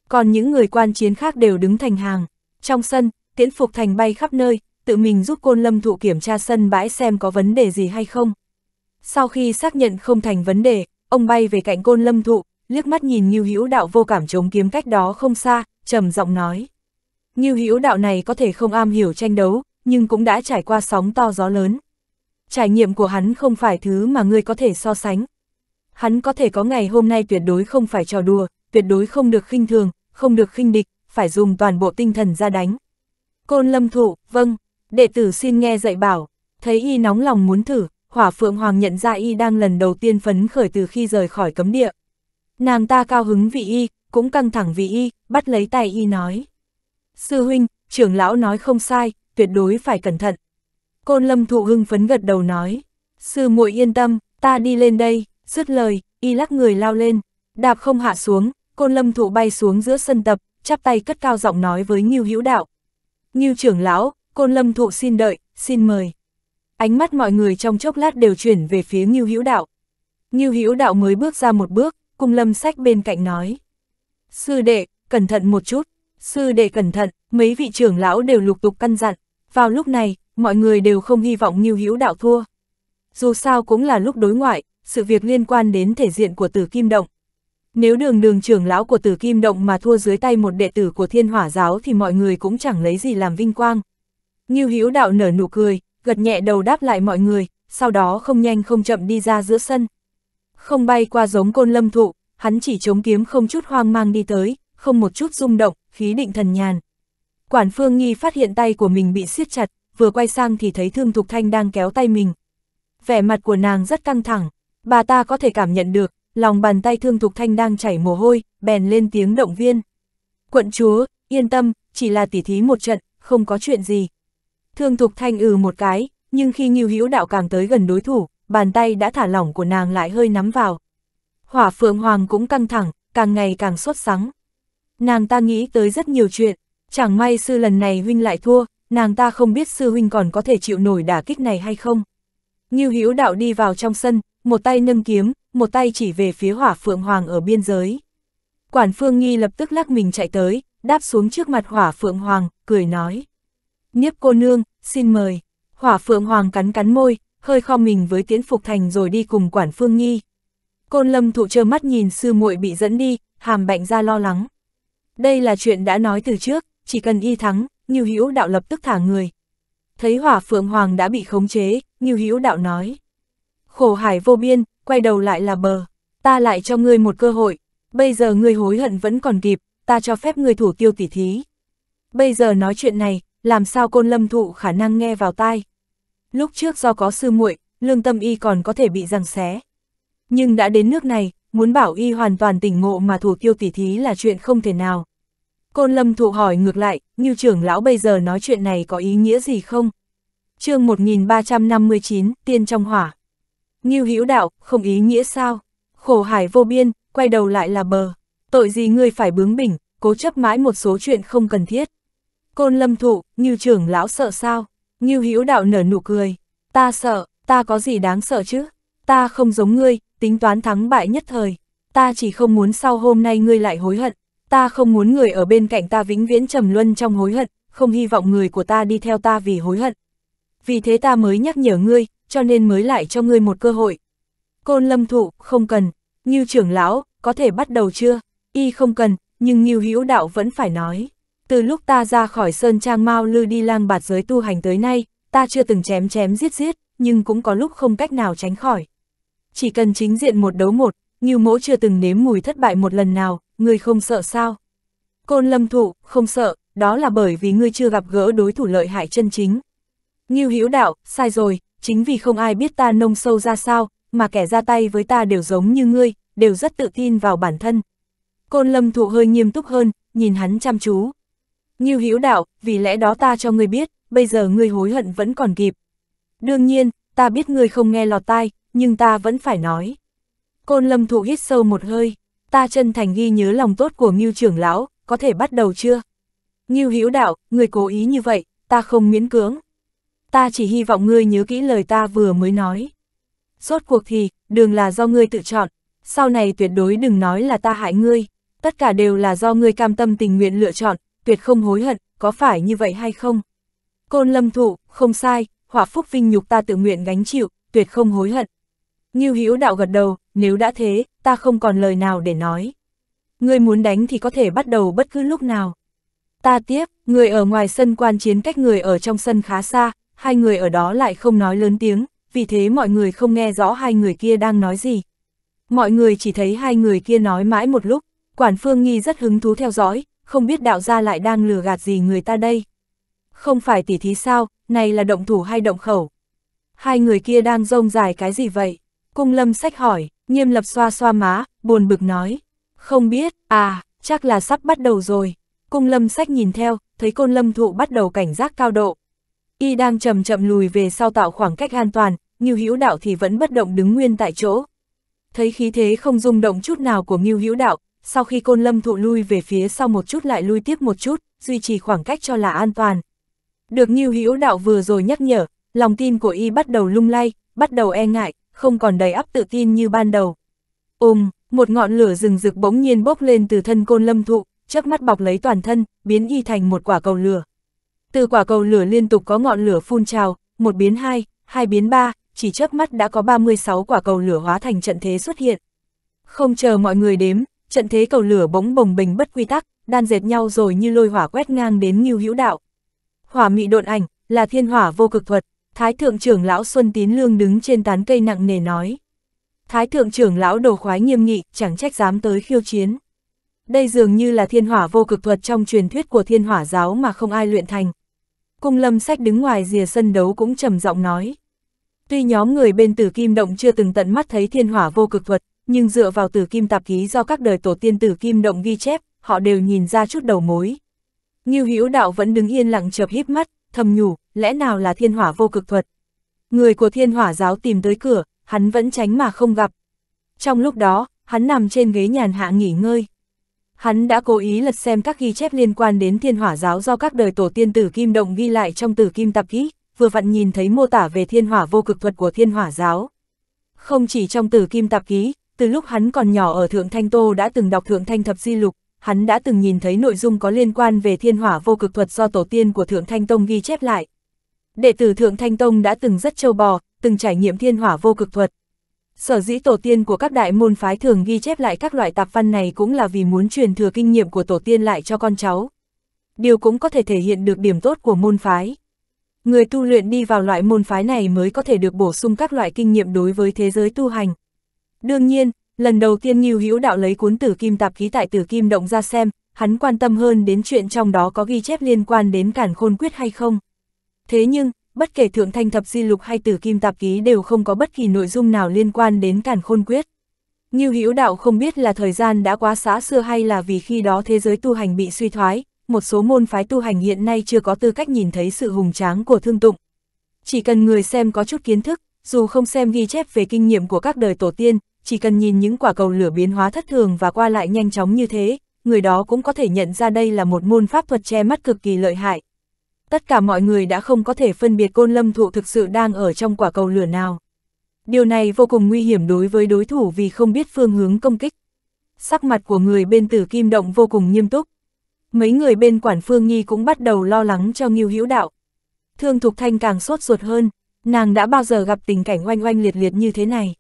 Còn những người quan chiến khác đều đứng thành hàng. Trong sân, tiễn phục thành bay khắp nơi, tự mình giúp côn lâm thụ kiểm tra sân bãi xem có vấn đề gì hay không. Sau khi xác nhận không thành vấn đề, ông bay về cạnh côn lâm thụ, liếc mắt nhìn Ngưu Hữu Đạo vô cảm chống kiếm cách đó không xa, trầm giọng nói. Ngưu Hữu Đạo này có thể không am hiểu tranh đấu, nhưng cũng đã trải qua sóng to gió lớn trải nghiệm của hắn không phải thứ mà ngươi có thể so sánh. Hắn có thể có ngày hôm nay tuyệt đối không phải trò đùa, tuyệt đối không được khinh thường, không được khinh địch, phải dùng toàn bộ tinh thần ra đánh. Côn lâm thụ, vâng, đệ tử xin nghe dạy bảo, thấy y nóng lòng muốn thử, hỏa phượng hoàng nhận ra y đang lần đầu tiên phấn khởi từ khi rời khỏi cấm địa. Nàng ta cao hứng vì y, cũng căng thẳng vì y, bắt lấy tay y nói. Sư huynh, trưởng lão nói không sai, tuyệt đối phải cẩn thận. Côn lâm thụ hưng phấn gật đầu nói, sư muội yên tâm, ta đi lên đây, dứt lời, y lắc người lao lên, đạp không hạ xuống, côn lâm thụ bay xuống giữa sân tập, chắp tay cất cao giọng nói với Ngưu Hữu Đạo. Ngưu trưởng lão, côn lâm thụ xin đợi, xin mời. Ánh mắt mọi người trong chốc lát đều chuyển về phía Ngưu Hữu Đạo. Ngưu Hữu Đạo mới bước ra một bước, cùng lâm sách bên cạnh nói. Sư đệ, cẩn thận một chút, sư đệ cẩn thận, mấy vị trưởng lão đều lục tục căn dặn. Vào lúc này, mọi người đều không hy vọng Ngưu Hữu Đạo thua. Dù sao cũng là lúc đối ngoại, sự việc liên quan đến thể diện của Tử Kim Động. Nếu đường đường trưởng lão của Tử Kim Động mà thua dưới tay một đệ tử của Thiên Hỏa Giáo thì mọi người cũng chẳng lấy gì làm vinh quang. Ngưu Hữu Đạo nở nụ cười, gật nhẹ đầu đáp lại mọi người, sau đó không nhanh không chậm đi ra giữa sân. Không bay qua giống côn lâm thụ, hắn chỉ chống kiếm không chút hoang mang đi tới, không một chút rung động, khí định thần nhàn. Quản Phương Nghi phát hiện tay của mình bị siết chặt, vừa quay sang thì thấy Thương Thục Thanh đang kéo tay mình. Vẻ mặt của nàng rất căng thẳng, bà ta có thể cảm nhận được, lòng bàn tay Thương Thục Thanh đang chảy mồ hôi, bèn lên tiếng động viên. Quận chúa, yên tâm, chỉ là tỉ thí một trận, không có chuyện gì. Thương Thục Thanh ừ một cái, nhưng khi Ngưu Hữu Đạo càng tới gần đối thủ, bàn tay đã thả lỏng của nàng lại hơi nắm vào. Hỏa Phượng Hoàng cũng căng thẳng, càng ngày càng sốt sắng. Nàng ta nghĩ tới rất nhiều chuyện, chẳng may sư lần này huynh lại thua, nàng ta không biết sư huynh còn có thể chịu nổi đả kích này hay không. như Hữu Đạo đi vào trong sân, một tay nâng kiếm, một tay chỉ về phía Hỏa Phượng Hoàng ở biên giới. Quản Phương Nghi lập tức lắc mình chạy tới, đáp xuống trước mặt Hỏa Phượng Hoàng, cười nói: "Niếp cô nương, xin mời." Hỏa Phượng Hoàng cắn cắn môi, hơi khom mình với Tiễn Phục Thành rồi đi cùng Quản Phương Nghi. Côn Lâm Thụ trơ mắt nhìn sư muội bị dẫn đi, hàm bệnh ra lo lắng. Đây là chuyện đã nói từ trước, chỉ cần y thắng, Nghiêu Hữu Đạo lập tức thả người. Thấy hỏa phượng hoàng đã bị khống chế, Nghiêu Hữu Đạo nói. Khổ hải vô biên, quay đầu lại là bờ. Ta lại cho ngươi một cơ hội. Bây giờ ngươi hối hận vẫn còn kịp, ta cho phép ngươi thủ tiêu tỷ thí. Bây giờ nói chuyện này, làm sao côn lâm thụ khả năng nghe vào tai. Lúc trước do có sư muội, lương tâm y còn có thể bị giằng xé. Nhưng đã đến nước này, muốn bảo y hoàn toàn tỉnh ngộ mà thủ tiêu tỷ thí là chuyện không thể nào. Côn Lâm thụ hỏi ngược lại, như trưởng lão bây giờ nói chuyện này có ý nghĩa gì không? chương 1359, Tiên trong hỏa. Nghiêu hữu đạo, không ý nghĩa sao? Khổ hải vô biên, quay đầu lại là bờ. Tội gì ngươi phải bướng bỉnh, cố chấp mãi một số chuyện không cần thiết. Côn lâm thụ, như trưởng lão sợ sao? Nghiêu hữu đạo nở nụ cười. Ta sợ, ta có gì đáng sợ chứ? Ta không giống ngươi, tính toán thắng bại nhất thời. Ta chỉ không muốn sau hôm nay ngươi lại hối hận ta không muốn người ở bên cạnh ta vĩnh viễn trầm luân trong hối hận, không hy vọng người của ta đi theo ta vì hối hận. Vì thế ta mới nhắc nhở ngươi, cho nên mới lại cho ngươi một cơ hội. Côn lâm thụ, không cần, như trưởng lão, có thể bắt đầu chưa? Y không cần, nhưng Như Hữu Đạo vẫn phải nói. Từ lúc ta ra khỏi Sơn Trang Mao Lư đi lang bạt giới tu hành tới nay, ta chưa từng chém chém giết giết, nhưng cũng có lúc không cách nào tránh khỏi. Chỉ cần chính diện một đấu một, Như Mỗ chưa từng nếm mùi thất bại một lần nào, ngươi không sợ sao? Côn lâm thụ, không sợ, đó là bởi vì ngươi chưa gặp gỡ đối thủ lợi hại chân chính. Ngưu Hữu đạo, sai rồi, chính vì không ai biết ta nông sâu ra sao, mà kẻ ra tay với ta đều giống như ngươi, đều rất tự tin vào bản thân. Côn lâm thụ hơi nghiêm túc hơn, nhìn hắn chăm chú. Ngưu Hữu đạo, vì lẽ đó ta cho ngươi biết, bây giờ ngươi hối hận vẫn còn kịp. Đương nhiên, ta biết ngươi không nghe lọt tai, nhưng ta vẫn phải nói. Côn lâm thụ hít sâu một hơi ta chân thành ghi nhớ lòng tốt của Ngưu trưởng lão, có thể bắt đầu chưa? Ngưu Hữu Đạo, người cố ý như vậy, ta không miễn cưỡng. Ta chỉ hy vọng ngươi nhớ kỹ lời ta vừa mới nói. Rốt cuộc thì, đường là do ngươi tự chọn, sau này tuyệt đối đừng nói là ta hại ngươi, tất cả đều là do ngươi cam tâm tình nguyện lựa chọn, tuyệt không hối hận, có phải như vậy hay không? Côn lâm thụ, không sai, hỏa phúc vinh nhục ta tự nguyện gánh chịu, tuyệt không hối hận. Ngưu Hữu Đạo gật đầu, nếu đã thế, ta không còn lời nào để nói. Ngươi muốn đánh thì có thể bắt đầu bất cứ lúc nào. Ta tiếp, người ở ngoài sân quan chiến cách người ở trong sân khá xa, hai người ở đó lại không nói lớn tiếng, vì thế mọi người không nghe rõ hai người kia đang nói gì. Mọi người chỉ thấy hai người kia nói mãi một lúc, quản phương nghi rất hứng thú theo dõi, không biết đạo gia lại đang lừa gạt gì người ta đây. Không phải tỉ thí sao, này là động thủ hay động khẩu. Hai người kia đang rông dài cái gì vậy? Cung lâm sách hỏi, Nghiêm lập xoa xoa má, buồn bực nói. Không biết, à, chắc là sắp bắt đầu rồi. Cung lâm sách nhìn theo, thấy côn lâm thụ bắt đầu cảnh giác cao độ. Y đang chậm chậm lùi về sau tạo khoảng cách an toàn, Ngưu Hữu Đạo thì vẫn bất động đứng nguyên tại chỗ. Thấy khí thế không rung động chút nào của Ngưu Hữu Đạo, sau khi côn lâm thụ lui về phía sau một chút lại lui tiếp một chút, duy trì khoảng cách cho là an toàn. Được Ngưu Hữu Đạo vừa rồi nhắc nhở, lòng tin của y bắt đầu lung lay, bắt đầu e ngại, không còn đầy ắp tự tin như ban đầu. Ôm, một ngọn lửa rừng rực bỗng nhiên bốc lên từ thân côn lâm thụ, chớp mắt bọc lấy toàn thân, biến y thành một quả cầu lửa. Từ quả cầu lửa liên tục có ngọn lửa phun trào, một biến hai, hai biến ba, chỉ chớp mắt đã có 36 quả cầu lửa hóa thành trận thế xuất hiện. Không chờ mọi người đếm, trận thế cầu lửa bỗng bồng bình bất quy tắc, đan dệt nhau rồi như lôi hỏa quét ngang đến như Hữu Đạo. Hỏa mị độn ảnh là thiên hỏa vô cực thuật, Thái thượng trưởng lão Xuân Tín Lương đứng trên tán cây nặng nề nói. Thái thượng trưởng lão đồ khoái nghiêm nghị, chẳng trách dám tới khiêu chiến. Đây dường như là thiên hỏa vô cực thuật trong truyền thuyết của thiên hỏa giáo mà không ai luyện thành. Cung lâm sách đứng ngoài rìa sân đấu cũng trầm giọng nói. Tuy nhóm người bên tử kim động chưa từng tận mắt thấy thiên hỏa vô cực thuật, nhưng dựa vào tử kim tạp ký do các đời tổ tiên tử kim động ghi chép, họ đều nhìn ra chút đầu mối. Như hữu đạo vẫn đứng yên lặng chợp híp mắt, thầm nhủ, lẽ nào là thiên hỏa vô cực thuật. Người của thiên hỏa giáo tìm tới cửa, hắn vẫn tránh mà không gặp. Trong lúc đó, hắn nằm trên ghế nhàn hạ nghỉ ngơi. Hắn đã cố ý lật xem các ghi chép liên quan đến thiên hỏa giáo do các đời tổ tiên tử kim động ghi lại trong tử kim tạp ký vừa vặn nhìn thấy mô tả về thiên hỏa vô cực thuật của thiên hỏa giáo. Không chỉ trong tử kim tạp ký, từ lúc hắn còn nhỏ ở Thượng Thanh Tô đã từng đọc Thượng Thanh Thập Di Lục, hắn đã từng nhìn thấy nội dung có liên quan về thiên hỏa vô cực thuật do tổ tiên của Thượng Thanh Tông ghi chép lại. Đệ tử Thượng Thanh Tông đã từng rất châu bò, từng trải nghiệm thiên hỏa vô cực thuật. Sở dĩ tổ tiên của các đại môn phái thường ghi chép lại các loại tạp văn này cũng là vì muốn truyền thừa kinh nghiệm của tổ tiên lại cho con cháu. Điều cũng có thể thể hiện được điểm tốt của môn phái. Người tu luyện đi vào loại môn phái này mới có thể được bổ sung các loại kinh nghiệm đối với thế giới tu hành. Đương nhiên, lần đầu tiên Ngưu Hữu Đạo lấy cuốn tử kim tạp ký tại tử kim động ra xem, hắn quan tâm hơn đến chuyện trong đó có ghi chép liên quan đến cản khôn quyết hay không. Thế nhưng, bất kể thượng thanh thập di lục hay tử kim tạp ký đều không có bất kỳ nội dung nào liên quan đến cản khôn quyết. Ngưu Hữu Đạo không biết là thời gian đã quá xã xưa hay là vì khi đó thế giới tu hành bị suy thoái, một số môn phái tu hành hiện nay chưa có tư cách nhìn thấy sự hùng tráng của thương tụng. Chỉ cần người xem có chút kiến thức, dù không xem ghi chép về kinh nghiệm của các đời tổ tiên, chỉ cần nhìn những quả cầu lửa biến hóa thất thường và qua lại nhanh chóng như thế, người đó cũng có thể nhận ra đây là một môn pháp thuật che mắt cực kỳ lợi hại. Tất cả mọi người đã không có thể phân biệt côn lâm thụ thực sự đang ở trong quả cầu lửa nào. Điều này vô cùng nguy hiểm đối với đối thủ vì không biết phương hướng công kích. Sắc mặt của người bên tử kim động vô cùng nghiêm túc. Mấy người bên quản phương nghi cũng bắt đầu lo lắng cho nghiêu hữu đạo. Thương Thục Thanh càng sốt ruột hơn, nàng đã bao giờ gặp tình cảnh oanh oanh liệt liệt như thế này.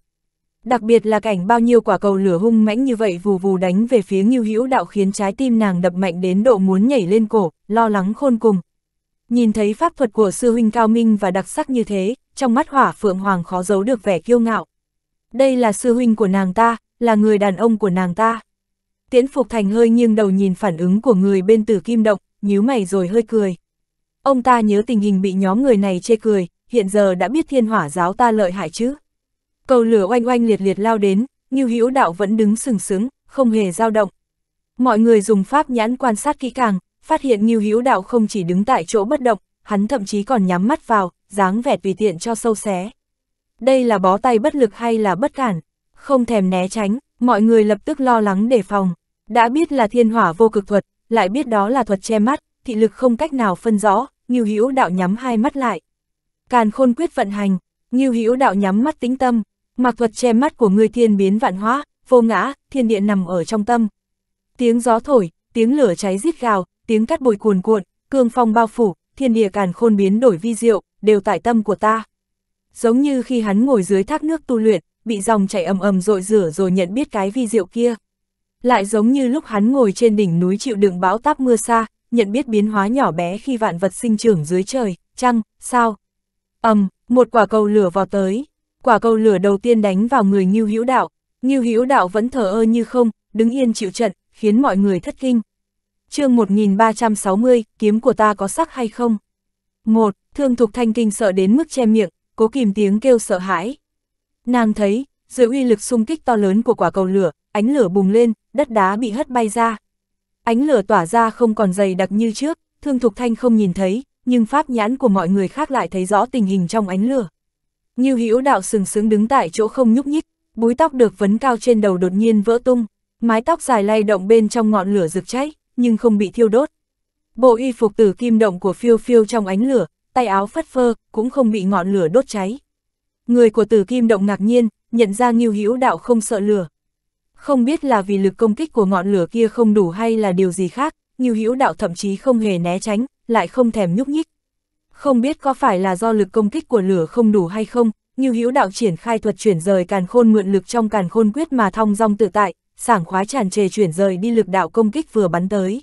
Đặc biệt là cảnh bao nhiêu quả cầu lửa hung mãnh như vậy vù vù đánh về phía Ngưu Hữu Đạo khiến trái tim nàng đập mạnh đến độ muốn nhảy lên cổ, lo lắng khôn cùng. Nhìn thấy pháp thuật của sư huynh cao minh và đặc sắc như thế, trong mắt Hỏa Phượng Hoàng khó giấu được vẻ kiêu ngạo. Đây là sư huynh của nàng ta, là người đàn ông của nàng ta. Tiễn Phục Thành hơi nghiêng đầu nhìn phản ứng của người bên Tử Kim Động, nhíu mày rồi hơi cười. Ông ta nhớ tình hình bị nhóm người này chê cười, hiện giờ đã biết thiên hỏa giáo ta lợi hại chứ. Cầu lửa oanh oanh liệt liệt lao đến, Ngưu Hữu Đạo vẫn đứng sừng sững, không hề dao động. Mọi người dùng pháp nhãn quan sát kỹ càng, phát hiện Ngưu Hữu Đạo không chỉ đứng tại chỗ bất động, hắn thậm chí còn nhắm mắt vào, dáng vẻ tùy tiện cho sâu xé. Đây là bó tay bất lực hay là bất cản, không thèm né tránh, mọi người lập tức lo lắng đề phòng. Đã biết là thiên hỏa vô cực thuật, lại biết đó là thuật che mắt, thị lực không cách nào phân rõ, Ngưu Hữu Đạo nhắm hai mắt lại. Càn khôn quyết vận hành, Ngưu Hữu Đạo nhắm mắt tĩnh tâm, Mặc thuật che mắt của ngươi thiên biến vạn hóa, vô ngã, thiên địa nằm ở trong tâm. Tiếng gió thổi, tiếng lửa cháy rít gào, tiếng cắt bụi cuồn cuộn, cương phong bao phủ, thiên địa càn khôn biến đổi vi diệu, đều tại tâm của ta. Giống như khi hắn ngồi dưới thác nước tu luyện, bị dòng chảy ầm ầm rội rửa rồi nhận biết cái vi diệu kia. Lại giống như lúc hắn ngồi trên đỉnh núi chịu đựng bão táp mưa xa, nhận biết biến hóa nhỏ bé khi vạn vật sinh trưởng dưới trời, trăng, sao. ầm, một quả cầu lửa vào tới, quả cầu lửa đầu tiên đánh vào người Ngưu Hữu Đạo, Ngưu Hữu Đạo vẫn thờ ơ như không, đứng yên chịu trận, khiến mọi người thất kinh. Chương 1360, kiếm của ta có sắc hay không? Một, Thương Thục Thanh kinh sợ đến mức che miệng, cố kìm tiếng kêu sợ hãi. Nàng thấy, dưới uy lực xung kích to lớn của quả cầu lửa, ánh lửa bùng lên, đất đá bị hất bay ra. Ánh lửa tỏa ra không còn dày đặc như trước, Thương Thục Thanh không nhìn thấy, nhưng pháp nhãn của mọi người khác lại thấy rõ tình hình trong ánh lửa. Như hữu đạo sừng sững đứng tại chỗ không nhúc nhích, búi tóc được vấn cao trên đầu đột nhiên vỡ tung, mái tóc dài lay động bên trong ngọn lửa rực cháy, nhưng không bị thiêu đốt. Bộ y phục tử kim động của phiêu phiêu trong ánh lửa, tay áo phất phơ, cũng không bị ngọn lửa đốt cháy. Người của tử kim động ngạc nhiên, nhận ra nghiêu hữu đạo không sợ lửa. Không biết là vì lực công kích của ngọn lửa kia không đủ hay là điều gì khác, nghiêu hữu đạo thậm chí không hề né tránh, lại không thèm nhúc nhích. Không biết có phải là do lực công kích của lửa không đủ hay không, như hữu đạo triển khai thuật chuyển rời càn khôn mượn lực trong càn khôn quyết mà thong dong tự tại, sảng khoái tràn trề chuyển rời đi lực đạo công kích vừa bắn tới.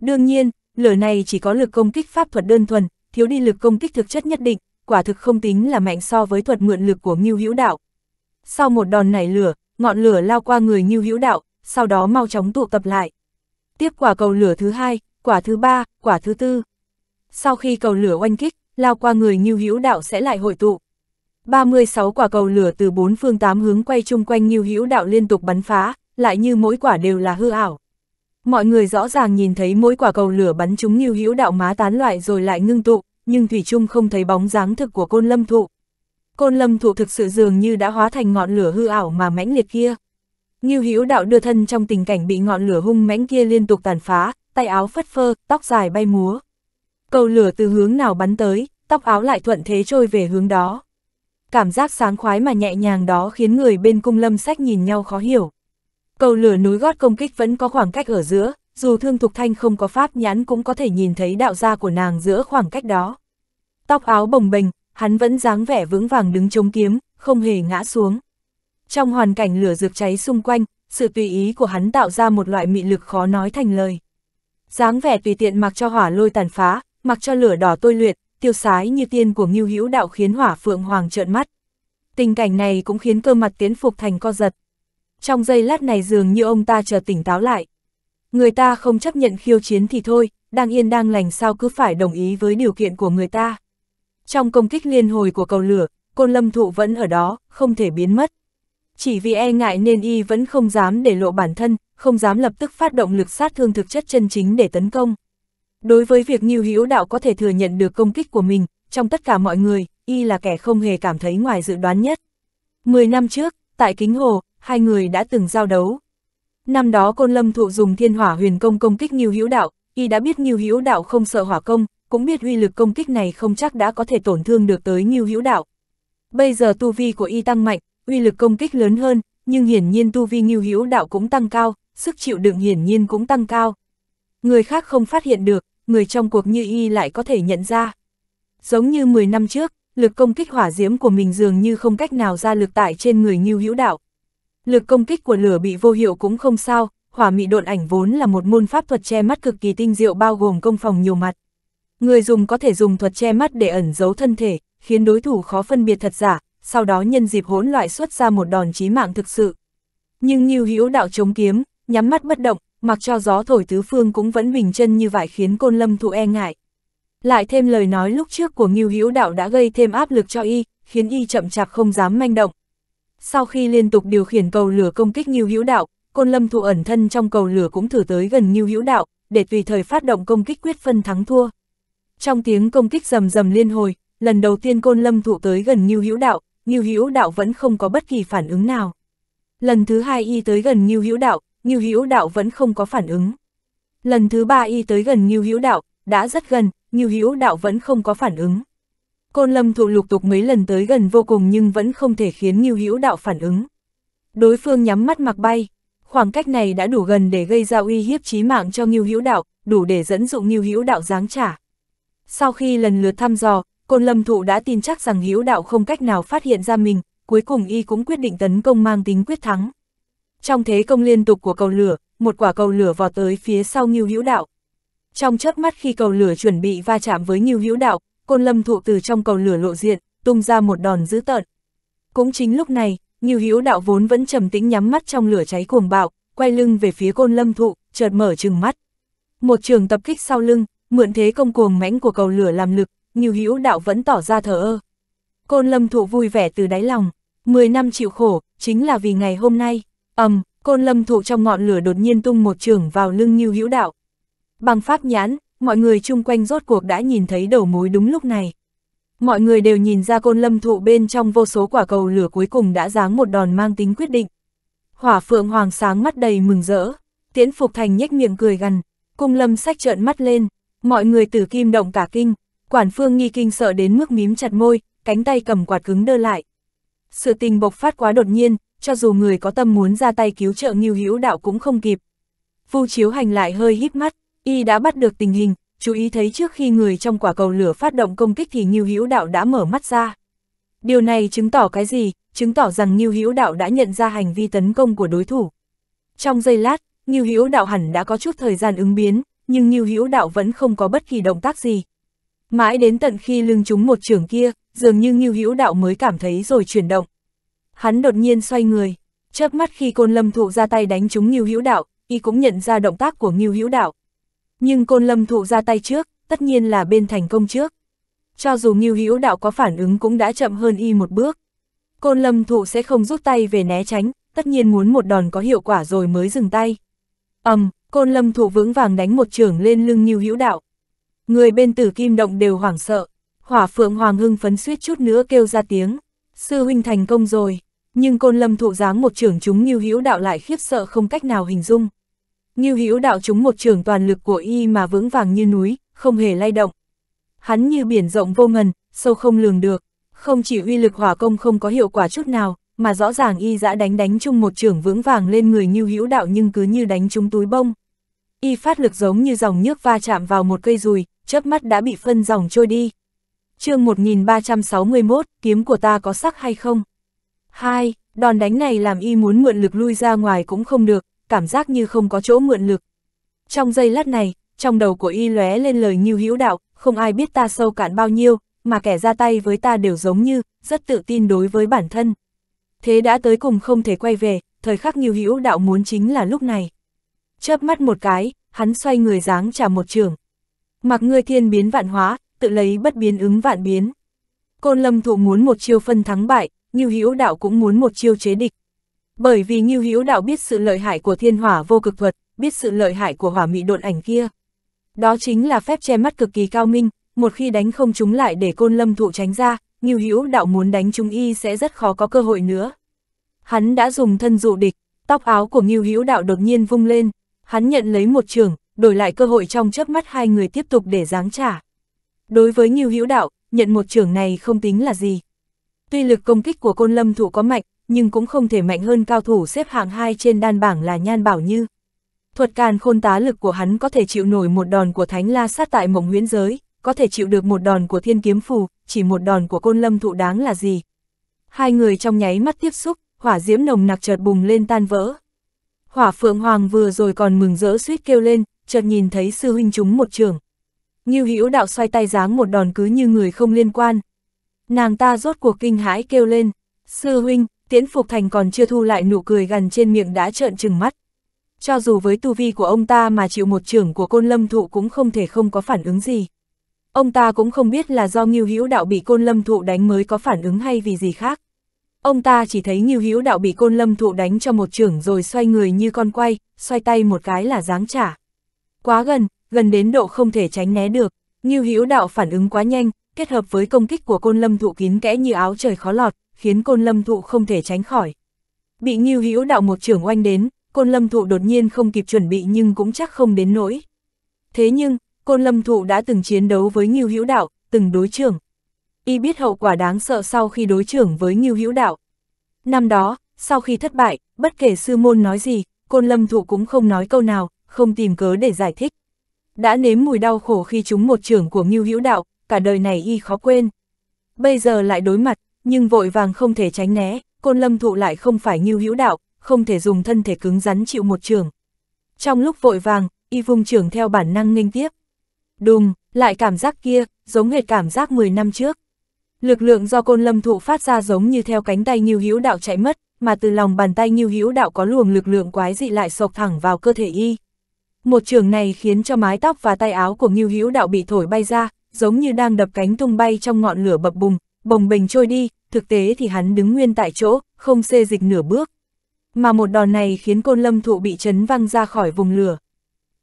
Đương nhiên, lửa này chỉ có lực công kích pháp thuật đơn thuần, thiếu đi lực công kích thực chất nhất định, quả thực không tính là mạnh so với thuật mượn lực của Ngưu Hữu Đạo. Sau một đòn nảy lửa, ngọn lửa lao qua người Ngưu Hữu Đạo, sau đó mau chóng tụ tập lại. Tiếp quả cầu lửa thứ hai, quả thứ ba, quả thứ tư sau khi cầu lửa oanh kích, lao qua người Ngưu Hữu Đạo sẽ lại hội tụ. 36 quả cầu lửa từ bốn phương tám hướng quay chung quanh Ngưu Hữu Đạo liên tục bắn phá, lại như mỗi quả đều là hư ảo. Mọi người rõ ràng nhìn thấy mỗi quả cầu lửa bắn trúng Ngưu Hữu Đạo má tán loại rồi lại ngưng tụ, nhưng thủy chung không thấy bóng dáng thực của Côn Lâm thụ. Côn Lâm thụ thực sự dường như đã hóa thành ngọn lửa hư ảo mà mãnh liệt kia. Ngưu Hữu Đạo đưa thân trong tình cảnh bị ngọn lửa hung mãnh kia liên tục tàn phá, tay áo phất phơ, tóc dài bay múa cầu lửa từ hướng nào bắn tới, tóc áo lại thuận thế trôi về hướng đó. Cảm giác sáng khoái mà nhẹ nhàng đó khiến người bên cung lâm sách nhìn nhau khó hiểu. Cầu lửa núi gót công kích vẫn có khoảng cách ở giữa, dù thương thục thanh không có pháp nhãn cũng có thể nhìn thấy đạo gia của nàng giữa khoảng cách đó. Tóc áo bồng bềnh, hắn vẫn dáng vẻ vững vàng đứng chống kiếm, không hề ngã xuống. Trong hoàn cảnh lửa dược cháy xung quanh, sự tùy ý của hắn tạo ra một loại mị lực khó nói thành lời. dáng vẻ tùy tiện mặc cho hỏa lôi tàn phá, mặc cho lửa đỏ tôi luyện, tiêu sái như tiên của Ngưu Hữu Đạo khiến Hỏa Phượng Hoàng trợn mắt. Tình cảnh này cũng khiến cơ mặt Tiến Phục Thành co giật. Trong giây lát này dường như ông ta chờ tỉnh táo lại. Người ta không chấp nhận khiêu chiến thì thôi, đang yên đang lành sao cứ phải đồng ý với điều kiện của người ta. Trong công kích liên hồi của cầu lửa, côn lâm thụ vẫn ở đó, không thể biến mất. Chỉ vì e ngại nên y vẫn không dám để lộ bản thân, không dám lập tức phát động lực sát thương thực chất chân chính để tấn công. Đối với việc Ngưu Hữu Đạo có thể thừa nhận được công kích của mình, trong tất cả mọi người, y là kẻ không hề cảm thấy ngoài dự đoán nhất. Mười năm trước, tại Kính Hồ, hai người đã từng giao đấu. Năm đó Côn Lâm Thụ dùng Thiên Hỏa Huyền Công công kích Ngưu Hữu Đạo, y đã biết Ngưu Hữu Đạo không sợ hỏa công, cũng biết uy lực công kích này không chắc đã có thể tổn thương được tới Ngưu Hữu Đạo. Bây giờ tu vi của y tăng mạnh, uy lực công kích lớn hơn, nhưng hiển nhiên tu vi Ngưu Hữu Đạo cũng tăng cao, sức chịu đựng hiển nhiên cũng tăng cao. Người khác không phát hiện được, người trong cuộc như y lại có thể nhận ra. Giống như 10 năm trước, lực công kích hỏa diễm của mình dường như không cách nào ra lực tại trên người Ngưu Hữu Đạo. Lực công kích của lửa bị vô hiệu cũng không sao, hỏa mị độn ảnh vốn là một môn pháp thuật che mắt cực kỳ tinh diệu bao gồm công phòng nhiều mặt. Người dùng có thể dùng thuật che mắt để ẩn giấu thân thể, khiến đối thủ khó phân biệt thật giả, sau đó nhân dịp hỗn loại xuất ra một đòn chí mạng thực sự. Nhưng Ngưu Hữu Đạo chống kiếm, nhắm mắt bất động, mặc cho gió thổi tứ phương cũng vẫn bình chân như vải khiến côn lâm thụ e ngại. Lại thêm lời nói lúc trước của Ngưu Hữu Đạo đã gây thêm áp lực cho y, khiến y chậm chạp không dám manh động. Sau khi liên tục điều khiển cầu lửa công kích Ngưu Hữu Đạo, Côn Lâm thụ ẩn thân trong cầu lửa cũng thử tới gần Ngưu Hữu Đạo, để tùy thời phát động công kích quyết phân thắng thua. Trong tiếng công kích rầm rầm liên hồi, lần đầu tiên Côn Lâm thụ tới gần Ngưu Hữu Đạo, Ngưu Hữu Đạo vẫn không có bất kỳ phản ứng nào. Lần thứ hai y tới gần Ngưu Hữu Đạo, Ngưu Hữu Đạo vẫn không có phản ứng. Lần thứ ba y tới gần Ngưu Hữu Đạo, đã rất gần, Ngưu Hữu Đạo vẫn không có phản ứng. Côn Lâm thụ lục tục mấy lần tới gần vô cùng nhưng vẫn không thể khiến Ngưu Hữu Đạo phản ứng. Đối phương nhắm mắt mặc bay, khoảng cách này đã đủ gần để gây ra uy hiếp chí mạng cho Ngưu Hữu Đạo, đủ để dẫn dụ Ngưu Hữu Đạo giáng trả. Sau khi lần lượt thăm dò, Côn Lâm Thụ đã tin chắc rằng Hữu Đạo không cách nào phát hiện ra mình, cuối cùng y cũng quyết định tấn công mang tính quyết thắng. Trong thế công liên tục của cầu lửa, một quả cầu lửa vọt tới phía sau Ngưu Hữu Đạo. Trong chớp mắt khi cầu lửa chuẩn bị va chạm với Ngưu Hữu Đạo, Côn Lâm thụ từ trong cầu lửa lộ diện, tung ra một đòn dữ tợn. Cũng chính lúc này, Ngưu Hữu Đạo vốn vẫn trầm tĩnh nhắm mắt trong lửa cháy cuồng bạo, quay lưng về phía Côn Lâm thụ, chợt mở trừng mắt. Một trường tập kích sau lưng, mượn thế công cuồng mãnh của cầu lửa làm lực, Ngưu Hữu Đạo vẫn tỏ ra thờ ơ. Côn Lâm thụ vui vẻ từ đáy lòng, 10 năm chịu khổ, chính là vì ngày hôm nay ầm, côn lâm thụ trong ngọn lửa đột nhiên tung một trường vào lưng Ngưu Hữu Đạo. Bằng pháp nhãn, mọi người chung quanh rốt cuộc đã nhìn thấy đầu mối đúng lúc này. Mọi người đều nhìn ra côn lâm thụ bên trong vô số quả cầu lửa cuối cùng đã giáng một đòn mang tính quyết định. Hỏa phượng hoàng sáng mắt đầy mừng rỡ, tiễn phục thành nhếch miệng cười gần cung lâm sách trợn mắt lên, mọi người tử kim động cả kinh, quản phương nghi kinh sợ đến mức mím chặt môi, cánh tay cầm quạt cứng đơ lại. Sự tình bộc phát quá đột nhiên, cho dù người có tâm muốn ra tay cứu trợ Ngưu Hữu Đạo cũng không kịp. Vu Chiếu Hành lại hơi híp mắt, y đã bắt được tình hình, chú ý thấy trước khi người trong quả cầu lửa phát động công kích thì Ngưu Hữu Đạo đã mở mắt ra. Điều này chứng tỏ cái gì? Chứng tỏ rằng Ngưu Hữu Đạo đã nhận ra hành vi tấn công của đối thủ. Trong giây lát, Ngưu Hữu Đạo hẳn đã có chút thời gian ứng biến, nhưng Ngưu Hữu Đạo vẫn không có bất kỳ động tác gì. Mãi đến tận khi lưng chúng một trường kia, dường như Ngưu Hữu Đạo mới cảm thấy rồi chuyển động. Hắn đột nhiên xoay người, chớp mắt khi côn lâm thụ ra tay đánh trúng Ngưu Hữu Đạo, y cũng nhận ra động tác của Ngưu Hữu Đạo. Nhưng côn lâm thụ ra tay trước, tất nhiên là bên thành công trước. Cho dù Ngưu Hữu Đạo có phản ứng cũng đã chậm hơn y một bước. Côn lâm thụ sẽ không rút tay về né tránh, tất nhiên muốn một đòn có hiệu quả rồi mới dừng tay. ầm, um, côn lâm thụ vững vàng đánh một trường lên lưng Ngưu Hữu Đạo. Người bên tử kim động đều hoảng sợ, hỏa phượng hoàng hưng phấn suýt chút nữa kêu ra tiếng, sư huynh thành công rồi. Nhưng côn lâm thụ giáng một trường chúng như hữu đạo lại khiếp sợ không cách nào hình dung. Như hữu đạo chúng một trường toàn lực của y mà vững vàng như núi, không hề lay động. Hắn như biển rộng vô ngần, sâu không lường được, không chỉ uy lực hỏa công không có hiệu quả chút nào, mà rõ ràng y đã đánh đánh chung một trường vững vàng lên người như hữu đạo nhưng cứ như đánh chúng túi bông. Y phát lực giống như dòng nước va chạm vào một cây dùi chớp mắt đã bị phân dòng trôi đi. chương 1361, kiếm của ta có sắc hay không? Hai, đòn đánh này làm y muốn mượn lực lui ra ngoài cũng không được, cảm giác như không có chỗ mượn lực. Trong giây lát này, trong đầu của y lóe lên lời như hữu đạo, không ai biết ta sâu cạn bao nhiêu, mà kẻ ra tay với ta đều giống như, rất tự tin đối với bản thân. Thế đã tới cùng không thể quay về, thời khắc như hữu đạo muốn chính là lúc này. Chớp mắt một cái, hắn xoay người dáng trả một trường. Mặc ngươi thiên biến vạn hóa, tự lấy bất biến ứng vạn biến. Côn lâm thụ muốn một chiêu phân thắng bại, Ngưu Hữu Đạo cũng muốn một chiêu chế địch. Bởi vì Ngưu Hữu Đạo biết sự lợi hại của thiên hỏa vô cực thuật, biết sự lợi hại của hỏa mị độn ảnh kia. Đó chính là phép che mắt cực kỳ cao minh, một khi đánh không chúng lại để côn lâm thụ tránh ra, Ngưu Hữu Đạo muốn đánh chúng y sẽ rất khó có cơ hội nữa. Hắn đã dùng thân dụ địch, tóc áo của Ngưu Hữu Đạo đột nhiên vung lên, hắn nhận lấy một trường, đổi lại cơ hội trong chớp mắt hai người tiếp tục để giáng trả. Đối với Ngưu Hữu Đạo, nhận một trường này không tính là gì, Tuy lực công kích của côn lâm thủ có mạnh, nhưng cũng không thể mạnh hơn cao thủ xếp hạng 2 trên đan bảng là Nhan Bảo Như. Thuật càn khôn tá lực của hắn có thể chịu nổi một đòn của thánh la sát tại mộng huyễn giới, có thể chịu được một đòn của thiên kiếm phù, chỉ một đòn của côn lâm thụ đáng là gì. Hai người trong nháy mắt tiếp xúc, hỏa diễm nồng nặc chợt bùng lên tan vỡ. Hỏa phượng hoàng vừa rồi còn mừng rỡ suýt kêu lên, chợt nhìn thấy sư huynh chúng một trường. Như hữu đạo xoay tay giáng một đòn cứ như người không liên quan, nàng ta rốt cuộc kinh hãi kêu lên, sư huynh, tiễn phục thành còn chưa thu lại nụ cười gần trên miệng đã trợn trừng mắt. Cho dù với tu vi của ông ta mà chịu một trưởng của côn lâm thụ cũng không thể không có phản ứng gì. Ông ta cũng không biết là do nghiêu hữu đạo bị côn lâm thụ đánh mới có phản ứng hay vì gì khác. Ông ta chỉ thấy nghiêu hữu đạo bị côn lâm thụ đánh cho một trưởng rồi xoay người như con quay, xoay tay một cái là dáng trả. Quá gần, gần đến độ không thể tránh né được, nghiêu hữu đạo phản ứng quá nhanh, kết hợp với công kích của côn lâm thụ kín kẽ như áo trời khó lọt, khiến côn lâm thụ không thể tránh khỏi. Bị Ngưu Hữu đạo một trưởng oanh đến, côn lâm thụ đột nhiên không kịp chuẩn bị nhưng cũng chắc không đến nỗi. Thế nhưng, côn lâm thụ đã từng chiến đấu với Ngưu Hữu đạo, từng đối trưởng. Y biết hậu quả đáng sợ sau khi đối trưởng với Ngưu Hữu đạo. Năm đó, sau khi thất bại, bất kể sư môn nói gì, côn lâm thụ cũng không nói câu nào, không tìm cớ để giải thích. Đã nếm mùi đau khổ khi chúng một trưởng của Ngưu Hữu đạo, cả đời này y khó quên. Bây giờ lại đối mặt, nhưng vội vàng không thể tránh né, côn lâm thụ lại không phải như hữu đạo, không thể dùng thân thể cứng rắn chịu một trường. Trong lúc vội vàng, y vung trường theo bản năng nghênh tiếp. Đùng, lại cảm giác kia, giống hệt cảm giác 10 năm trước. Lực lượng do côn lâm thụ phát ra giống như theo cánh tay Nhiêu Hữu Đạo chạy mất, mà từ lòng bàn tay Nhiêu Hữu Đạo có luồng lực lượng quái dị lại sộc thẳng vào cơ thể y. Một trường này khiến cho mái tóc và tay áo của Nhiêu Hữu Đạo bị thổi bay ra, giống như đang đập cánh tung bay trong ngọn lửa bập bùng, bồng bềnh trôi đi, thực tế thì hắn đứng nguyên tại chỗ, không xê dịch nửa bước. Mà một đòn này khiến côn lâm thụ bị chấn văng ra khỏi vùng lửa.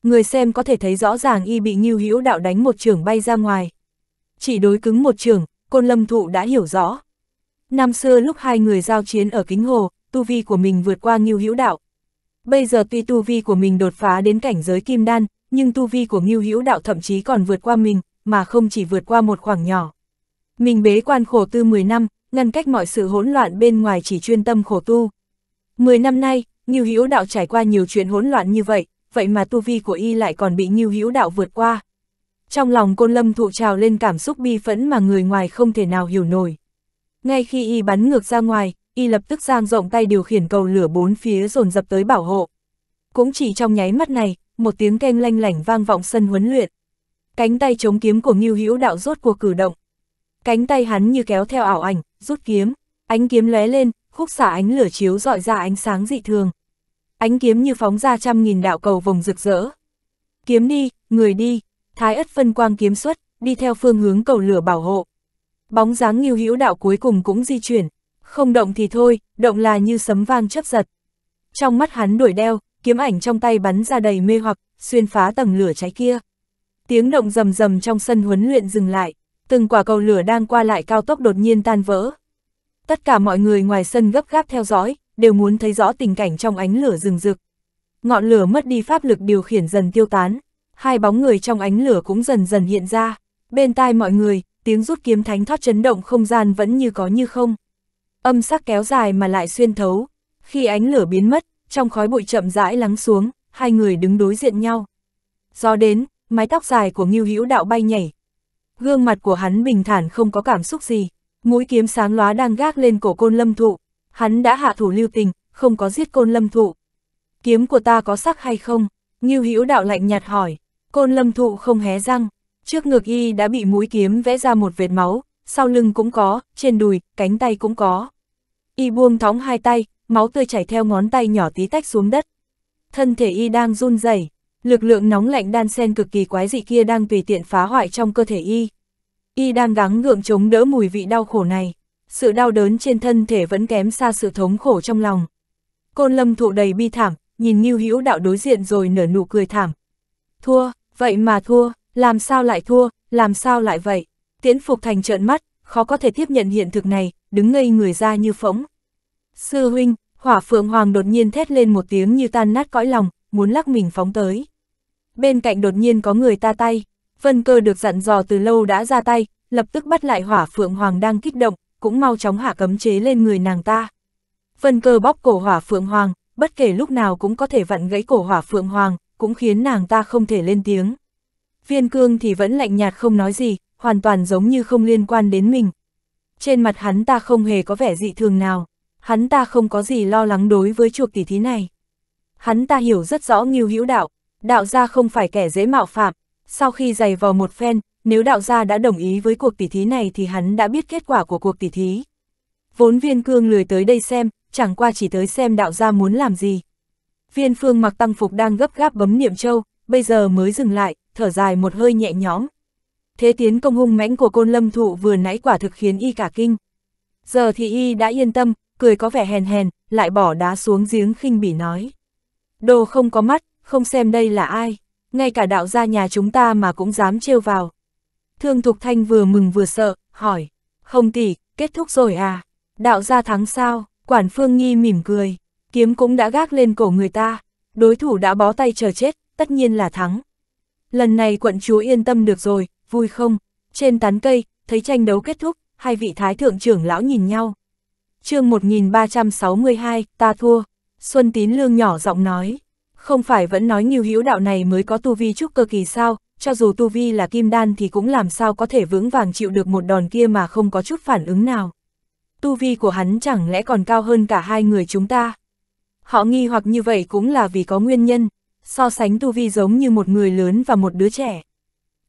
Người xem có thể thấy rõ ràng y bị nghiêu hữu đạo đánh một trường bay ra ngoài. Chỉ đối cứng một trường, côn lâm thụ đã hiểu rõ. Năm xưa lúc hai người giao chiến ở Kính Hồ, tu vi của mình vượt qua nghiêu hữu đạo. Bây giờ tuy tu vi của mình đột phá đến cảnh giới kim đan, nhưng tu vi của nghiêu hữu đạo thậm chí còn vượt qua mình, mà không chỉ vượt qua một khoảng nhỏ. Mình bế quan khổ tư 10 năm, ngăn cách mọi sự hỗn loạn bên ngoài chỉ chuyên tâm khổ tu. 10 năm nay, Ngưu Hữu Đạo trải qua nhiều chuyện hỗn loạn như vậy, vậy mà tu vi của y lại còn bị Ngưu Hữu Đạo vượt qua. Trong lòng Côn Lâm thụ trào lên cảm xúc bi phẫn mà người ngoài không thể nào hiểu nổi. Ngay khi y bắn ngược ra ngoài, y lập tức giang rộng tay điều khiển cầu lửa bốn phía dồn dập tới bảo hộ. Cũng chỉ trong nháy mắt này, một tiếng keng lanh lảnh vang vọng sân huấn luyện. Cánh tay chống kiếm của Ngưu Hữu Đạo rốt cuộc cử động. Cánh tay hắn như kéo theo ảo ảnh, rút kiếm, ánh kiếm lóe lên, khúc xạ ánh lửa chiếu dọi ra ánh sáng dị thường. Ánh kiếm như phóng ra trăm nghìn đạo cầu vòng rực rỡ. Kiếm đi, người đi, Thái Ất phân quang kiếm xuất, đi theo phương hướng cầu lửa bảo hộ. Bóng dáng Ngưu Hữu Đạo cuối cùng cũng di chuyển, không động thì thôi, động là như sấm vang chớp giật. Trong mắt hắn đuổi đeo, kiếm ảnh trong tay bắn ra đầy mê hoặc, xuyên phá tầng lửa cháy kia. Tiếng động rầm rầm trong sân huấn luyện dừng lại, từng quả cầu lửa đang qua lại cao tốc đột nhiên tan vỡ. Tất cả mọi người ngoài sân gấp gáp theo dõi, đều muốn thấy rõ tình cảnh trong ánh lửa rừng rực. Ngọn lửa mất đi pháp lực điều khiển dần tiêu tán, hai bóng người trong ánh lửa cũng dần dần hiện ra. Bên tai mọi người, tiếng rút kiếm thánh thoát chấn động không gian vẫn như có như không. Âm sắc kéo dài mà lại xuyên thấu. Khi ánh lửa biến mất, trong khói bụi chậm rãi lắng xuống, hai người đứng đối diện nhau. Gió đến, mái tóc dài của Ngưu Hữu Đạo bay nhảy. Gương mặt của hắn bình thản không có cảm xúc gì, mũi kiếm sáng lóa đang gác lên cổ côn lâm thụ. Hắn đã hạ thủ lưu tình, không có giết côn lâm thụ. Kiếm của ta có sắc hay không? Ngưu Hữu Đạo lạnh nhạt hỏi. Côn lâm thụ không hé răng, trước ngực y đã bị mũi kiếm vẽ ra một vệt máu, sau lưng cũng có, trên đùi, cánh tay cũng có. Y buông thóng hai tay, máu tươi chảy theo ngón tay nhỏ tí tách xuống đất. Thân thể y đang run rẩy Lực lượng nóng lạnh đan sen cực kỳ quái dị kia đang tùy tiện phá hoại trong cơ thể y. Y đang gắng gượng chống đỡ mùi vị đau khổ này. Sự đau đớn trên thân thể vẫn kém xa sự thống khổ trong lòng. Côn lâm thụ đầy bi thảm, nhìn Ngưu Hữu đạo đối diện rồi nở nụ cười thảm. Thua, vậy mà thua, làm sao lại thua, làm sao lại vậy? Tiễn Phục Thành trợn mắt, khó có thể tiếp nhận hiện thực này, đứng ngây người ra như phỗng. Sư huynh, hỏa phượng hoàng đột nhiên thét lên một tiếng như tan nát cõi lòng, muốn lắc mình phóng tới. Bên cạnh đột nhiên có người ta tay, Vân Cơ được dặn dò từ lâu đã ra tay, lập tức bắt lại hỏa phượng hoàng đang kích động, cũng mau chóng hạ cấm chế lên người nàng ta. Vân Cơ bóp cổ hỏa phượng hoàng, bất kể lúc nào cũng có thể vặn gãy cổ hỏa phượng hoàng, cũng khiến nàng ta không thể lên tiếng. Viên cương thì vẫn lạnh nhạt không nói gì, hoàn toàn giống như không liên quan đến mình. Trên mặt hắn ta không hề có vẻ dị thường nào, hắn ta không có gì lo lắng đối với chuộc tỷ thí này hắn ta hiểu rất rõ nghiêu hữu đạo, đạo gia không phải kẻ dễ mạo phạm, sau khi giày vào một phen, nếu đạo gia đã đồng ý với cuộc tỉ thí này thì hắn đã biết kết quả của cuộc tỉ thí. Vốn viên cương lười tới đây xem, chẳng qua chỉ tới xem đạo gia muốn làm gì. Viên phương mặc tăng phục đang gấp gáp bấm niệm châu, bây giờ mới dừng lại, thở dài một hơi nhẹ nhõm. Thế tiến công hung mãnh của côn lâm thụ vừa nãy quả thực khiến y cả kinh. Giờ thì y đã yên tâm, cười có vẻ hèn hèn, lại bỏ đá xuống giếng khinh bỉ nói. Đồ không có mắt, không xem đây là ai, ngay cả đạo gia nhà chúng ta mà cũng dám trêu vào. Thương Thục Thanh vừa mừng vừa sợ, hỏi, không tỷ, kết thúc rồi à? Đạo gia thắng sao? Quản Phương Nghi mỉm cười, kiếm cũng đã gác lên cổ người ta, đối thủ đã bó tay chờ chết, tất nhiên là thắng. Lần này quận chúa yên tâm được rồi, vui không? Trên tán cây, thấy tranh đấu kết thúc, hai vị thái thượng trưởng lão nhìn nhau. chương 1362, ta thua. Xuân Tín Lương nhỏ giọng nói, không phải vẫn nói nhiều hữu đạo này mới có tu vi trúc cơ kỳ sao, cho dù tu vi là kim đan thì cũng làm sao có thể vững vàng chịu được một đòn kia mà không có chút phản ứng nào. Tu vi của hắn chẳng lẽ còn cao hơn cả hai người chúng ta. Họ nghi hoặc như vậy cũng là vì có nguyên nhân, so sánh tu vi giống như một người lớn và một đứa trẻ.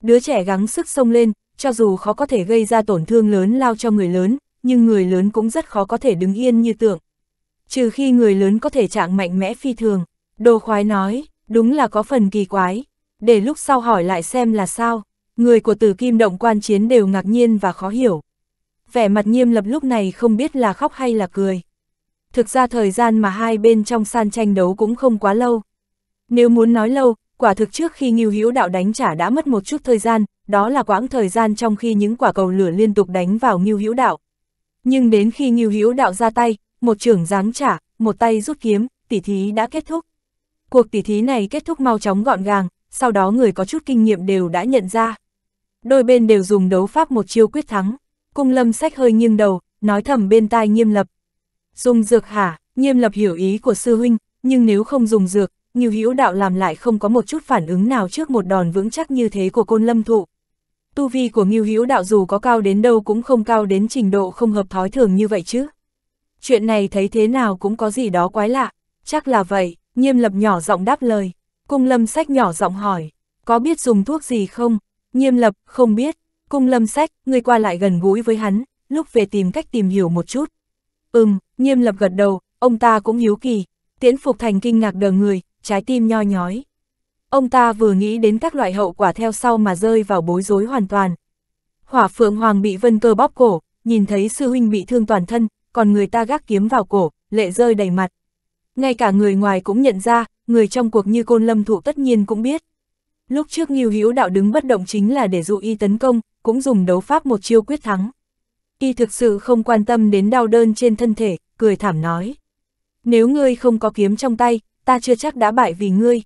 Đứa trẻ gắng sức sông lên, cho dù khó có thể gây ra tổn thương lớn lao cho người lớn, nhưng người lớn cũng rất khó có thể đứng yên như tượng trừ khi người lớn có thể trạng mạnh mẽ phi thường. Đồ khoái nói, đúng là có phần kỳ quái, để lúc sau hỏi lại xem là sao, người của tử kim động quan chiến đều ngạc nhiên và khó hiểu. Vẻ mặt nghiêm lập lúc này không biết là khóc hay là cười. Thực ra thời gian mà hai bên trong san tranh đấu cũng không quá lâu. Nếu muốn nói lâu, quả thực trước khi Ngưu Hữu Đạo đánh trả đã mất một chút thời gian, đó là quãng thời gian trong khi những quả cầu lửa liên tục đánh vào Ngưu Hữu Đạo. Nhưng đến khi Ngưu Hữu Đạo ra tay, một trưởng giáng trả, một tay rút kiếm, tỉ thí đã kết thúc. Cuộc tỉ thí này kết thúc mau chóng gọn gàng, sau đó người có chút kinh nghiệm đều đã nhận ra. Đôi bên đều dùng đấu pháp một chiêu quyết thắng. Cung lâm sách hơi nghiêng đầu, nói thầm bên tai nghiêm lập. Dùng dược hả, nghiêm lập hiểu ý của sư huynh, nhưng nếu không dùng dược, như hữu đạo làm lại không có một chút phản ứng nào trước một đòn vững chắc như thế của côn lâm thụ. Tu vi của Ngưu Hữu Đạo dù có cao đến đâu cũng không cao đến trình độ không hợp thói thường như vậy chứ chuyện này thấy thế nào cũng có gì đó quái lạ, chắc là vậy, nghiêm lập nhỏ giọng đáp lời, cung lâm sách nhỏ giọng hỏi, có biết dùng thuốc gì không? Nghiêm lập, không biết, cung lâm sách, người qua lại gần gũi với hắn, lúc về tìm cách tìm hiểu một chút. Ừm, nghiêm lập gật đầu, ông ta cũng hiếu kỳ, tiễn phục thành kinh ngạc đờ người, trái tim nho nhói. Ông ta vừa nghĩ đến các loại hậu quả theo sau mà rơi vào bối rối hoàn toàn. Hỏa phượng hoàng bị vân cơ bóp cổ, nhìn thấy sư huynh bị thương toàn thân, còn người ta gác kiếm vào cổ, lệ rơi đầy mặt. Ngay cả người ngoài cũng nhận ra, người trong cuộc như côn lâm thụ tất nhiên cũng biết. Lúc trước Nghiêu Hữu đạo đứng bất động chính là để dụ y tấn công, cũng dùng đấu pháp một chiêu quyết thắng. Y thực sự không quan tâm đến đau đơn trên thân thể, cười thảm nói. Nếu ngươi không có kiếm trong tay, ta chưa chắc đã bại vì ngươi.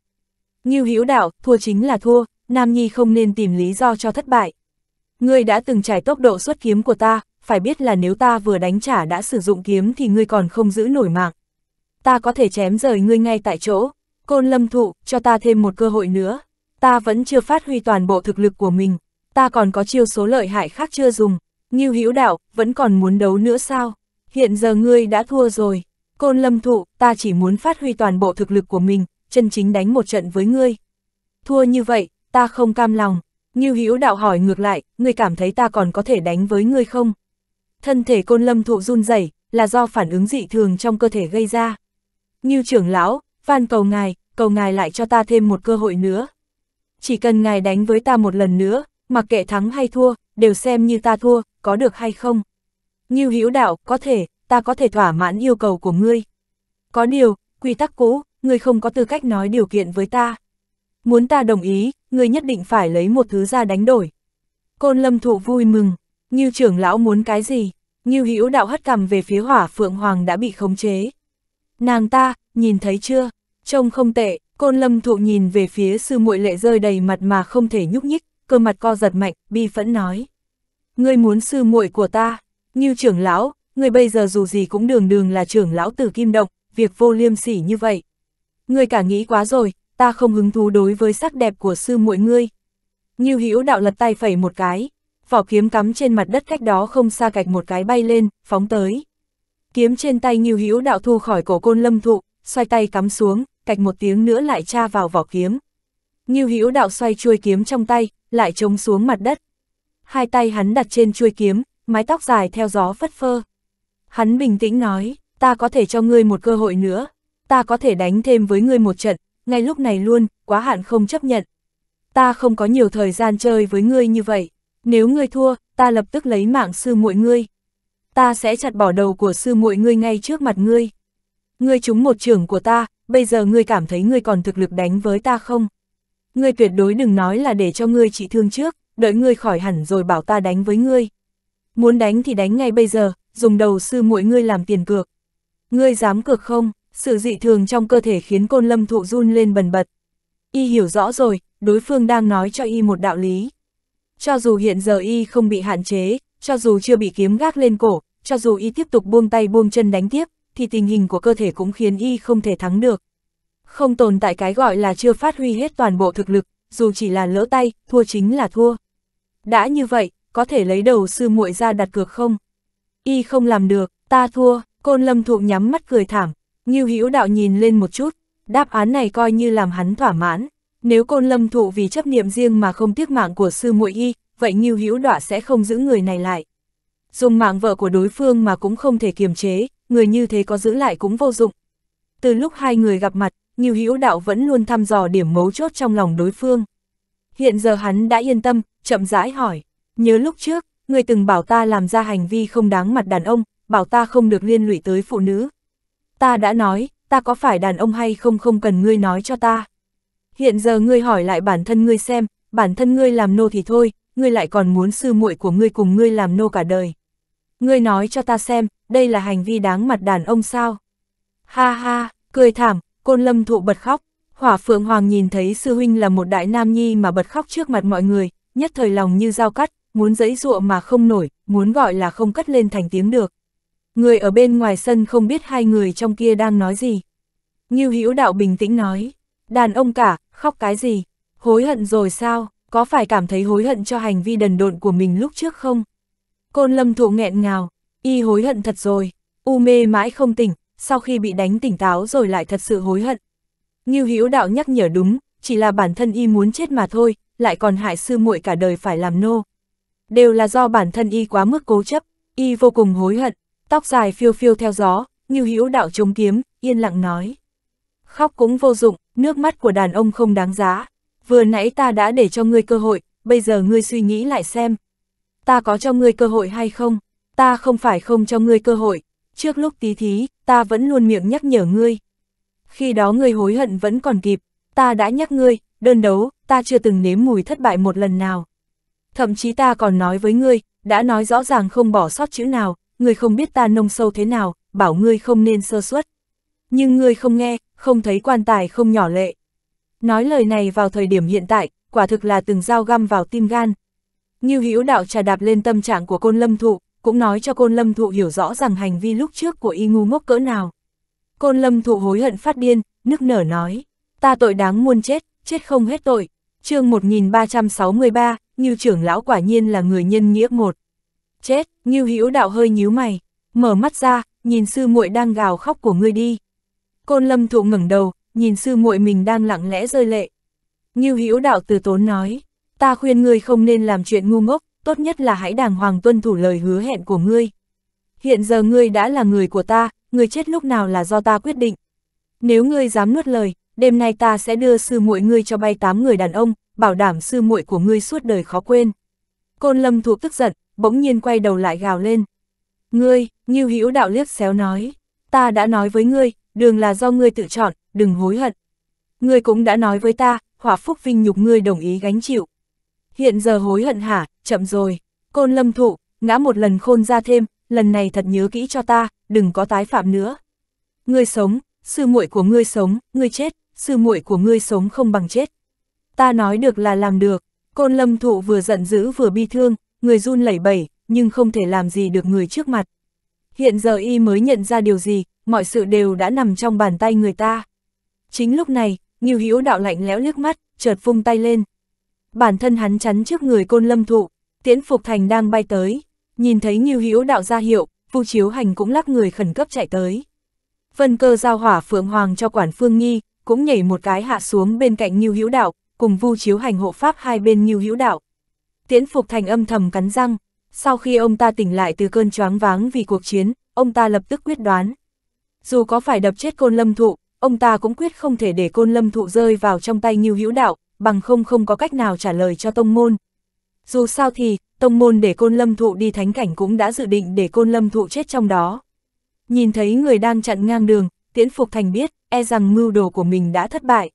Nghiêu Hữu đạo, thua chính là thua, Nam Nhi không nên tìm lý do cho thất bại. Ngươi đã từng trải tốc độ xuất kiếm của ta, phải biết là nếu ta vừa đánh trả đã sử dụng kiếm thì ngươi còn không giữ nổi mạng. Ta có thể chém rời ngươi ngay tại chỗ, côn lâm thụ, cho ta thêm một cơ hội nữa. Ta vẫn chưa phát huy toàn bộ thực lực của mình, ta còn có chiêu số lợi hại khác chưa dùng. Nghiêu hữu đạo, vẫn còn muốn đấu nữa sao? Hiện giờ ngươi đã thua rồi. Côn lâm thụ, ta chỉ muốn phát huy toàn bộ thực lực của mình, chân chính đánh một trận với ngươi. Thua như vậy, ta không cam lòng. Nghiêu hữu đạo hỏi ngược lại, ngươi cảm thấy ta còn có thể đánh với ngươi không? Thân thể côn lâm thụ run rẩy là do phản ứng dị thường trong cơ thể gây ra. Như trưởng lão, van cầu ngài, cầu ngài lại cho ta thêm một cơ hội nữa. Chỉ cần ngài đánh với ta một lần nữa, mặc kệ thắng hay thua, đều xem như ta thua, có được hay không. Như hữu đạo, có thể, ta có thể thỏa mãn yêu cầu của ngươi. Có điều, quy tắc cũ, ngươi không có tư cách nói điều kiện với ta. Muốn ta đồng ý, ngươi nhất định phải lấy một thứ ra đánh đổi. Côn lâm thụ vui mừng, Ngưu trưởng lão muốn cái gì? Ngưu Hữu đạo hất cằm về phía hỏa phượng hoàng đã bị khống chế. Nàng ta, nhìn thấy chưa? Trông không tệ, côn lâm thụ nhìn về phía sư muội lệ rơi đầy mặt mà không thể nhúc nhích, cơ mặt co giật mạnh, bi phẫn nói. Ngươi muốn sư muội của ta, Ngưu trưởng lão, ngươi bây giờ dù gì cũng đường đường là trưởng lão tử kim động, việc vô liêm sỉ như vậy. Ngươi cả nghĩ quá rồi, ta không hứng thú đối với sắc đẹp của sư muội ngươi. Ngưu Hữu đạo lật tay phẩy một cái, vỏ kiếm cắm trên mặt đất cách đó không xa cạch một cái bay lên, phóng tới. Kiếm trên tay Ngưu Hữu đạo thu khỏi cổ côn lâm thụ, xoay tay cắm xuống, cạch một tiếng nữa lại tra vào vỏ kiếm. Ngưu Hữu đạo xoay chuôi kiếm trong tay, lại chống xuống mặt đất. Hai tay hắn đặt trên chuôi kiếm, mái tóc dài theo gió phất phơ. Hắn bình tĩnh nói, ta có thể cho ngươi một cơ hội nữa, ta có thể đánh thêm với ngươi một trận, ngay lúc này luôn, quá hạn không chấp nhận. Ta không có nhiều thời gian chơi với ngươi như vậy nếu ngươi thua, ta lập tức lấy mạng sư muội ngươi. Ta sẽ chặt bỏ đầu của sư muội ngươi ngay trước mặt ngươi. Ngươi trúng một trưởng của ta, bây giờ ngươi cảm thấy ngươi còn thực lực đánh với ta không? Ngươi tuyệt đối đừng nói là để cho ngươi trị thương trước, đợi ngươi khỏi hẳn rồi bảo ta đánh với ngươi. Muốn đánh thì đánh ngay bây giờ, dùng đầu sư muội ngươi làm tiền cược. Ngươi dám cược không? Sự dị thường trong cơ thể khiến côn lâm thụ run lên bần bật. Y hiểu rõ rồi, đối phương đang nói cho y một đạo lý. Cho dù hiện giờ y không bị hạn chế, cho dù chưa bị kiếm gác lên cổ, cho dù y tiếp tục buông tay buông chân đánh tiếp, thì tình hình của cơ thể cũng khiến y không thể thắng được. Không tồn tại cái gọi là chưa phát huy hết toàn bộ thực lực, dù chỉ là lỡ tay, thua chính là thua. Đã như vậy, có thể lấy đầu sư muội ra đặt cược không? Y không làm được, ta thua, côn lâm thụ nhắm mắt cười thảm, Ngưu Hữu đạo nhìn lên một chút, đáp án này coi như làm hắn thỏa mãn. Nếu côn lâm thụ vì chấp niệm riêng mà không tiếc mạng của sư muội y, vậy Ngưu Hữu Đọa sẽ không giữ người này lại. Dùng mạng vợ của đối phương mà cũng không thể kiềm chế, người như thế có giữ lại cũng vô dụng. Từ lúc hai người gặp mặt, Ngưu Hữu Đạo vẫn luôn thăm dò điểm mấu chốt trong lòng đối phương. Hiện giờ hắn đã yên tâm, chậm rãi hỏi, nhớ lúc trước, người từng bảo ta làm ra hành vi không đáng mặt đàn ông, bảo ta không được liên lụy tới phụ nữ. Ta đã nói, ta có phải đàn ông hay không không cần ngươi nói cho ta hiện giờ ngươi hỏi lại bản thân ngươi xem, bản thân ngươi làm nô thì thôi, ngươi lại còn muốn sư muội của ngươi cùng ngươi làm nô cả đời. Ngươi nói cho ta xem, đây là hành vi đáng mặt đàn ông sao? Ha ha, cười thảm, côn lâm thụ bật khóc, hỏa phượng hoàng nhìn thấy sư huynh là một đại nam nhi mà bật khóc trước mặt mọi người, nhất thời lòng như dao cắt, muốn dẫy dụa mà không nổi, muốn gọi là không cắt lên thành tiếng được. Người ở bên ngoài sân không biết hai người trong kia đang nói gì. Ngưu Hữu đạo bình tĩnh nói, đàn ông cả, Khóc cái gì? Hối hận rồi sao? Có phải cảm thấy hối hận cho hành vi đần độn của mình lúc trước không? Côn lâm thụ nghẹn ngào, y hối hận thật rồi, u mê mãi không tỉnh, sau khi bị đánh tỉnh táo rồi lại thật sự hối hận. Ngưu Hữu đạo nhắc nhở đúng, chỉ là bản thân y muốn chết mà thôi, lại còn hại sư muội cả đời phải làm nô. Đều là do bản thân y quá mức cố chấp, y vô cùng hối hận, tóc dài phiêu phiêu theo gió, Ngưu Hữu đạo chống kiếm, yên lặng nói khóc cũng vô dụng, nước mắt của đàn ông không đáng giá. Vừa nãy ta đã để cho ngươi cơ hội, bây giờ ngươi suy nghĩ lại xem. Ta có cho ngươi cơ hội hay không? Ta không phải không cho ngươi cơ hội. Trước lúc tí thí, ta vẫn luôn miệng nhắc nhở ngươi. Khi đó ngươi hối hận vẫn còn kịp, ta đã nhắc ngươi, đơn đấu, ta chưa từng nếm mùi thất bại một lần nào. Thậm chí ta còn nói với ngươi, đã nói rõ ràng không bỏ sót chữ nào, ngươi không biết ta nông sâu thế nào, bảo ngươi không nên sơ suất nhưng ngươi không nghe, không thấy quan tài không nhỏ lệ. Nói lời này vào thời điểm hiện tại, quả thực là từng dao găm vào tim gan. Như hữu đạo trà đạp lên tâm trạng của côn lâm thụ, cũng nói cho côn lâm thụ hiểu rõ rằng hành vi lúc trước của y ngu ngốc cỡ nào. Côn lâm thụ hối hận phát điên, nức nở nói, ta tội đáng muôn chết, chết không hết tội. chương 1363, như trưởng lão quả nhiên là người nhân nghĩa một. Chết, như hữu đạo hơi nhíu mày, mở mắt ra, nhìn sư muội đang gào khóc của ngươi đi. Côn lâm thụ ngẩng đầu, nhìn sư muội mình đang lặng lẽ rơi lệ. Như hữu đạo từ tốn nói, ta khuyên ngươi không nên làm chuyện ngu ngốc, tốt nhất là hãy đàng hoàng tuân thủ lời hứa hẹn của ngươi. Hiện giờ ngươi đã là người của ta, ngươi chết lúc nào là do ta quyết định. Nếu ngươi dám nuốt lời, đêm nay ta sẽ đưa sư muội ngươi cho bay tám người đàn ông, bảo đảm sư muội của ngươi suốt đời khó quên. Côn Lâm thuộc tức giận, bỗng nhiên quay đầu lại gào lên. Ngươi, Nhiêu Hữu Đạo liếc xéo nói, ta đã nói với ngươi, đường là do ngươi tự chọn, đừng hối hận. Ngươi cũng đã nói với ta, hỏa phúc vinh nhục ngươi đồng ý gánh chịu. Hiện giờ hối hận hả, chậm rồi. Côn lâm thụ, ngã một lần khôn ra thêm, lần này thật nhớ kỹ cho ta, đừng có tái phạm nữa. Ngươi sống, sư muội của ngươi sống, ngươi chết, sư muội của ngươi sống không bằng chết. Ta nói được là làm được, côn lâm thụ vừa giận dữ vừa bi thương, người run lẩy bẩy, nhưng không thể làm gì được người trước mặt. Hiện giờ y mới nhận ra điều gì, mọi sự đều đã nằm trong bàn tay người ta. Chính lúc này, Nghiêu Hữu đạo lạnh lẽo liếc mắt, chợt vung tay lên. Bản thân hắn chắn trước người côn lâm thụ, tiễn phục thành đang bay tới. Nhìn thấy Nghiêu Hữu đạo ra hiệu, Vu Chiếu Hành cũng lắc người khẩn cấp chạy tới. Vân cơ giao hỏa phượng hoàng cho quản phương nghi, cũng nhảy một cái hạ xuống bên cạnh Nghiêu Hữu đạo, cùng Vu Chiếu Hành hộ pháp hai bên Nghiêu Hữu đạo. Tiễn phục thành âm thầm cắn răng, sau khi ông ta tỉnh lại từ cơn choáng váng vì cuộc chiến, ông ta lập tức quyết đoán. Dù có phải đập chết côn lâm thụ, ông ta cũng quyết không thể để côn lâm thụ rơi vào trong tay Ngưu Hữu Đạo, bằng không không có cách nào trả lời cho tông môn. Dù sao thì, tông môn để côn lâm thụ đi thánh cảnh cũng đã dự định để côn lâm thụ chết trong đó. Nhìn thấy người đang chặn ngang đường, tiễn phục thành biết, e rằng mưu đồ của mình đã thất bại.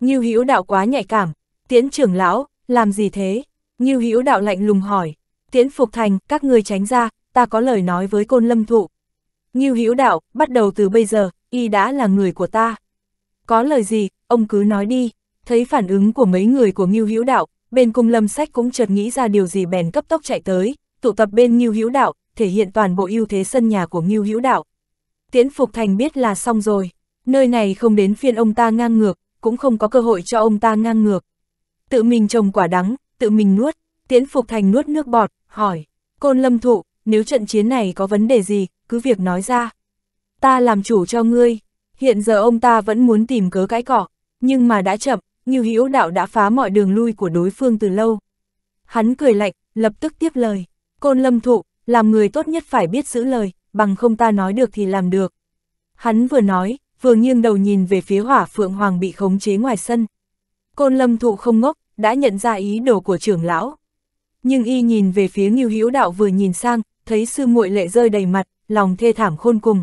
Ngưu Hữu Đạo quá nhạy cảm, tiễn trưởng lão, làm gì thế? Ngưu Hữu Đạo lạnh lùng hỏi. Tiễn Phục Thành, các người tránh ra, ta có lời nói với côn lâm thụ. Ngưu Hữu đạo, bắt đầu từ bây giờ, y đã là người của ta. Có lời gì, ông cứ nói đi. Thấy phản ứng của mấy người của Ngưu Hữu đạo, bên cung lâm sách cũng chợt nghĩ ra điều gì bèn cấp tốc chạy tới, tụ tập bên Ngưu Hữu đạo, thể hiện toàn bộ ưu thế sân nhà của Ngưu Hữu đạo. Tiễn Phục Thành biết là xong rồi, nơi này không đến phiên ông ta ngang ngược, cũng không có cơ hội cho ông ta ngang ngược. Tự mình trồng quả đắng, tự mình nuốt, Tiễn Phục Thành nuốt nước bọt, hỏi, côn lâm thụ, nếu trận chiến này có vấn đề gì, cứ việc nói ra. Ta làm chủ cho ngươi, hiện giờ ông ta vẫn muốn tìm cớ cãi cỏ, nhưng mà đã chậm, như Hữu Đạo đã phá mọi đường lui của đối phương từ lâu. Hắn cười lạnh, lập tức tiếp lời, côn lâm thụ, làm người tốt nhất phải biết giữ lời, bằng không ta nói được thì làm được. Hắn vừa nói, vừa nghiêng đầu nhìn về phía hỏa phượng hoàng bị khống chế ngoài sân. Côn lâm thụ không ngốc, đã nhận ra ý đồ của trưởng lão, nhưng y nhìn về phía Ngưu Hữu Đạo vừa nhìn sang, thấy sư muội lệ rơi đầy mặt, lòng thê thảm khôn cùng.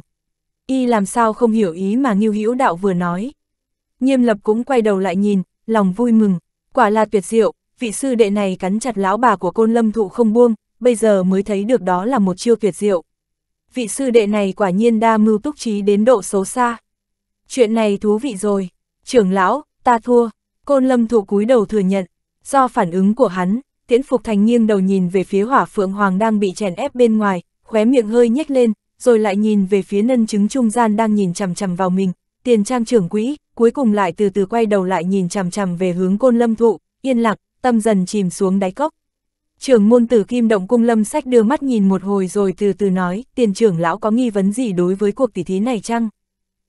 Y làm sao không hiểu ý mà Ngưu Hữu Đạo vừa nói. Nghiêm Lập cũng quay đầu lại nhìn, lòng vui mừng, quả là tuyệt diệu, vị sư đệ này cắn chặt lão bà của Côn Lâm thụ không buông, bây giờ mới thấy được đó là một chiêu tuyệt diệu. Vị sư đệ này quả nhiên đa mưu túc trí đến độ xấu xa. Chuyện này thú vị rồi, trưởng lão, ta thua, Côn Lâm thụ cúi đầu thừa nhận, do phản ứng của hắn, Tiễn Phục Thành nghiêng đầu nhìn về phía hỏa phượng hoàng đang bị chèn ép bên ngoài, khóe miệng hơi nhếch lên, rồi lại nhìn về phía nân chứng trung gian đang nhìn chằm chằm vào mình, tiền trang trưởng quỹ, cuối cùng lại từ từ quay đầu lại nhìn chằm chằm về hướng côn lâm thụ, yên lặng, tâm dần chìm xuống đáy cốc. Trưởng môn tử kim động cung lâm sách đưa mắt nhìn một hồi rồi từ từ nói, tiền trưởng lão có nghi vấn gì đối với cuộc tỉ thí này chăng?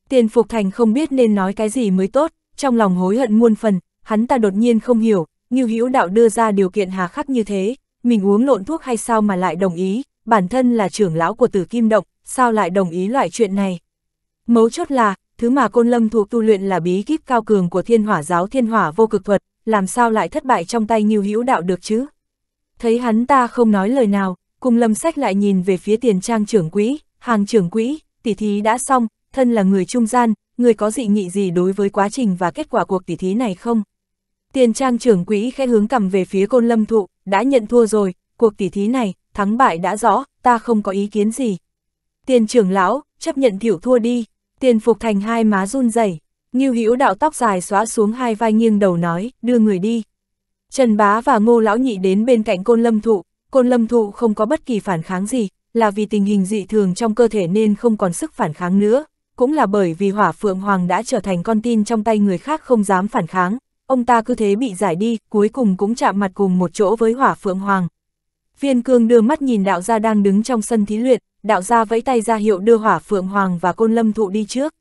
Tiền Phục Thành không biết nên nói cái gì mới tốt, trong lòng hối hận muôn phần, hắn ta đột nhiên không hiểu, Ngưu Hữu Đạo đưa ra điều kiện hà khắc như thế, mình uống lộn thuốc hay sao mà lại đồng ý, bản thân là trưởng lão của Tử Kim Động, sao lại đồng ý loại chuyện này? Mấu chốt là, thứ mà Côn Lâm thuộc tu luyện là bí kíp cao cường của Thiên Hỏa giáo Thiên Hỏa vô cực thuật, làm sao lại thất bại trong tay Ngưu Hữu Đạo được chứ? Thấy hắn ta không nói lời nào, cùng Lâm Sách lại nhìn về phía tiền trang trưởng quỹ, hàng trưởng quỹ, tỷ thí đã xong, thân là người trung gian, người có dị nghị gì đối với quá trình và kết quả cuộc tỷ thí này không? Tiền trang trưởng quỹ khẽ hướng cầm về phía côn lâm thụ, đã nhận thua rồi, cuộc tỉ thí này, thắng bại đã rõ, ta không có ý kiến gì. Tiền trưởng lão, chấp nhận thiểu thua đi, tiền phục thành hai má run rẩy Như Hữu đạo tóc dài xóa xuống hai vai nghiêng đầu nói, đưa người đi. Trần Bá và Ngô Lão Nhị đến bên cạnh Côn Lâm Thụ, Côn Lâm Thụ không có bất kỳ phản kháng gì, là vì tình hình dị thường trong cơ thể nên không còn sức phản kháng nữa, cũng là bởi vì Hỏa Phượng Hoàng đã trở thành con tin trong tay người khác không dám phản kháng, ông ta cứ thế bị giải đi, cuối cùng cũng chạm mặt cùng một chỗ với hỏa phượng hoàng. Viên cương đưa mắt nhìn đạo gia đang đứng trong sân thí luyện, đạo gia vẫy tay ra hiệu đưa hỏa phượng hoàng và côn lâm thụ đi trước.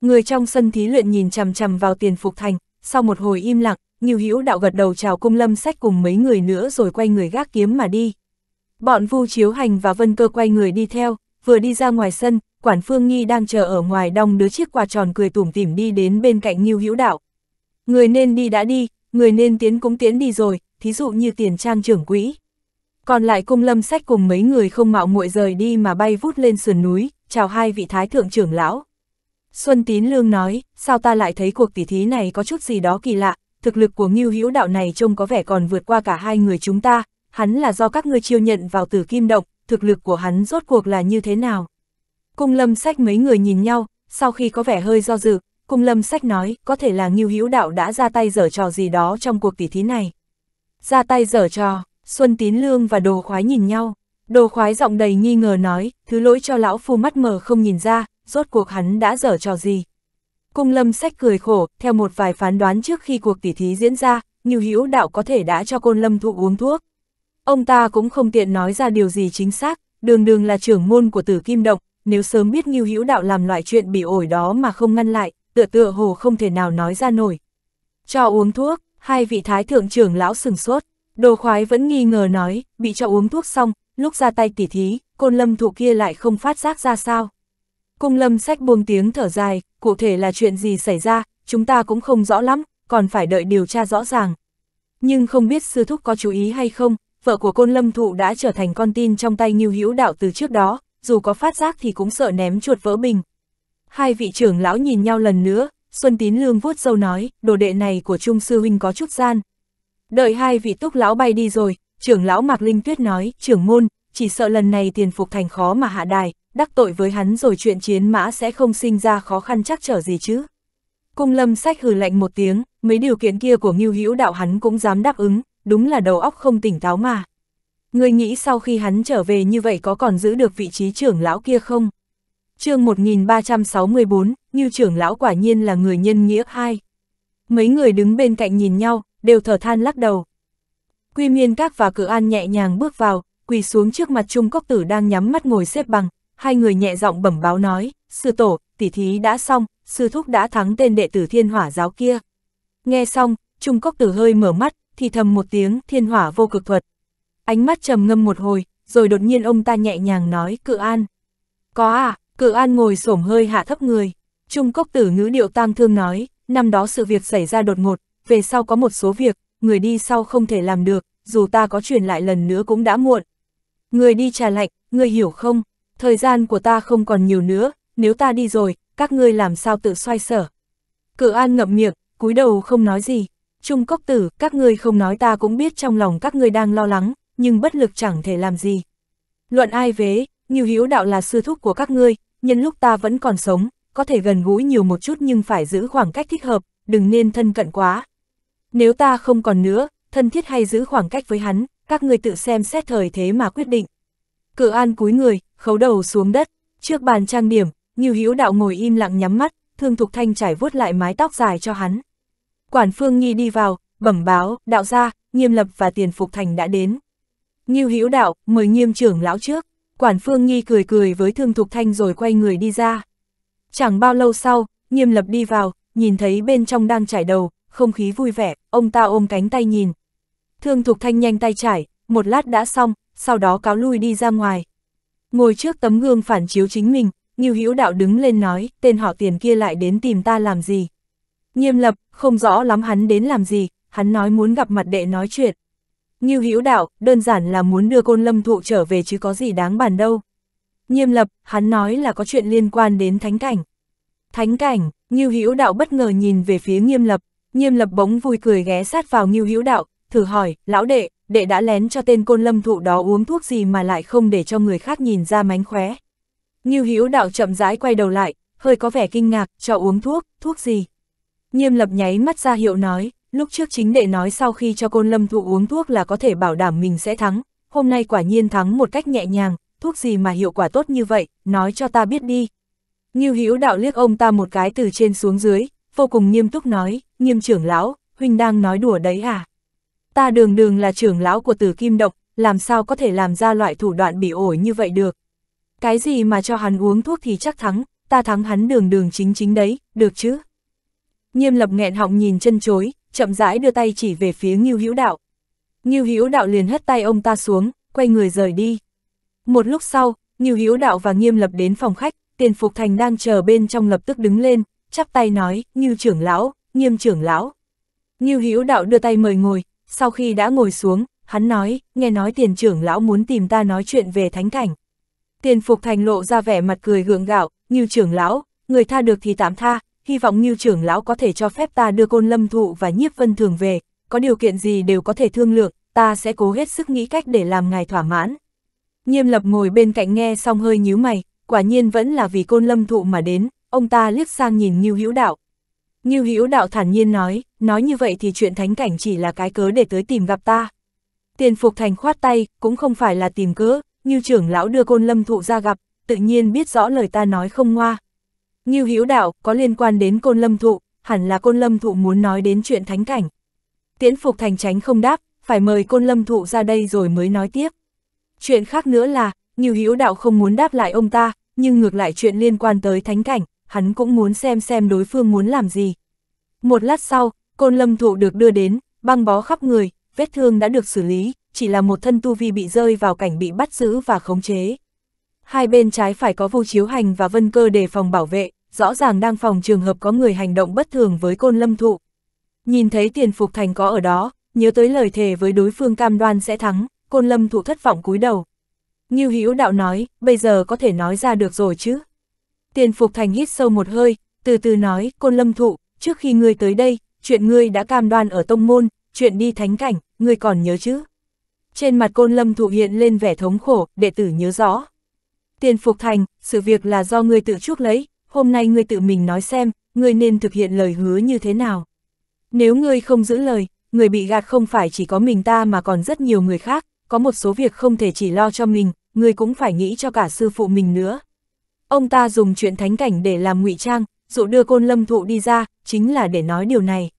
Người trong sân thí luyện nhìn chằm chằm vào tiền phục thành, sau một hồi im lặng, Nhiêu Hữu đạo gật đầu chào cung lâm sách cùng mấy người nữa rồi quay người gác kiếm mà đi. Bọn Vu Chiếu Hành và Vân Cơ quay người đi theo, vừa đi ra ngoài sân, Quản Phương Nghi đang chờ ở ngoài đong đứa chiếc quà tròn cười tủm tỉm đi đến bên cạnh Nhiêu Hữu đạo. Người nên đi đã đi, người nên tiến cũng tiến đi rồi, thí dụ như tiền trang trưởng quỹ. Còn lại cung lâm sách cùng mấy người không mạo muội rời đi mà bay vút lên sườn núi, chào hai vị thái thượng trưởng lão. Xuân Tín Lương nói, sao ta lại thấy cuộc tỉ thí này có chút gì đó kỳ lạ, thực lực của Ngưu Hữu đạo này trông có vẻ còn vượt qua cả hai người chúng ta, hắn là do các ngươi chiêu nhận vào từ Kim Động, thực lực của hắn rốt cuộc là như thế nào? Cung Lâm Sách mấy người nhìn nhau, sau khi có vẻ hơi do dự, Cung lâm sách nói, có thể là Ngưu Hữu Đạo đã ra tay dở trò gì đó trong cuộc tỉ thí này. Ra tay dở trò, Xuân Tín Lương và Đồ Khoái nhìn nhau. Đồ Khoái giọng đầy nghi ngờ nói, thứ lỗi cho lão phu mắt mờ không nhìn ra, rốt cuộc hắn đã dở trò gì. Cung lâm sách cười khổ, theo một vài phán đoán trước khi cuộc tỉ thí diễn ra, Ngưu Hữu Đạo có thể đã cho côn lâm thụ uống thuốc. Ông ta cũng không tiện nói ra điều gì chính xác, đường đường là trưởng môn của tử kim động, nếu sớm biết Ngưu Hữu Đạo làm loại chuyện bị ổi đó mà không ngăn lại, tựa tựa hồ không thể nào nói ra nổi. Cho uống thuốc, hai vị thái thượng trưởng lão sừng sốt, đồ khoái vẫn nghi ngờ nói, bị cho uống thuốc xong, lúc ra tay tỉ thí, côn lâm thụ kia lại không phát giác ra sao. Cung lâm sách buông tiếng thở dài, cụ thể là chuyện gì xảy ra, chúng ta cũng không rõ lắm, còn phải đợi điều tra rõ ràng. Nhưng không biết sư thúc có chú ý hay không, vợ của côn lâm thụ đã trở thành con tin trong tay nghiêu hữu đạo từ trước đó, dù có phát giác thì cũng sợ ném chuột vỡ bình, Hai vị trưởng lão nhìn nhau lần nữa, Xuân Tín Lương vuốt dâu nói, đồ đệ này của Trung Sư Huynh có chút gian. Đợi hai vị túc lão bay đi rồi, trưởng lão Mạc Linh Tuyết nói, trưởng môn, chỉ sợ lần này tiền phục thành khó mà hạ đài, đắc tội với hắn rồi chuyện chiến mã sẽ không sinh ra khó khăn chắc trở gì chứ. Cung lâm sách hừ lạnh một tiếng, mấy điều kiện kia của Ngưu Hữu đạo hắn cũng dám đáp ứng, đúng là đầu óc không tỉnh táo mà. Người nghĩ sau khi hắn trở về như vậy có còn giữ được vị trí trưởng lão kia không? chương 1364, như trưởng lão quả nhiên là người nhân nghĩa hai. Mấy người đứng bên cạnh nhìn nhau, đều thở than lắc đầu. Quy miên các và cử an nhẹ nhàng bước vào, quỳ xuống trước mặt Trung Cốc Tử đang nhắm mắt ngồi xếp bằng, hai người nhẹ giọng bẩm báo nói, sư tổ, tỷ thí đã xong, sư thúc đã thắng tên đệ tử thiên hỏa giáo kia. Nghe xong, Trung Cốc Tử hơi mở mắt, thì thầm một tiếng thiên hỏa vô cực thuật. Ánh mắt trầm ngâm một hồi, rồi đột nhiên ông ta nhẹ nhàng nói cự an. Có à, Cự an ngồi xổm hơi hạ thấp người. Trung cốc tử ngữ điệu tang thương nói, năm đó sự việc xảy ra đột ngột, về sau có một số việc, người đi sau không thể làm được, dù ta có truyền lại lần nữa cũng đã muộn. Người đi trà lạnh, người hiểu không, thời gian của ta không còn nhiều nữa, nếu ta đi rồi, các ngươi làm sao tự xoay sở. Cự an ngậm miệng, cúi đầu không nói gì. Trung cốc tử, các ngươi không nói ta cũng biết trong lòng các ngươi đang lo lắng, nhưng bất lực chẳng thể làm gì. Luận ai vế, nhiều hữu đạo là sư thúc của các ngươi, nhân lúc ta vẫn còn sống, có thể gần gũi nhiều một chút nhưng phải giữ khoảng cách thích hợp, đừng nên thân cận quá. Nếu ta không còn nữa, thân thiết hay giữ khoảng cách với hắn, các người tự xem xét thời thế mà quyết định. Cự an cúi người, khấu đầu xuống đất, trước bàn trang điểm, Nghiêu Hữu Đạo ngồi im lặng nhắm mắt, Thương Thục Thanh trải vuốt lại mái tóc dài cho hắn. Quản Phương Nghi đi vào, bẩm báo, đạo gia, Nghiêm Lập và Tiền Phục Thành đã đến. Nghiêu Hữu Đạo, mời Nghiêm trưởng lão trước. Quản Phương Nhi cười cười với Thương Thục Thanh rồi quay người đi ra. Chẳng bao lâu sau, nghiêm lập đi vào, nhìn thấy bên trong đang trải đầu, không khí vui vẻ, ông ta ôm cánh tay nhìn. Thương Thục Thanh nhanh tay trải, một lát đã xong, sau đó cáo lui đi ra ngoài. Ngồi trước tấm gương phản chiếu chính mình, Nghiêu Hữu Đạo đứng lên nói, tên họ tiền kia lại đến tìm ta làm gì. Nghiêm lập, không rõ lắm hắn đến làm gì, hắn nói muốn gặp mặt đệ nói chuyện. Ngưu Hữu đạo, đơn giản là muốn đưa côn lâm thụ trở về chứ có gì đáng bàn đâu. Nghiêm lập, hắn nói là có chuyện liên quan đến thánh cảnh. Thánh cảnh, Ngưu Hữu đạo bất ngờ nhìn về phía nghiêm lập, nghiêm lập bỗng vui cười ghé sát vào Ngưu Hữu đạo, thử hỏi, lão đệ, đệ đã lén cho tên côn lâm thụ đó uống thuốc gì mà lại không để cho người khác nhìn ra mánh khóe. Ngưu Hữu đạo chậm rãi quay đầu lại, hơi có vẻ kinh ngạc, cho uống thuốc, thuốc gì. Nghiêm lập nháy mắt ra hiệu nói, lúc trước chính đệ nói sau khi cho côn lâm thụ uống thuốc là có thể bảo đảm mình sẽ thắng, hôm nay quả nhiên thắng một cách nhẹ nhàng, thuốc gì mà hiệu quả tốt như vậy, nói cho ta biết đi. Nghiêu hữu đạo liếc ông ta một cái từ trên xuống dưới, vô cùng nghiêm túc nói, nghiêm trưởng lão, huynh đang nói đùa đấy à? Ta đường đường là trưởng lão của tử kim độc, làm sao có thể làm ra loại thủ đoạn bị ổi như vậy được? Cái gì mà cho hắn uống thuốc thì chắc thắng, ta thắng hắn đường đường chính chính đấy, được chứ? Nghiêm lập nghẹn họng nhìn chân chối, chậm rãi đưa tay chỉ về phía Ngưu Hữu Đạo. Ngưu Hữu Đạo liền hất tay ông ta xuống, quay người rời đi. Một lúc sau, Ngưu Hữu Đạo và Nghiêm Lập đến phòng khách, Tiền Phục Thành đang chờ bên trong lập tức đứng lên, chắp tay nói, "Ngưu trưởng lão, Nghiêm trưởng lão." Ngưu Hữu Đạo đưa tay mời ngồi, sau khi đã ngồi xuống, hắn nói, "Nghe nói Tiền trưởng lão muốn tìm ta nói chuyện về thánh cảnh." Tiền Phục Thành lộ ra vẻ mặt cười gượng gạo, "Ngưu trưởng lão, người tha được thì tạm tha, hy vọng như trưởng lão có thể cho phép ta đưa côn lâm thụ và nhiếp vân thường về, có điều kiện gì đều có thể thương lượng, ta sẽ cố hết sức nghĩ cách để làm ngài thỏa mãn. nhiêm lập ngồi bên cạnh nghe xong hơi nhíu mày, quả nhiên vẫn là vì côn lâm thụ mà đến, ông ta liếc sang nhìn như hữu đạo. như hữu đạo thản nhiên nói, nói như vậy thì chuyện thánh cảnh chỉ là cái cớ để tới tìm gặp ta. Tiền phục thành khoát tay, cũng không phải là tìm cớ, như trưởng lão đưa côn lâm thụ ra gặp, tự nhiên biết rõ lời ta nói không ngoa, Ngưu Hữu Đạo có liên quan đến Côn Lâm Thụ, hẳn là Côn Lâm Thụ muốn nói đến chuyện thánh cảnh. Tiễn Phục Thành tránh không đáp, phải mời Côn Lâm Thụ ra đây rồi mới nói tiếp. Chuyện khác nữa là, Ngưu Hữu Đạo không muốn đáp lại ông ta, nhưng ngược lại chuyện liên quan tới thánh cảnh, hắn cũng muốn xem xem đối phương muốn làm gì. Một lát sau, Côn Lâm Thụ được đưa đến, băng bó khắp người, vết thương đã được xử lý, chỉ là một thân tu vi bị rơi vào cảnh bị bắt giữ và khống chế. Hai bên trái phải có vô chiếu hành và vân cơ đề phòng bảo vệ, rõ ràng đang phòng trường hợp có người hành động bất thường với côn lâm thụ. Nhìn thấy tiền phục thành có ở đó, nhớ tới lời thề với đối phương cam đoan sẽ thắng, côn lâm thụ thất vọng cúi đầu. Như hữu đạo nói, bây giờ có thể nói ra được rồi chứ. Tiền phục thành hít sâu một hơi, từ từ nói, côn lâm thụ, trước khi ngươi tới đây, chuyện ngươi đã cam đoan ở tông môn, chuyện đi thánh cảnh, ngươi còn nhớ chứ? Trên mặt côn lâm thụ hiện lên vẻ thống khổ, đệ tử nhớ rõ. Tiền Phục Thành, sự việc là do ngươi tự chuốc lấy, hôm nay ngươi tự mình nói xem, ngươi nên thực hiện lời hứa như thế nào. Nếu ngươi không giữ lời, người bị gạt không phải chỉ có mình ta mà còn rất nhiều người khác, có một số việc không thể chỉ lo cho mình, ngươi cũng phải nghĩ cho cả sư phụ mình nữa. Ông ta dùng chuyện thánh cảnh để làm ngụy trang, dụ đưa côn lâm thụ đi ra, chính là để nói điều này.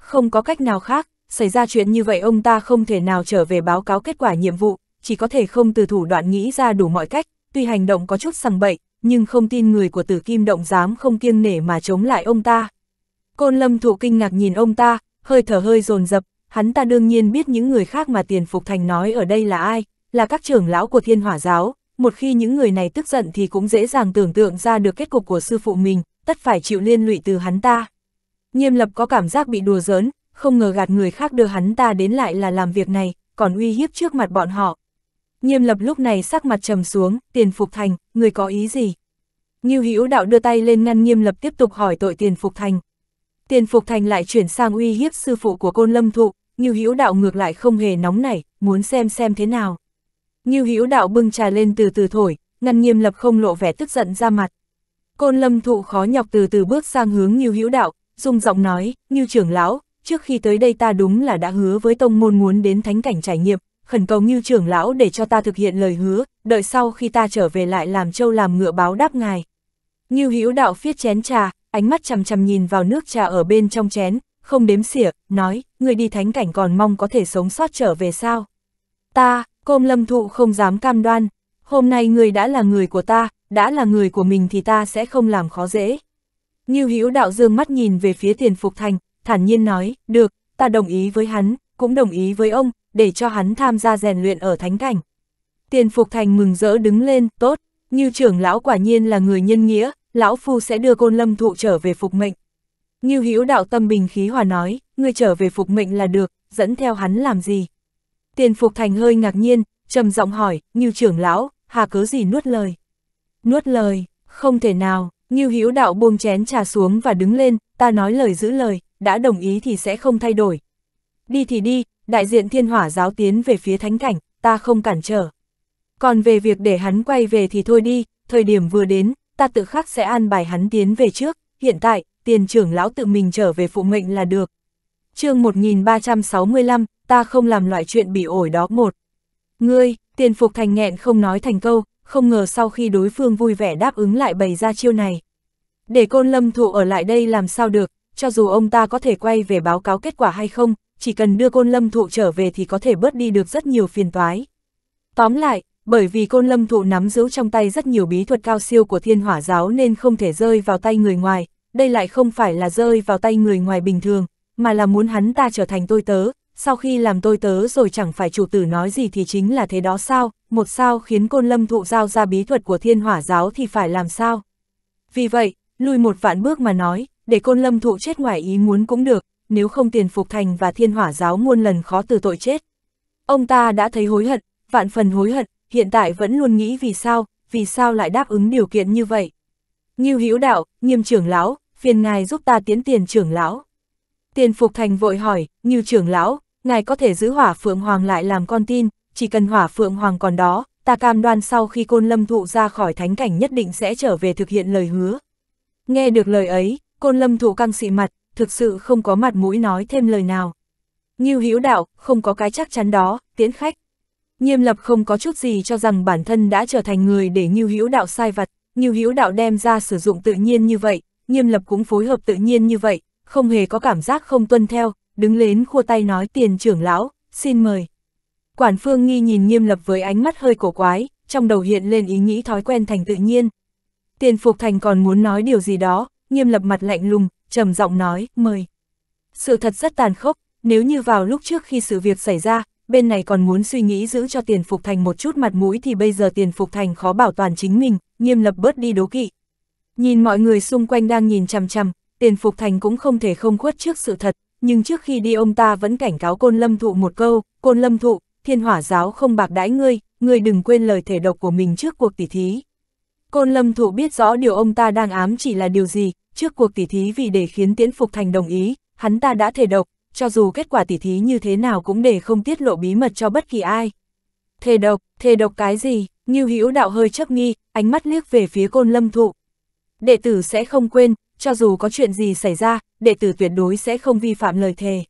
Không có cách nào khác, xảy ra chuyện như vậy ông ta không thể nào trở về báo cáo kết quả nhiệm vụ, chỉ có thể không từ thủ đoạn nghĩ ra đủ mọi cách, tuy hành động có chút sằng bậy, nhưng không tin người của tử kim động dám không kiêng nể mà chống lại ông ta. Côn lâm thụ kinh ngạc nhìn ông ta, hơi thở hơi dồn dập hắn ta đương nhiên biết những người khác mà tiền phục thành nói ở đây là ai, là các trưởng lão của thiên hỏa giáo, một khi những người này tức giận thì cũng dễ dàng tưởng tượng ra được kết cục của sư phụ mình, tất phải chịu liên lụy từ hắn ta. Nghiêm lập có cảm giác bị đùa giỡn, không ngờ gạt người khác đưa hắn ta đến lại là làm việc này, còn uy hiếp trước mặt bọn họ, Nghiêm lập lúc này sắc mặt trầm xuống, tiền phục thành, người có ý gì? Ngưu Hữu đạo đưa tay lên ngăn nghiêm lập tiếp tục hỏi tội tiền phục thành. Tiền phục thành lại chuyển sang uy hiếp sư phụ của côn lâm thụ, Ngưu Hữu đạo ngược lại không hề nóng nảy, muốn xem xem thế nào. Ngưu Hữu đạo bưng trà lên từ từ thổi, ngăn nghiêm lập không lộ vẻ tức giận ra mặt. Côn lâm thụ khó nhọc từ từ bước sang hướng Ngưu Hữu đạo, dùng giọng nói, Như trưởng lão, trước khi tới đây ta đúng là đã hứa với tông môn muốn đến thánh cảnh trải nghiệm, khẩn cầu như trưởng lão để cho ta thực hiện lời hứa, đợi sau khi ta trở về lại làm châu làm ngựa báo đáp ngài. như Hữu Đạo phiết chén trà, ánh mắt chằm chằm nhìn vào nước trà ở bên trong chén, không đếm xỉa, nói, người đi thánh cảnh còn mong có thể sống sót trở về sao. Ta, côm lâm thụ không dám cam đoan, hôm nay người đã là người của ta, đã là người của mình thì ta sẽ không làm khó dễ. như Hữu Đạo dương mắt nhìn về phía tiền phục thành, thản nhiên nói, được, ta đồng ý với hắn, cũng đồng ý với ông, để cho hắn tham gia rèn luyện ở thánh cảnh. Tiền Phục Thành mừng rỡ đứng lên, tốt, như trưởng lão quả nhiên là người nhân nghĩa, lão phu sẽ đưa côn lâm thụ trở về phục mệnh. Như hữu đạo tâm bình khí hòa nói, ngươi trở về phục mệnh là được, dẫn theo hắn làm gì? Tiền Phục Thành hơi ngạc nhiên, trầm giọng hỏi, như trưởng lão, hà cớ gì nuốt lời? Nuốt lời, không thể nào, như hữu đạo buông chén trà xuống và đứng lên, ta nói lời giữ lời, đã đồng ý thì sẽ không thay đổi. Đi thì đi, đại diện thiên hỏa giáo tiến về phía thánh cảnh, ta không cản trở. Còn về việc để hắn quay về thì thôi đi, thời điểm vừa đến, ta tự khắc sẽ an bài hắn tiến về trước, hiện tại, tiền trưởng lão tự mình trở về phụ mệnh là được. chương 1365, ta không làm loại chuyện bị ổi đó một. Ngươi, tiền phục thành nghẹn không nói thành câu, không ngờ sau khi đối phương vui vẻ đáp ứng lại bày ra chiêu này. Để côn lâm thụ ở lại đây làm sao được, cho dù ông ta có thể quay về báo cáo kết quả hay không, chỉ cần đưa côn lâm thụ trở về thì có thể bớt đi được rất nhiều phiền toái. Tóm lại, bởi vì côn lâm thụ nắm giữ trong tay rất nhiều bí thuật cao siêu của thiên hỏa giáo nên không thể rơi vào tay người ngoài, đây lại không phải là rơi vào tay người ngoài bình thường, mà là muốn hắn ta trở thành tôi tớ, sau khi làm tôi tớ rồi chẳng phải chủ tử nói gì thì chính là thế đó sao, một sao khiến côn lâm thụ giao ra bí thuật của thiên hỏa giáo thì phải làm sao. Vì vậy, lùi một vạn bước mà nói, để côn lâm thụ chết ngoài ý muốn cũng được, nếu không tiền phục thành và thiên hỏa giáo muôn lần khó từ tội chết. Ông ta đã thấy hối hận, vạn phần hối hận, hiện tại vẫn luôn nghĩ vì sao, vì sao lại đáp ứng điều kiện như vậy. Ngưu Hữu Đạo, Nghiêm trưởng lão, phiền ngài giúp ta tiến tiền trưởng lão. Tiền Phục Thành vội hỏi, Ngưu trưởng lão, ngài có thể giữ Hỏa Phượng Hoàng lại làm con tin, chỉ cần Hỏa Phượng Hoàng còn đó, ta cam đoan sau khi Côn Lâm Thụ ra khỏi thánh cảnh nhất định sẽ trở về thực hiện lời hứa. Nghe được lời ấy, Côn Lâm Thụ căng xị mặt, thực sự không có mặt mũi nói thêm lời nào. Ngưu Hữu Đạo, không có cái chắc chắn đó, tiễn khách. Nghiêm Lập không có chút gì cho rằng bản thân đã trở thành người để Ngưu Hữu Đạo sai vặt, Ngưu Hữu Đạo đem ra sử dụng tự nhiên như vậy, Nghiêm Lập cũng phối hợp tự nhiên như vậy, không hề có cảm giác không tuân theo, đứng lên khua tay nói tiền trưởng lão, xin mời. Quản Phương Nghi nhìn Nghiêm Lập với ánh mắt hơi cổ quái, trong đầu hiện lên ý nghĩ thói quen thành tự nhiên. Tiền Phục Thành còn muốn nói điều gì đó, nghiêm lập mặt lạnh lùng, trầm giọng nói, mời. Sự thật rất tàn khốc, nếu như vào lúc trước khi sự việc xảy ra, bên này còn muốn suy nghĩ giữ cho tiền phục thành một chút mặt mũi thì bây giờ tiền phục thành khó bảo toàn chính mình, nghiêm lập bớt đi đố kỵ. Nhìn mọi người xung quanh đang nhìn chằm chằm, tiền phục thành cũng không thể không khuất trước sự thật, nhưng trước khi đi ông ta vẫn cảnh cáo côn lâm thụ một câu, côn lâm thụ, thiên hỏa giáo không bạc đãi ngươi, ngươi đừng quên lời thể độc của mình trước cuộc tỉ thí. Côn Lâm Thụ biết rõ điều ông ta đang ám chỉ là điều gì, trước cuộc tỉ thí vì để khiến Tiễn Phục Thành đồng ý, hắn ta đã thề độc, cho dù kết quả tỉ thí như thế nào cũng để không tiết lộ bí mật cho bất kỳ ai. Thề độc, thề độc cái gì? Như Hữu Đạo hơi chấp nghi, ánh mắt liếc về phía Côn Lâm Thụ. Đệ tử sẽ không quên, cho dù có chuyện gì xảy ra, đệ tử tuyệt đối sẽ không vi phạm lời thề.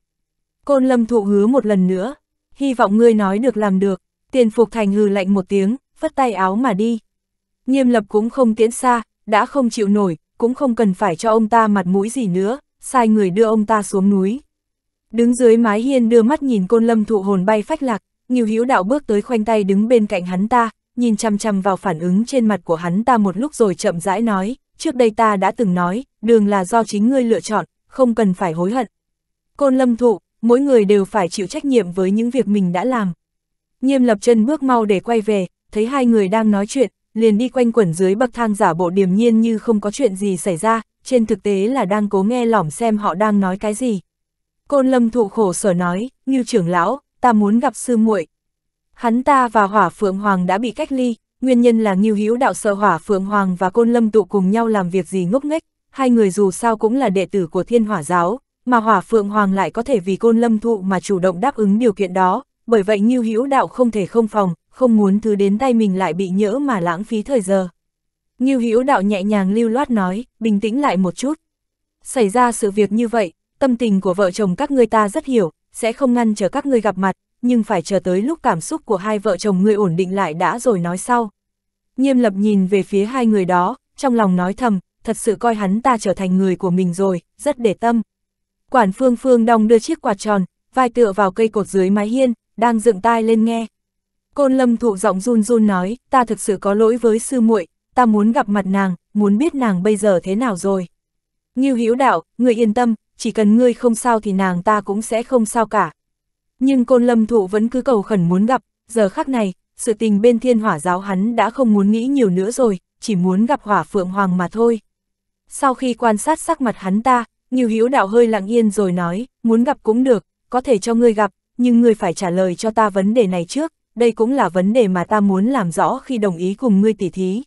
Côn Lâm Thụ hứa một lần nữa, hy vọng ngươi nói được làm được. Tiền Phục Thành hừ lạnh một tiếng, phất tay áo mà đi. Nghiêm lập cũng không tiễn xa, đã không chịu nổi, cũng không cần phải cho ông ta mặt mũi gì nữa, sai người đưa ông ta xuống núi. Đứng dưới mái hiên đưa mắt nhìn côn lâm thụ hồn bay phách lạc, Nghiêu Hữu Đạo bước tới khoanh tay đứng bên cạnh hắn ta, nhìn chăm chăm vào phản ứng trên mặt của hắn ta một lúc rồi chậm rãi nói, trước đây ta đã từng nói, đường là do chính ngươi lựa chọn, không cần phải hối hận. Côn lâm thụ, mỗi người đều phải chịu trách nhiệm với những việc mình đã làm. Nghiêm lập chân bước mau để quay về, thấy hai người đang nói chuyện, liền đi quanh quẩn dưới bậc thang giả bộ điềm nhiên như không có chuyện gì xảy ra, trên thực tế là đang cố nghe lỏm xem họ đang nói cái gì. Côn lâm thụ khổ sở nói, như trưởng lão, ta muốn gặp sư muội. Hắn ta và hỏa phượng hoàng đã bị cách ly, nguyên nhân là nghiêu hữu đạo sợ hỏa phượng hoàng và côn lâm tụ cùng nhau làm việc gì ngốc nghếch, hai người dù sao cũng là đệ tử của thiên hỏa giáo, mà hỏa phượng hoàng lại có thể vì côn lâm thụ mà chủ động đáp ứng điều kiện đó, bởi vậy nghiêu hữu đạo không thể không phòng, không muốn thứ đến tay mình lại bị nhỡ mà lãng phí thời giờ. Ngưu Hữu Đạo nhẹ nhàng lưu loát nói, bình tĩnh lại một chút. Xảy ra sự việc như vậy, tâm tình của vợ chồng các ngươi ta rất hiểu, sẽ không ngăn chờ các ngươi gặp mặt, nhưng phải chờ tới lúc cảm xúc của hai vợ chồng ngươi ổn định lại đã rồi nói sau. Nghiêm lập nhìn về phía hai người đó, trong lòng nói thầm, thật sự coi hắn ta trở thành người của mình rồi, rất để tâm. Quản phương phương đong đưa chiếc quạt tròn, vai tựa vào cây cột dưới mái hiên, đang dựng tai lên nghe. Côn lâm thụ giọng run run nói, ta thực sự có lỗi với sư muội, ta muốn gặp mặt nàng, muốn biết nàng bây giờ thế nào rồi. Ngưu Hữu đạo, người yên tâm, chỉ cần ngươi không sao thì nàng ta cũng sẽ không sao cả. Nhưng côn lâm thụ vẫn cứ cầu khẩn muốn gặp, giờ khắc này, sự tình bên thiên hỏa giáo hắn đã không muốn nghĩ nhiều nữa rồi, chỉ muốn gặp hỏa phượng hoàng mà thôi. Sau khi quan sát sắc mặt hắn ta, Ngưu Hữu đạo hơi lặng yên rồi nói, muốn gặp cũng được, có thể cho ngươi gặp, nhưng ngươi phải trả lời cho ta vấn đề này trước, đây cũng là vấn đề mà ta muốn làm rõ khi đồng ý cùng ngươi tỉ thí.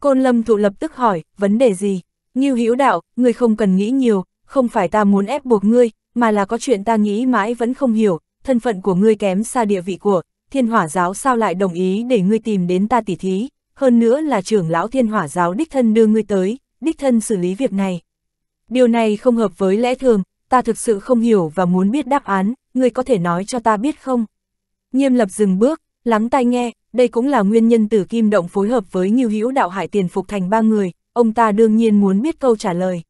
Côn lâm thụ lập tức hỏi, vấn đề gì? Nghiêu Hữu đạo, ngươi không cần nghĩ nhiều, không phải ta muốn ép buộc ngươi, mà là có chuyện ta nghĩ mãi vẫn không hiểu, thân phận của ngươi kém xa địa vị của, thiên hỏa giáo sao lại đồng ý để ngươi tìm đến ta tỉ thí, hơn nữa là trưởng lão thiên hỏa giáo đích thân đưa ngươi tới, đích thân xử lý việc này. Điều này không hợp với lẽ thường, ta thực sự không hiểu và muốn biết đáp án, ngươi có thể nói cho ta biết không? Nghiêm lập dừng bước, lắng tai nghe, đây cũng là nguyên nhân tử kim động phối hợp với Ngưu Hữu đạo hải tiền phục thành ba người, ông ta đương nhiên muốn biết câu trả lời.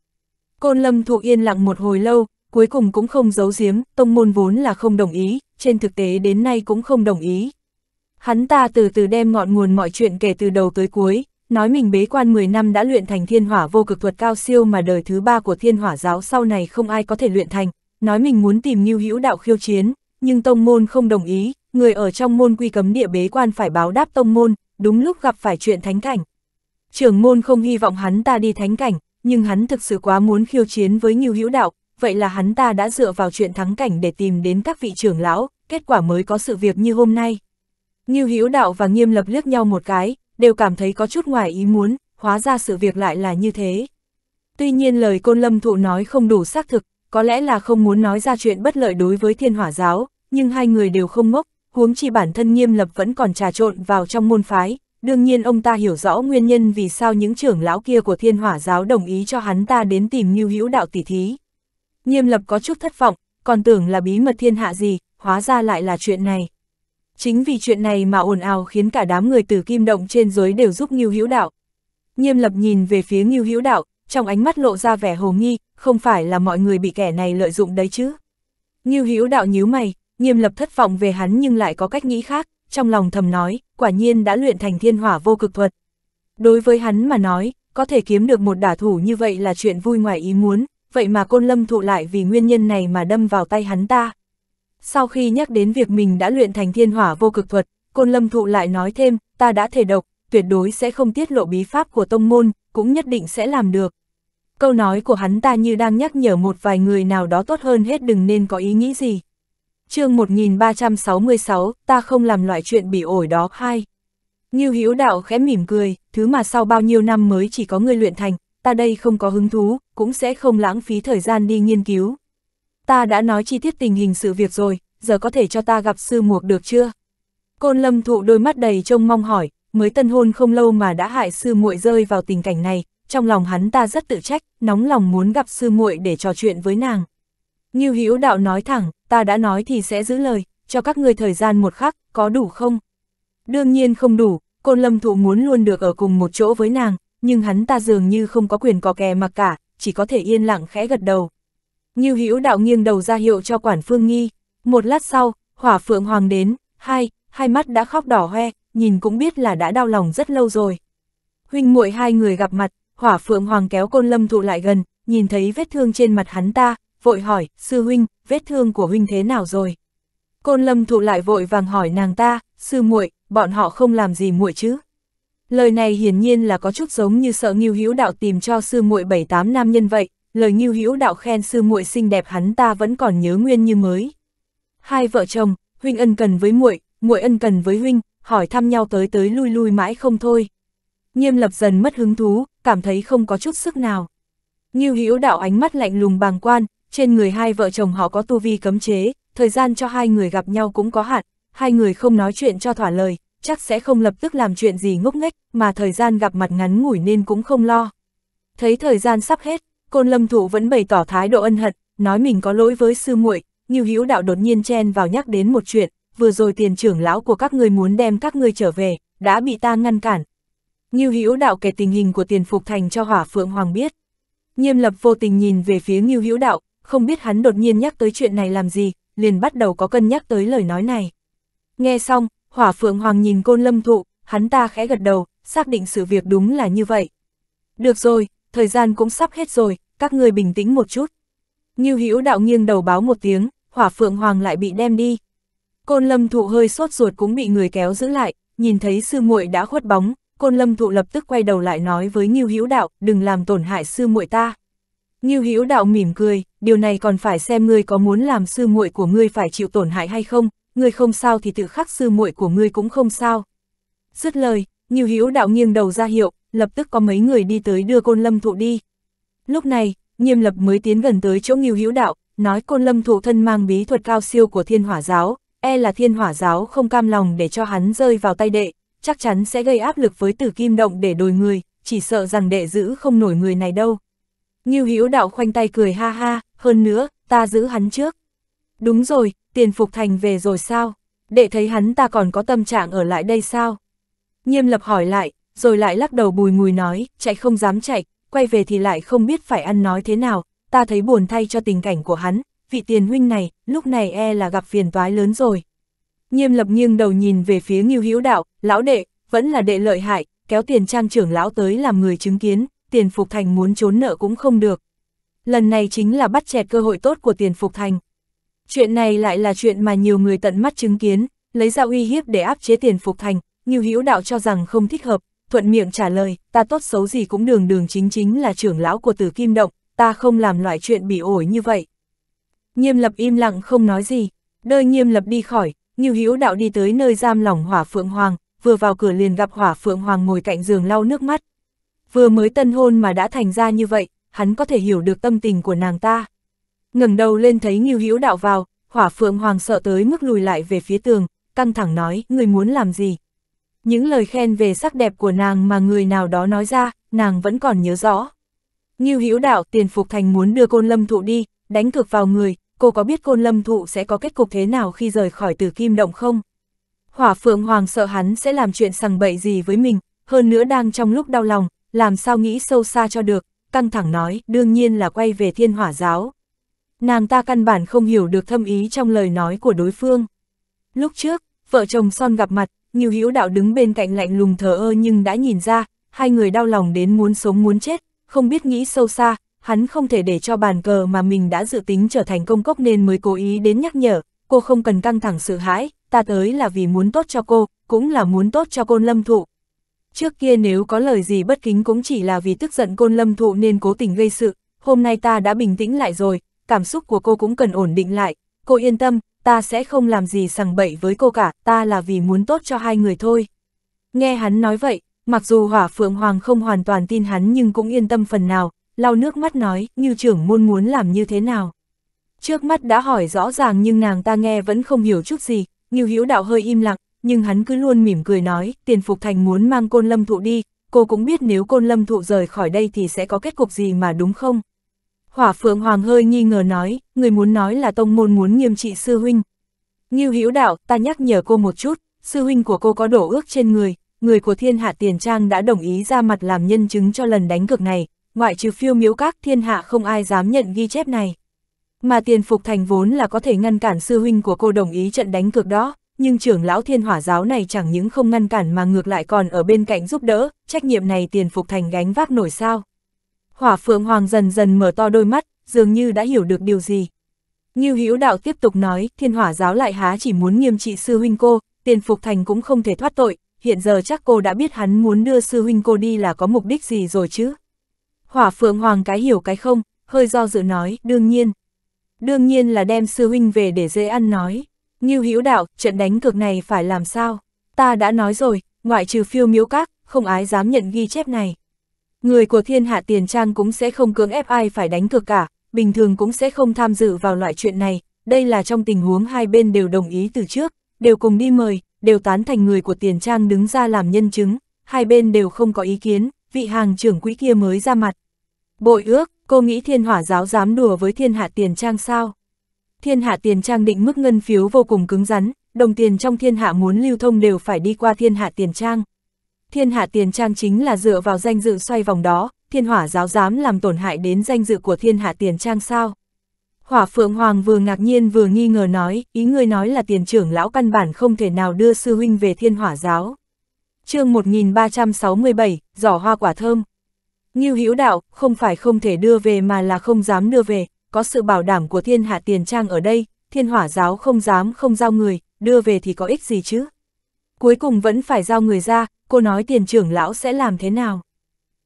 Côn Lâm Thụ yên lặng một hồi lâu, cuối cùng cũng không giấu giếm, tông môn vốn là không đồng ý, trên thực tế đến nay cũng không đồng ý. Hắn ta từ từ đem ngọn nguồn mọi chuyện kể từ đầu tới cuối, nói mình bế quan 10 năm đã luyện thành thiên hỏa vô cực thuật cao siêu mà đời thứ ba của thiên hỏa giáo sau này không ai có thể luyện thành, nói mình muốn tìm Ngưu Hữu đạo khiêu chiến, nhưng tông môn không đồng ý, người ở trong môn quy cấm địa bế quan phải báo đáp tông môn, đúng lúc gặp phải chuyện thánh cảnh. Trưởng môn không hy vọng hắn ta đi thánh cảnh, nhưng hắn thực sự quá muốn khiêu chiến với Ngưu Hữu Đạo, vậy là hắn ta đã dựa vào chuyện thắng cảnh để tìm đến các vị trưởng lão, kết quả mới có sự việc như hôm nay. Ngưu Hữu Đạo và Nghiêm Lập liếc nhau một cái, đều cảm thấy có chút ngoài ý muốn, hóa ra sự việc lại là như thế. Tuy nhiên lời Côn Lâm Thụ nói không đủ xác thực, có lẽ là không muốn nói ra chuyện bất lợi đối với Thiên Hỏa giáo, nhưng hai người đều không ngốc, huống chi bản thân nghiêm lập vẫn còn trà trộn vào trong môn phái, đương nhiên ông ta hiểu rõ nguyên nhân vì sao những trưởng lão kia của thiên hỏa giáo đồng ý cho hắn ta đến tìm Ngưu Hữu Đạo tỷ thí. Nghiêm lập có chút thất vọng, còn tưởng là bí mật thiên hạ gì, hóa ra lại là chuyện này. Chính vì chuyện này mà ồn ào khiến cả đám người từ kim động trên dưới đều giúp Ngưu Hữu Đạo. Nghiêm lập nhìn về phía Ngưu Hữu Đạo, trong ánh mắt lộ ra vẻ hồ nghi, không phải là mọi người bị kẻ này lợi dụng đấy chứ. Ngưu Hữu Đạo nhíu mày, nghiêm lập thất vọng về hắn nhưng lại có cách nghĩ khác, trong lòng thầm nói, quả nhiên đã luyện thành thiên hỏa vô cực thuật. Đối với hắn mà nói, có thể kiếm được một đả thủ như vậy là chuyện vui ngoài ý muốn, vậy mà côn lâm thụ lại vì nguyên nhân này mà đâm vào tay hắn ta. Sau khi nhắc đến việc mình đã luyện thành thiên hỏa vô cực thuật, côn lâm thụ lại nói thêm, ta đã thể độc, tuyệt đối sẽ không tiết lộ bí pháp của tông môn, cũng nhất định sẽ làm được. Câu nói của hắn ta như đang nhắc nhở một vài người nào đó tốt hơn hết đừng nên có ý nghĩ gì chương 1366, ta không làm loại chuyện bị ổi đó hai. Nghiêu Hữu đạo khẽ mỉm cười, thứ mà sau bao nhiêu năm mới chỉ có người luyện thành, ta đây không có hứng thú, cũng sẽ không lãng phí thời gian đi nghiên cứu. Ta đã nói chi tiết tình hình sự việc rồi, giờ có thể cho ta gặp sư muội được chưa? Côn lâm thụ đôi mắt đầy trông mong hỏi, mới tân hôn không lâu mà đã hại sư muội rơi vào tình cảnh này, trong lòng hắn ta rất tự trách, nóng lòng muốn gặp sư muội để trò chuyện với nàng. Nghiêu Hữu đạo nói thẳng, ta đã nói thì sẽ giữ lời, cho các người thời gian một khắc, có đủ không? Đương nhiên không đủ, côn lâm thụ muốn luôn được ở cùng một chỗ với nàng, nhưng hắn ta dường như không có quyền có kè mặc cả, chỉ có thể yên lặng khẽ gật đầu. Như hữu đạo nghiêng đầu ra hiệu cho quản phương nghi, một lát sau, hỏa phượng hoàng đến, hai, hai mắt đã khóc đỏ hoe, nhìn cũng biết là đã đau lòng rất lâu rồi. Huynh muội hai người gặp mặt, hỏa phượng hoàng kéo côn lâm thụ lại gần, nhìn thấy vết thương trên mặt hắn ta, vội hỏi, sư huynh, vết thương của huynh thế nào rồi? Côn lâm thụ lại vội vàng hỏi nàng ta, sư muội, bọn họ không làm gì muội chứ? Lời này hiển nhiên là có chút giống như sợ Ngưu Hữu Đạo tìm cho sư muội 78 nam nhân vậy, lời Ngưu Hữu Đạo khen sư muội xinh đẹp hắn ta vẫn còn nhớ nguyên như mới. Hai vợ chồng, huynh ân cần với muội, muội ân cần với huynh, hỏi thăm nhau tới tới lui lui mãi không thôi. Nghiêm Lập dần mất hứng thú, cảm thấy không có chút sức nào. Ngưu Hữu Đạo ánh mắt lạnh lùng bàng quan, trên người hai vợ chồng họ có tu vi cấm chế, thời gian cho hai người gặp nhau cũng có hạn, hai người không nói chuyện cho thỏa lời, chắc sẽ không lập tức làm chuyện gì ngốc nghếch, mà thời gian gặp mặt ngắn ngủi nên cũng không lo. Thấy thời gian sắp hết, Côn Lâm Thụ vẫn bày tỏ thái độ ân hận, nói mình có lỗi với sư muội, Ngưu Hữu Đạo đột nhiên chen vào nhắc đến một chuyện, vừa rồi tiền trưởng lão của các ngươi muốn đem các ngươi trở về, đã bị ta ngăn cản. Ngưu Hữu Đạo kể tình hình của tiền phục thành cho Hỏa Phượng Hoàng biết. Nghiêm Lập vô tình nhìn về phía Ngưu Hữu Đạo, không biết hắn đột nhiên nhắc tới chuyện này làm gì, liền bắt đầu có cân nhắc tới lời nói này. Nghe xong, hỏa phượng hoàng nhìn côn lâm thụ, hắn ta khẽ gật đầu, xác định sự việc đúng là như vậy. Được rồi, thời gian cũng sắp hết rồi, các người bình tĩnh một chút. Ngưu Hữu đạo nghiêng đầu báo một tiếng, hỏa phượng hoàng lại bị đem đi. Côn lâm thụ hơi sốt ruột cũng bị người kéo giữ lại, nhìn thấy sư muội đã khuất bóng, côn lâm thụ lập tức quay đầu lại nói với Ngưu Hữu đạo, đừng làm tổn hại sư muội ta. Ngưu Hữu Đạo mỉm cười, điều này còn phải xem ngươi có muốn làm sư muội của ngươi phải chịu tổn hại hay không, ngươi không sao thì tự khắc sư muội của ngươi cũng không sao. Dứt lời, Ngưu Hữu Đạo nghiêng đầu ra hiệu, lập tức có mấy người đi tới đưa Côn Lâm Thụ đi. Lúc này, Nghiêm Lập mới tiến gần tới chỗ Ngưu Hữu Đạo, nói Côn Lâm Thụ thân mang bí thuật cao siêu của Thiên Hỏa giáo, e là Thiên Hỏa giáo không cam lòng để cho hắn rơi vào tay đệ, chắc chắn sẽ gây áp lực với Tử Kim động để đổi người, chỉ sợ rằng đệ giữ không nổi người này đâu. Ngưu Hữu Đạo khoanh tay cười ha ha, hơn nữa, ta giữ hắn trước. Đúng rồi, tiền phục thành về rồi sao? Để thấy hắn ta còn có tâm trạng ở lại đây sao? Nghiêm lập hỏi lại, rồi lại lắc đầu bùi ngùi nói, chạy không dám chạy, quay về thì lại không biết phải ăn nói thế nào, ta thấy buồn thay cho tình cảnh của hắn, vị tiền huynh này, lúc này e là gặp phiền toái lớn rồi. Nghiêm lập nghiêng đầu nhìn về phía Ngưu Hữu Đạo, lão đệ, vẫn là đệ lợi hại, kéo tiền trang trưởng lão tới làm người chứng kiến, tiền Phục Thành muốn trốn nợ cũng không được. Lần này chính là bắt chẹt cơ hội tốt của tiền Phục Thành. Chuyện này lại là chuyện mà nhiều người tận mắt chứng kiến, lấy ra uy hiếp để áp chế tiền Phục Thành, Ngưu Hữu Đạo cho rằng không thích hợp, thuận miệng trả lời, ta tốt xấu gì cũng đường đường chính chính là trưởng lão của Tử Kim Động, ta không làm loại chuyện bị ổi như vậy. Nghiêm lập im lặng không nói gì, đợi nghiêm lập đi khỏi, Ngưu Hữu Đạo đi tới nơi giam lỏng Hỏa Phượng Hoàng, vừa vào cửa liền gặp Hỏa Phượng Hoàng ngồi cạnh giường lau nước mắt, vừa mới tân hôn mà đã thành ra như vậy, hắn có thể hiểu được tâm tình của nàng ta. ngẩng đầu lên thấy Ngưu Hữu đạo vào, Hỏa Phượng Hoàng sợ tới mức lùi lại về phía tường, căng thẳng nói, người muốn làm gì? Những lời khen về sắc đẹp của nàng mà người nào đó nói ra, nàng vẫn còn nhớ rõ. Ngưu Hữu đạo tiền phục thành muốn đưa côn lâm thụ đi, đánh cược vào người, cô có biết côn lâm thụ sẽ có kết cục thế nào khi rời khỏi từ kim động không? Hỏa Phượng Hoàng sợ hắn sẽ làm chuyện sằng bậy gì với mình, hơn nữa đang trong lúc đau lòng, làm sao nghĩ sâu xa cho được, căng thẳng nói, đương nhiên là quay về thiên hỏa giáo. Nàng ta căn bản không hiểu được thâm ý trong lời nói của đối phương. Lúc trước, vợ chồng son gặp mặt, Nghiêu Hữu Đạo đứng bên cạnh lạnh lùng thờ ơ nhưng đã nhìn ra, hai người đau lòng đến muốn sống muốn chết, không biết nghĩ sâu xa, hắn không thể để cho bàn cờ mà mình đã dự tính trở thành công cốc nên mới cố ý đến nhắc nhở, cô không cần căng thẳng sự hãi, ta tới là vì muốn tốt cho cô, cũng là muốn tốt cho côn lâm thụ, Trước kia nếu có lời gì bất kính cũng chỉ là vì tức giận côn lâm thụ nên cố tình gây sự, hôm nay ta đã bình tĩnh lại rồi, cảm xúc của cô cũng cần ổn định lại, cô yên tâm, ta sẽ không làm gì sằng bậy với cô cả, ta là vì muốn tốt cho hai người thôi. Nghe hắn nói vậy, mặc dù hỏa phượng hoàng không hoàn toàn tin hắn nhưng cũng yên tâm phần nào, lau nước mắt nói, như trưởng môn muốn làm như thế nào. Trước mắt đã hỏi rõ ràng nhưng nàng ta nghe vẫn không hiểu chút gì, như hữu đạo hơi im lặng, nhưng hắn cứ luôn mỉm cười nói, tiền phục thành muốn mang côn lâm thụ đi, cô cũng biết nếu côn lâm thụ rời khỏi đây thì sẽ có kết cục gì mà đúng không? Hỏa Phượng Hoàng hơi nghi ngờ nói, người muốn nói là tông môn muốn nghiêm trị sư huynh. Nghiêu Hữu đạo, ta nhắc nhở cô một chút, sư huynh của cô có đổ ước trên người, người của thiên hạ tiền trang đã đồng ý ra mặt làm nhân chứng cho lần đánh cược này, ngoại trừ phiêu miếu các thiên hạ không ai dám nhận ghi chép này. Mà tiền phục thành vốn là có thể ngăn cản sư huynh của cô đồng ý trận đánh cược đó, nhưng trưởng lão thiên hỏa giáo này chẳng những không ngăn cản mà ngược lại còn ở bên cạnh giúp đỡ, trách nhiệm này tiền phục thành gánh vác nổi sao. Hỏa phượng hoàng dần dần mở to đôi mắt, dường như đã hiểu được điều gì. Như hữu đạo tiếp tục nói, thiên hỏa giáo lại há chỉ muốn nghiêm trị sư huynh cô, tiền phục thành cũng không thể thoát tội, hiện giờ chắc cô đã biết hắn muốn đưa sư huynh cô đi là có mục đích gì rồi chứ. Hỏa phượng hoàng cái hiểu cái không, hơi do dự nói, đương nhiên. Đương nhiên là đem sư huynh về để dễ ăn nói. Ngưu Hữu Đạo, trận đánh cược này phải làm sao? Ta đã nói rồi, ngoại trừ phiêu miếu các, không ai dám nhận ghi chép này. Người của thiên hạ tiền trang cũng sẽ không cưỡng ép ai phải đánh cược cả, bình thường cũng sẽ không tham dự vào loại chuyện này, đây là trong tình huống hai bên đều đồng ý từ trước, đều cùng đi mời, đều tán thành người của tiền trang đứng ra làm nhân chứng, hai bên đều không có ý kiến, vị hàng trưởng quỹ kia mới ra mặt. Bội ước, cô nghĩ thiên hỏa giáo dám đùa với thiên hạ tiền trang sao? Thiên hạ tiền trang định mức ngân phiếu vô cùng cứng rắn, đồng tiền trong thiên hạ muốn lưu thông đều phải đi qua thiên hạ tiền trang. Thiên hạ tiền trang chính là dựa vào danh dự xoay vòng đó, thiên hỏa giáo dám làm tổn hại đến danh dự của thiên hạ tiền trang sao? Hỏa Phượng Hoàng vừa ngạc nhiên vừa nghi ngờ nói, ý người nói là tiền trưởng lão căn bản không thể nào đưa sư huynh về thiên hỏa giáo. chương 1367, giỏ hoa quả thơm. Nghiêu Hữu đạo, không phải không thể đưa về mà là không dám đưa về, có sự bảo đảm của thiên hạ tiền trang ở đây, thiên hỏa giáo không dám không giao người, đưa về thì có ích gì chứ. Cuối cùng vẫn phải giao người ra, cô nói tiền trưởng lão sẽ làm thế nào.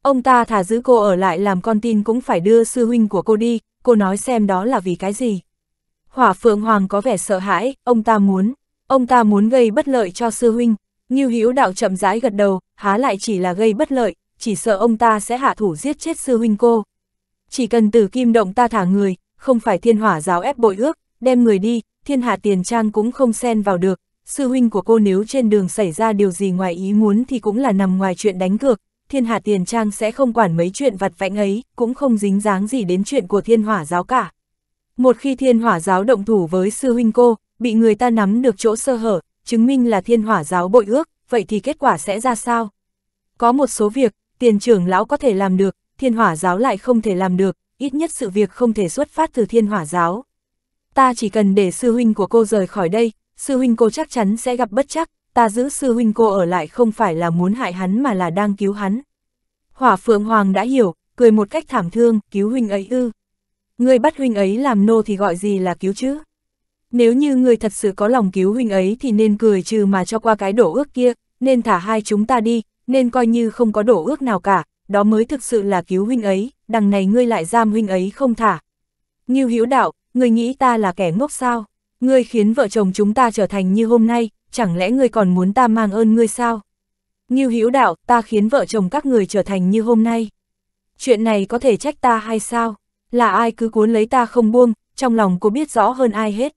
Ông ta thả giữ cô ở lại làm con tin cũng phải đưa sư huynh của cô đi, cô nói xem đó là vì cái gì. Hỏa Phượng Hoàng có vẻ sợ hãi, ông ta muốn, ông ta muốn gây bất lợi cho sư huynh. như Hữu Đạo chậm rãi gật đầu, há lại chỉ là gây bất lợi, chỉ sợ ông ta sẽ hạ thủ giết chết sư huynh cô chỉ cần tử kim động ta thả người, không phải thiên hỏa giáo ép bội ước, đem người đi, thiên hạ tiền trang cũng không xen vào được, sư huynh của cô nếu trên đường xảy ra điều gì ngoài ý muốn thì cũng là nằm ngoài chuyện đánh cược, thiên hạ tiền trang sẽ không quản mấy chuyện vặt vãnh ấy, cũng không dính dáng gì đến chuyện của thiên hỏa giáo cả. Một khi thiên hỏa giáo động thủ với sư huynh cô, bị người ta nắm được chỗ sơ hở, chứng minh là thiên hỏa giáo bội ước, vậy thì kết quả sẽ ra sao? Có một số việc, tiền trưởng lão có thể làm được, thiên hỏa giáo lại không thể làm được, ít nhất sự việc không thể xuất phát từ thiên hỏa giáo. Ta chỉ cần để sư huynh của cô rời khỏi đây, sư huynh cô chắc chắn sẽ gặp bất chắc, ta giữ sư huynh cô ở lại không phải là muốn hại hắn mà là đang cứu hắn. Hỏa Phượng Hoàng đã hiểu, cười một cách thảm thương, cứu huynh ấy ư. Người bắt huynh ấy làm nô thì gọi gì là cứu chứ? Nếu như người thật sự có lòng cứu huynh ấy thì nên cười trừ mà cho qua cái đổ ước kia, nên thả hai chúng ta đi, nên coi như không có đổ ước nào cả, đó mới thực sự là cứu huynh ấy, đằng này ngươi lại giam huynh ấy không thả. Ngưu hiếu Đạo, ngươi nghĩ ta là kẻ ngốc sao? Ngươi khiến vợ chồng chúng ta trở thành như hôm nay, chẳng lẽ ngươi còn muốn ta mang ơn ngươi sao? Ngưu hiếu Đạo, ta khiến vợ chồng các người trở thành như hôm nay. Chuyện này có thể trách ta hay sao? Là ai cứ cuốn lấy ta không buông, trong lòng cô biết rõ hơn ai hết.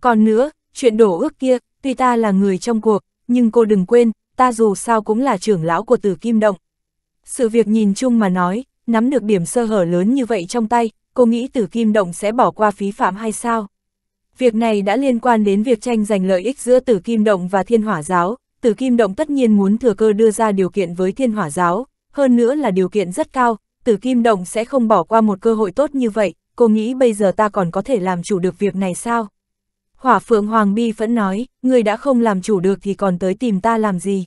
Còn nữa, chuyện đổ ước kia, tuy ta là người trong cuộc, nhưng cô đừng quên, ta dù sao cũng là trưởng lão của Tử Kim Động, sự việc nhìn chung mà nói, nắm được điểm sơ hở lớn như vậy trong tay, cô nghĩ tử kim động sẽ bỏ qua phí phạm hay sao? Việc này đã liên quan đến việc tranh giành lợi ích giữa tử kim động và thiên hỏa giáo, tử kim động tất nhiên muốn thừa cơ đưa ra điều kiện với thiên hỏa giáo, hơn nữa là điều kiện rất cao, tử kim động sẽ không bỏ qua một cơ hội tốt như vậy, cô nghĩ bây giờ ta còn có thể làm chủ được việc này sao? Hỏa Phượng Hoàng Bi vẫn nói, người đã không làm chủ được thì còn tới tìm ta làm gì?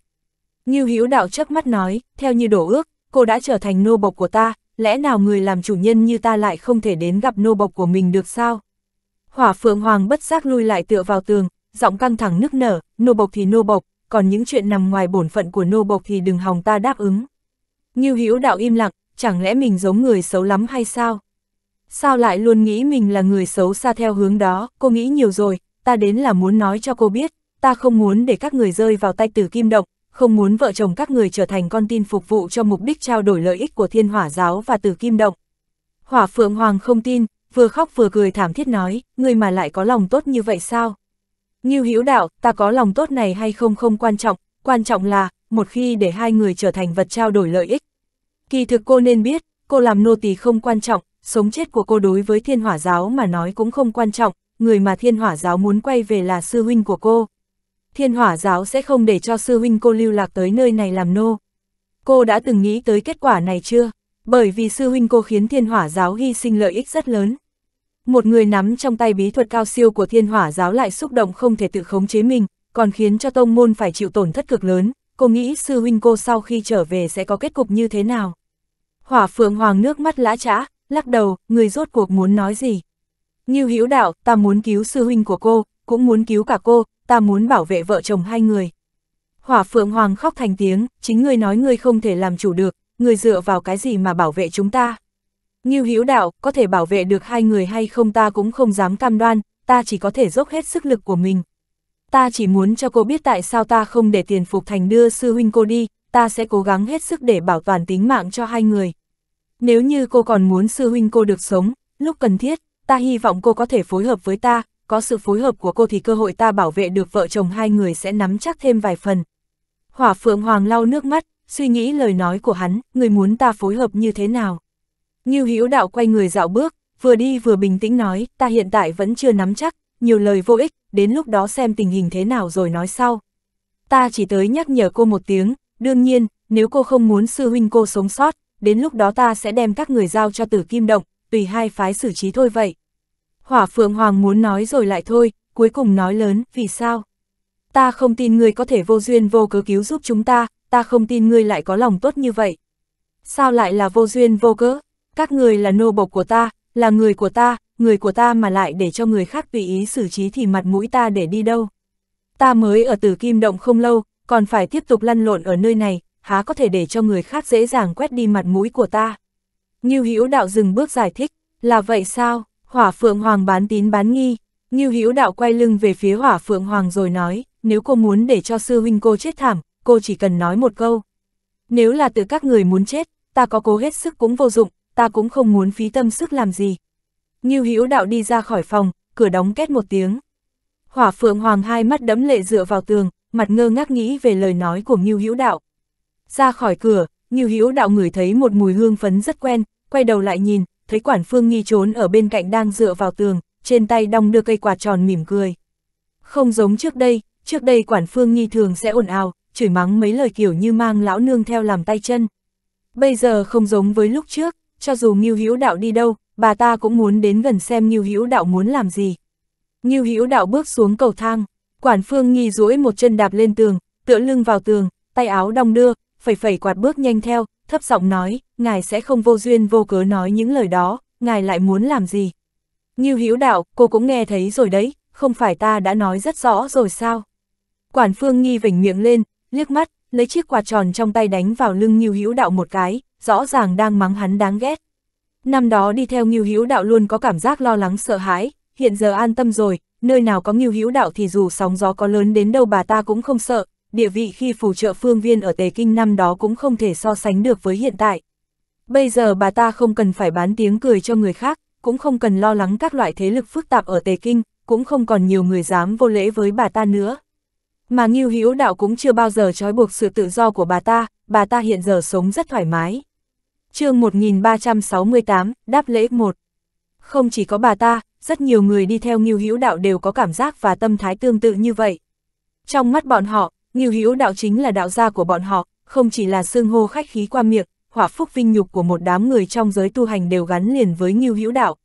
Ngưu Hữu Đạo chớp mắt nói, theo như đổ ước, cô đã trở thành nô bộc của ta, lẽ nào người làm chủ nhân như ta lại không thể đến gặp nô bộc của mình được sao? Hỏa Phượng Hoàng bất giác lui lại tựa vào tường, giọng căng thẳng nức nở, nô bộc thì nô bộc, còn những chuyện nằm ngoài bổn phận của nô bộc thì đừng hòng ta đáp ứng. Ngưu Hữu Đạo im lặng, chẳng lẽ mình giống người xấu lắm hay sao? Sao lại luôn nghĩ mình là người xấu xa theo hướng đó, cô nghĩ nhiều rồi, ta đến là muốn nói cho cô biết, ta không muốn để các người rơi vào tay tử kim động, không muốn vợ chồng các người trở thành con tin phục vụ cho mục đích trao đổi lợi ích của thiên hỏa giáo và từ kim động. Hỏa Phượng Hoàng không tin, vừa khóc vừa cười thảm thiết nói, người mà lại có lòng tốt như vậy sao? như Hữu Đạo, ta có lòng tốt này hay không không quan trọng, quan trọng là, một khi để hai người trở thành vật trao đổi lợi ích. Kỳ thực cô nên biết, cô làm nô tỳ không quan trọng, sống chết của cô đối với thiên hỏa giáo mà nói cũng không quan trọng, người mà thiên hỏa giáo muốn quay về là sư huynh của cô thiên hỏa giáo sẽ không để cho sư huynh cô lưu lạc tới nơi này làm nô. Cô đã từng nghĩ tới kết quả này chưa? Bởi vì sư huynh cô khiến thiên hỏa giáo hy sinh lợi ích rất lớn. Một người nắm trong tay bí thuật cao siêu của thiên hỏa giáo lại xúc động không thể tự khống chế mình, còn khiến cho tông môn phải chịu tổn thất cực lớn. Cô nghĩ sư huynh cô sau khi trở về sẽ có kết cục như thế nào? Hỏa phượng hoàng nước mắt lã trã, lắc đầu, người rốt cuộc muốn nói gì? Như Hữu đạo, ta muốn cứu sư huynh của cô, cũng muốn cứu cả cô, ta muốn bảo vệ vợ chồng hai người. Hỏa Phượng Hoàng khóc thành tiếng, chính ngươi nói ngươi không thể làm chủ được, ngươi dựa vào cái gì mà bảo vệ chúng ta. Ngưu Hữu Đạo, có thể bảo vệ được hai người hay không ta cũng không dám cam đoan, ta chỉ có thể dốc hết sức lực của mình. Ta chỉ muốn cho cô biết tại sao ta không để tiền phục thành đưa sư huynh cô đi, ta sẽ cố gắng hết sức để bảo toàn tính mạng cho hai người. Nếu như cô còn muốn sư huynh cô được sống, lúc cần thiết, ta hy vọng cô có thể phối hợp với ta, có sự phối hợp của cô thì cơ hội ta bảo vệ được vợ chồng hai người sẽ nắm chắc thêm vài phần. Hỏa Phượng Hoàng lau nước mắt, suy nghĩ lời nói của hắn, người muốn ta phối hợp như thế nào. Như Hữu Đạo quay người dạo bước, vừa đi vừa bình tĩnh nói, ta hiện tại vẫn chưa nắm chắc, nhiều lời vô ích, đến lúc đó xem tình hình thế nào rồi nói sau. Ta chỉ tới nhắc nhở cô một tiếng, đương nhiên, nếu cô không muốn sư huynh cô sống sót, đến lúc đó ta sẽ đem các người giao cho tử kim động, tùy hai phái xử trí thôi vậy. Hỏa Phượng Hoàng muốn nói rồi lại thôi, cuối cùng nói lớn, vì sao? Ta không tin ngươi có thể vô duyên vô cớ cứu giúp chúng ta, ta không tin ngươi lại có lòng tốt như vậy. Sao lại là vô duyên vô cớ? Các người là nô bộc của ta, là người của ta, người của ta mà lại để cho người khác tùy ý xử trí thì mặt mũi ta để đi đâu. Ta mới ở tử kim động không lâu, còn phải tiếp tục lăn lộn ở nơi này, há có thể để cho người khác dễ dàng quét đi mặt mũi của ta. Như Hữu đạo dừng bước giải thích, là vậy sao? Hỏa Phượng Hoàng bán tín bán nghi, Ngưu Hữu Đạo quay lưng về phía Hỏa Phượng Hoàng rồi nói, nếu cô muốn để cho sư huynh cô chết thảm, cô chỉ cần nói một câu. Nếu là tự các người muốn chết, ta có cố hết sức cũng vô dụng, ta cũng không muốn phí tâm sức làm gì. Ngưu Hữu Đạo đi ra khỏi phòng, cửa đóng két một tiếng. Hỏa Phượng Hoàng hai mắt đẫm lệ dựa vào tường, mặt ngơ ngác nghĩ về lời nói của Ngưu Hữu Đạo. Ra khỏi cửa, Ngưu Hữu Đạo ngửi thấy một mùi hương phấn rất quen, quay đầu lại nhìn, thấy quản phương nghi trốn ở bên cạnh đang dựa vào tường, trên tay đong đưa cây quạt tròn mỉm cười. Không giống trước đây, trước đây quản phương nghi thường sẽ ồn ào, chửi mắng mấy lời kiểu như mang lão nương theo làm tay chân. Bây giờ không giống với lúc trước, cho dù Ngưu Hữu Đạo đi đâu, bà ta cũng muốn đến gần xem Ngưu Hữu Đạo muốn làm gì. Ngưu Hữu Đạo bước xuống cầu thang, quản phương nghi duỗi một chân đạp lên tường, tựa lưng vào tường, tay áo đong đưa, phẩy phẩy quạt bước nhanh theo, thấp giọng nói, ngài sẽ không vô duyên vô cớ nói những lời đó, ngài lại muốn làm gì? Nghiêu Hữu đạo, cô cũng nghe thấy rồi đấy, không phải ta đã nói rất rõ rồi sao? Quản Phương Nghi vỉnh miệng lên, liếc mắt, lấy chiếc quạt tròn trong tay đánh vào lưng Nghiêu Hữu đạo một cái, rõ ràng đang mắng hắn đáng ghét. Năm đó đi theo Nghiêu Hữu đạo luôn có cảm giác lo lắng sợ hãi, hiện giờ an tâm rồi, nơi nào có Nghiêu Hữu đạo thì dù sóng gió có lớn đến đâu bà ta cũng không sợ, địa vị khi phù trợ phương viên ở Tề Kinh năm đó cũng không thể so sánh được với hiện tại. Bây giờ bà ta không cần phải bán tiếng cười cho người khác, cũng không cần lo lắng các loại thế lực phức tạp ở Tề Kinh, cũng không còn nhiều người dám vô lễ với bà ta nữa. Mà Ngưu Hữu Đạo cũng chưa bao giờ trói buộc sự tự do của bà ta, bà ta hiện giờ sống rất thoải mái. chương 1368, đáp lễ 1 Không chỉ có bà ta, rất nhiều người đi theo Ngưu Hữu Đạo đều có cảm giác và tâm thái tương tự như vậy. Trong mắt bọn họ, Ngưu Hữu đạo chính là đạo gia của bọn họ, không chỉ là xương hô khách khí qua miệng, hỏa phúc vinh nhục của một đám người trong giới tu hành đều gắn liền với Ngưu Hữu đạo.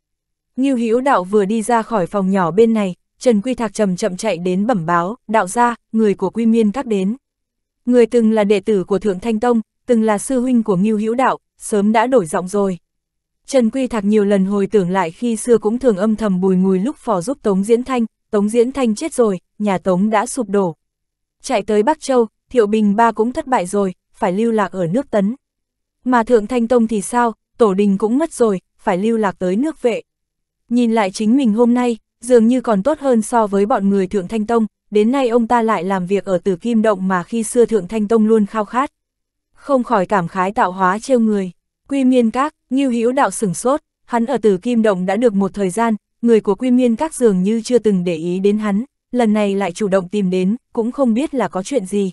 Ngưu Hữu đạo vừa đi ra khỏi phòng nhỏ bên này, Trần Quy Thạc chậm chậm chạy đến bẩm báo, đạo gia, người của Quy Miên các đến. Người từng là đệ tử của Thượng Thanh Tông, từng là sư huynh của Ngưu Hữu đạo, sớm đã đổi giọng rồi. Trần Quy Thạc nhiều lần hồi tưởng lại khi xưa cũng thường âm thầm bùi ngùi lúc phò giúp Tống Diễn Thanh, Tống Diễn Thanh chết rồi, nhà Tống đã sụp đổ, chạy tới Bắc Châu, Thiệu Bình ba cũng thất bại rồi, phải lưu lạc ở nước Tấn. Mà Thượng Thanh Tông thì sao, Tổ Đình cũng mất rồi, phải lưu lạc tới nước vệ. Nhìn lại chính mình hôm nay, dường như còn tốt hơn so với bọn người Thượng Thanh Tông, đến nay ông ta lại làm việc ở Tử Kim Động mà khi xưa Thượng Thanh Tông luôn khao khát. Không khỏi cảm khái tạo hóa trêu người. Quy Miên Các, Ngưu Hữu Đạo sửng sốt, hắn ở Tử Kim Động đã được một thời gian, người của Quy Miên Các dường như chưa từng để ý đến hắn lần này lại chủ động tìm đến, cũng không biết là có chuyện gì.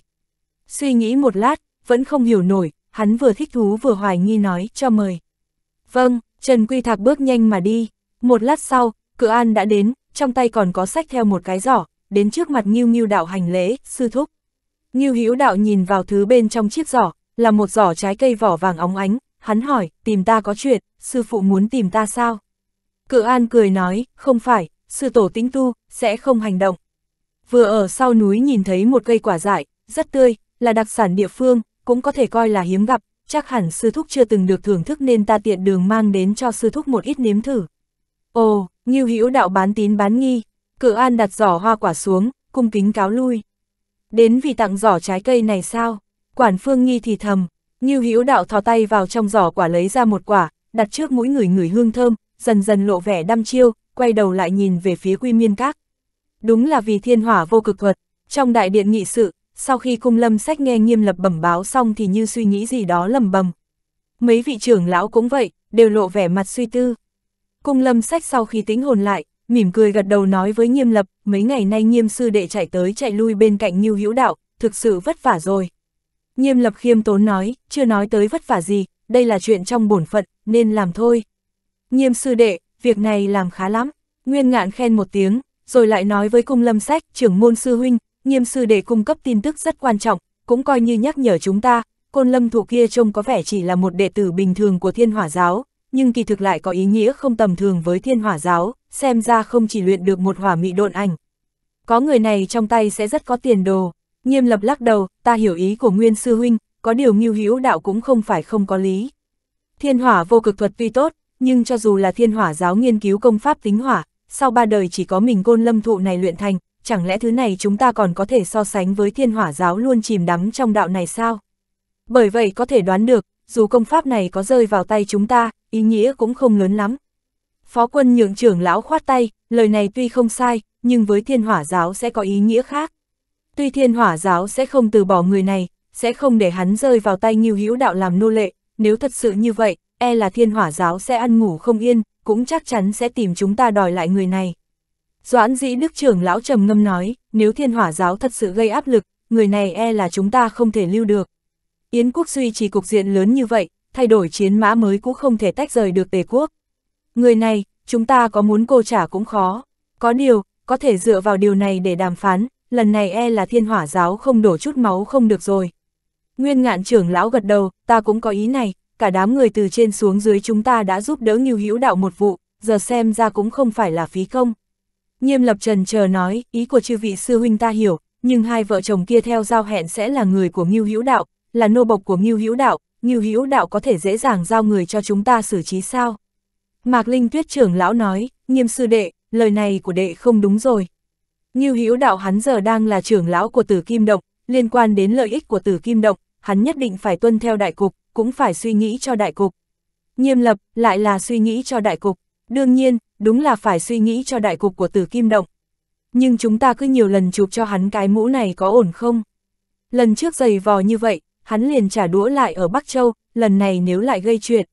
Suy nghĩ một lát, vẫn không hiểu nổi, hắn vừa thích thú vừa hoài nghi nói, cho mời. Vâng, Trần Quy Thạc bước nhanh mà đi, một lát sau, cửa an đã đến, trong tay còn có sách theo một cái giỏ, đến trước mặt Nghiêu Nghiêu đạo hành lễ, sư thúc. Nghiêu Hữu đạo nhìn vào thứ bên trong chiếc giỏ, là một giỏ trái cây vỏ vàng óng ánh, hắn hỏi, tìm ta có chuyện, sư phụ muốn tìm ta sao? Cự An cười nói, không phải, sư tổ tính tu, sẽ không hành động vừa ở sau núi nhìn thấy một cây quả dại, rất tươi, là đặc sản địa phương, cũng có thể coi là hiếm gặp, chắc hẳn sư thúc chưa từng được thưởng thức nên ta tiện đường mang đến cho sư thúc một ít nếm thử. Ồ, nghiêu hữu đạo bán tín bán nghi, cự an đặt giỏ hoa quả xuống, cung kính cáo lui. Đến vì tặng giỏ trái cây này sao? Quản phương nghi thì thầm, nghiêu hữu đạo thò tay vào trong giỏ quả lấy ra một quả, đặt trước mũi người người hương thơm, dần dần lộ vẻ đăm chiêu, quay đầu lại nhìn về phía quy miên các đúng là vì thiên hỏa vô cực thuật. Trong đại điện nghị sự, sau khi cung lâm sách nghe nghiêm lập bẩm báo xong thì như suy nghĩ gì đó lầm bầm. Mấy vị trưởng lão cũng vậy, đều lộ vẻ mặt suy tư. Cung lâm sách sau khi tính hồn lại, mỉm cười gật đầu nói với nghiêm lập, mấy ngày nay nghiêm sư đệ chạy tới chạy lui bên cạnh như hữu đạo, thực sự vất vả rồi. Nghiêm lập khiêm tốn nói, chưa nói tới vất vả gì, đây là chuyện trong bổn phận, nên làm thôi. Nghiêm sư đệ, việc này làm khá lắm. Nguyên ngạn khen một tiếng, rồi lại nói với cung lâm sách, trưởng môn sư huynh, nghiêm sư để cung cấp tin tức rất quan trọng, cũng coi như nhắc nhở chúng ta, côn lâm thủ kia trông có vẻ chỉ là một đệ tử bình thường của thiên hỏa giáo, nhưng kỳ thực lại có ý nghĩa không tầm thường với thiên hỏa giáo, xem ra không chỉ luyện được một hỏa mị độn ảnh. Có người này trong tay sẽ rất có tiền đồ, nghiêm lập lắc đầu, ta hiểu ý của nguyên sư huynh, có điều nghiêu hữu đạo cũng không phải không có lý. Thiên hỏa vô cực thuật tuy tốt, nhưng cho dù là thiên hỏa giáo nghiên cứu công pháp tính hỏa, sau ba đời chỉ có mình côn lâm thụ này luyện thành, chẳng lẽ thứ này chúng ta còn có thể so sánh với thiên hỏa giáo luôn chìm đắm trong đạo này sao? Bởi vậy có thể đoán được, dù công pháp này có rơi vào tay chúng ta, ý nghĩa cũng không lớn lắm. Phó quân nhượng trưởng lão khoát tay, lời này tuy không sai, nhưng với thiên hỏa giáo sẽ có ý nghĩa khác. Tuy thiên hỏa giáo sẽ không từ bỏ người này, sẽ không để hắn rơi vào tay nghiêu hữu đạo làm nô lệ, nếu thật sự như vậy, e là thiên hỏa giáo sẽ ăn ngủ không yên, cũng chắc chắn sẽ tìm chúng ta đòi lại người này. Doãn dĩ đức trưởng lão trầm ngâm nói, nếu thiên hỏa giáo thật sự gây áp lực, người này e là chúng ta không thể lưu được. Yến quốc duy trì cục diện lớn như vậy, thay đổi chiến mã mới cũng không thể tách rời được tề quốc. Người này, chúng ta có muốn cô trả cũng khó. Có điều, có thể dựa vào điều này để đàm phán, lần này e là thiên hỏa giáo không đổ chút máu không được rồi. Nguyên ngạn trưởng lão gật đầu, ta cũng có ý này, cả đám người từ trên xuống dưới chúng ta đã giúp đỡ Ngưu Hữu Đạo một vụ, giờ xem ra cũng không phải là phí công. Nghiêm Lập Trần chờ nói, ý của chư vị sư huynh ta hiểu, nhưng hai vợ chồng kia theo giao hẹn sẽ là người của Ngưu Hữu Đạo, là nô bộc của Ngưu Hữu Đạo, Ngưu Hữu Đạo có thể dễ dàng giao người cho chúng ta xử trí sao? Mạc Linh Tuyết trưởng lão nói, Nghiêm sư đệ, lời này của đệ không đúng rồi. Ngưu Hữu Đạo hắn giờ đang là trưởng lão của Tử Kim Động, liên quan đến lợi ích của Tử Kim Động, hắn nhất định phải tuân theo đại cục, cũng phải suy nghĩ cho đại cục. Nghiêm lập, lại là suy nghĩ cho đại cục. Đương nhiên, đúng là phải suy nghĩ cho đại cục của tử kim động. Nhưng chúng ta cứ nhiều lần chụp cho hắn cái mũ này có ổn không? Lần trước giày vò như vậy, hắn liền trả đũa lại ở Bắc Châu, lần này nếu lại gây chuyện.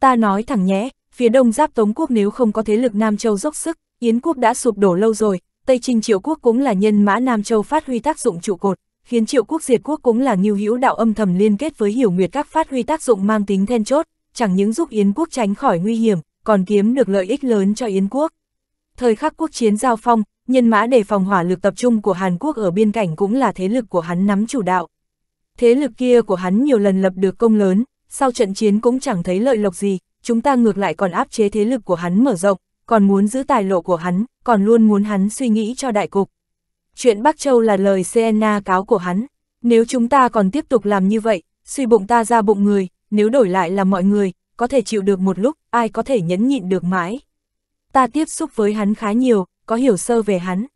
Ta nói thẳng nhé, phía đông giáp Tống quốc nếu không có thế lực Nam Châu dốc sức, Yến quốc đã sụp đổ lâu rồi, Tây Trinh Triệu quốc cũng là nhân mã Nam Châu phát huy tác dụng trụ cột, khiến triệu quốc diệt quốc cũng là nghiêu hữu đạo âm thầm liên kết với hiểu nguyệt các phát huy tác dụng mang tính then chốt, chẳng những giúp Yến quốc tránh khỏi nguy hiểm, còn kiếm được lợi ích lớn cho Yến quốc. Thời khắc quốc chiến giao phong, nhân mã đề phòng hỏa lực tập trung của Hàn Quốc ở biên cảnh cũng là thế lực của hắn nắm chủ đạo. Thế lực kia của hắn nhiều lần lập được công lớn, sau trận chiến cũng chẳng thấy lợi lộc gì, chúng ta ngược lại còn áp chế thế lực của hắn mở rộng, còn muốn giữ tài lộ của hắn, còn luôn muốn hắn suy nghĩ cho đại cục chuyện Bắc Châu là lời Senna cáo của hắn. Nếu chúng ta còn tiếp tục làm như vậy, suy bụng ta ra bụng người, nếu đổi lại là mọi người, có thể chịu được một lúc, ai có thể nhẫn nhịn được mãi. Ta tiếp xúc với hắn khá nhiều, có hiểu sơ về hắn.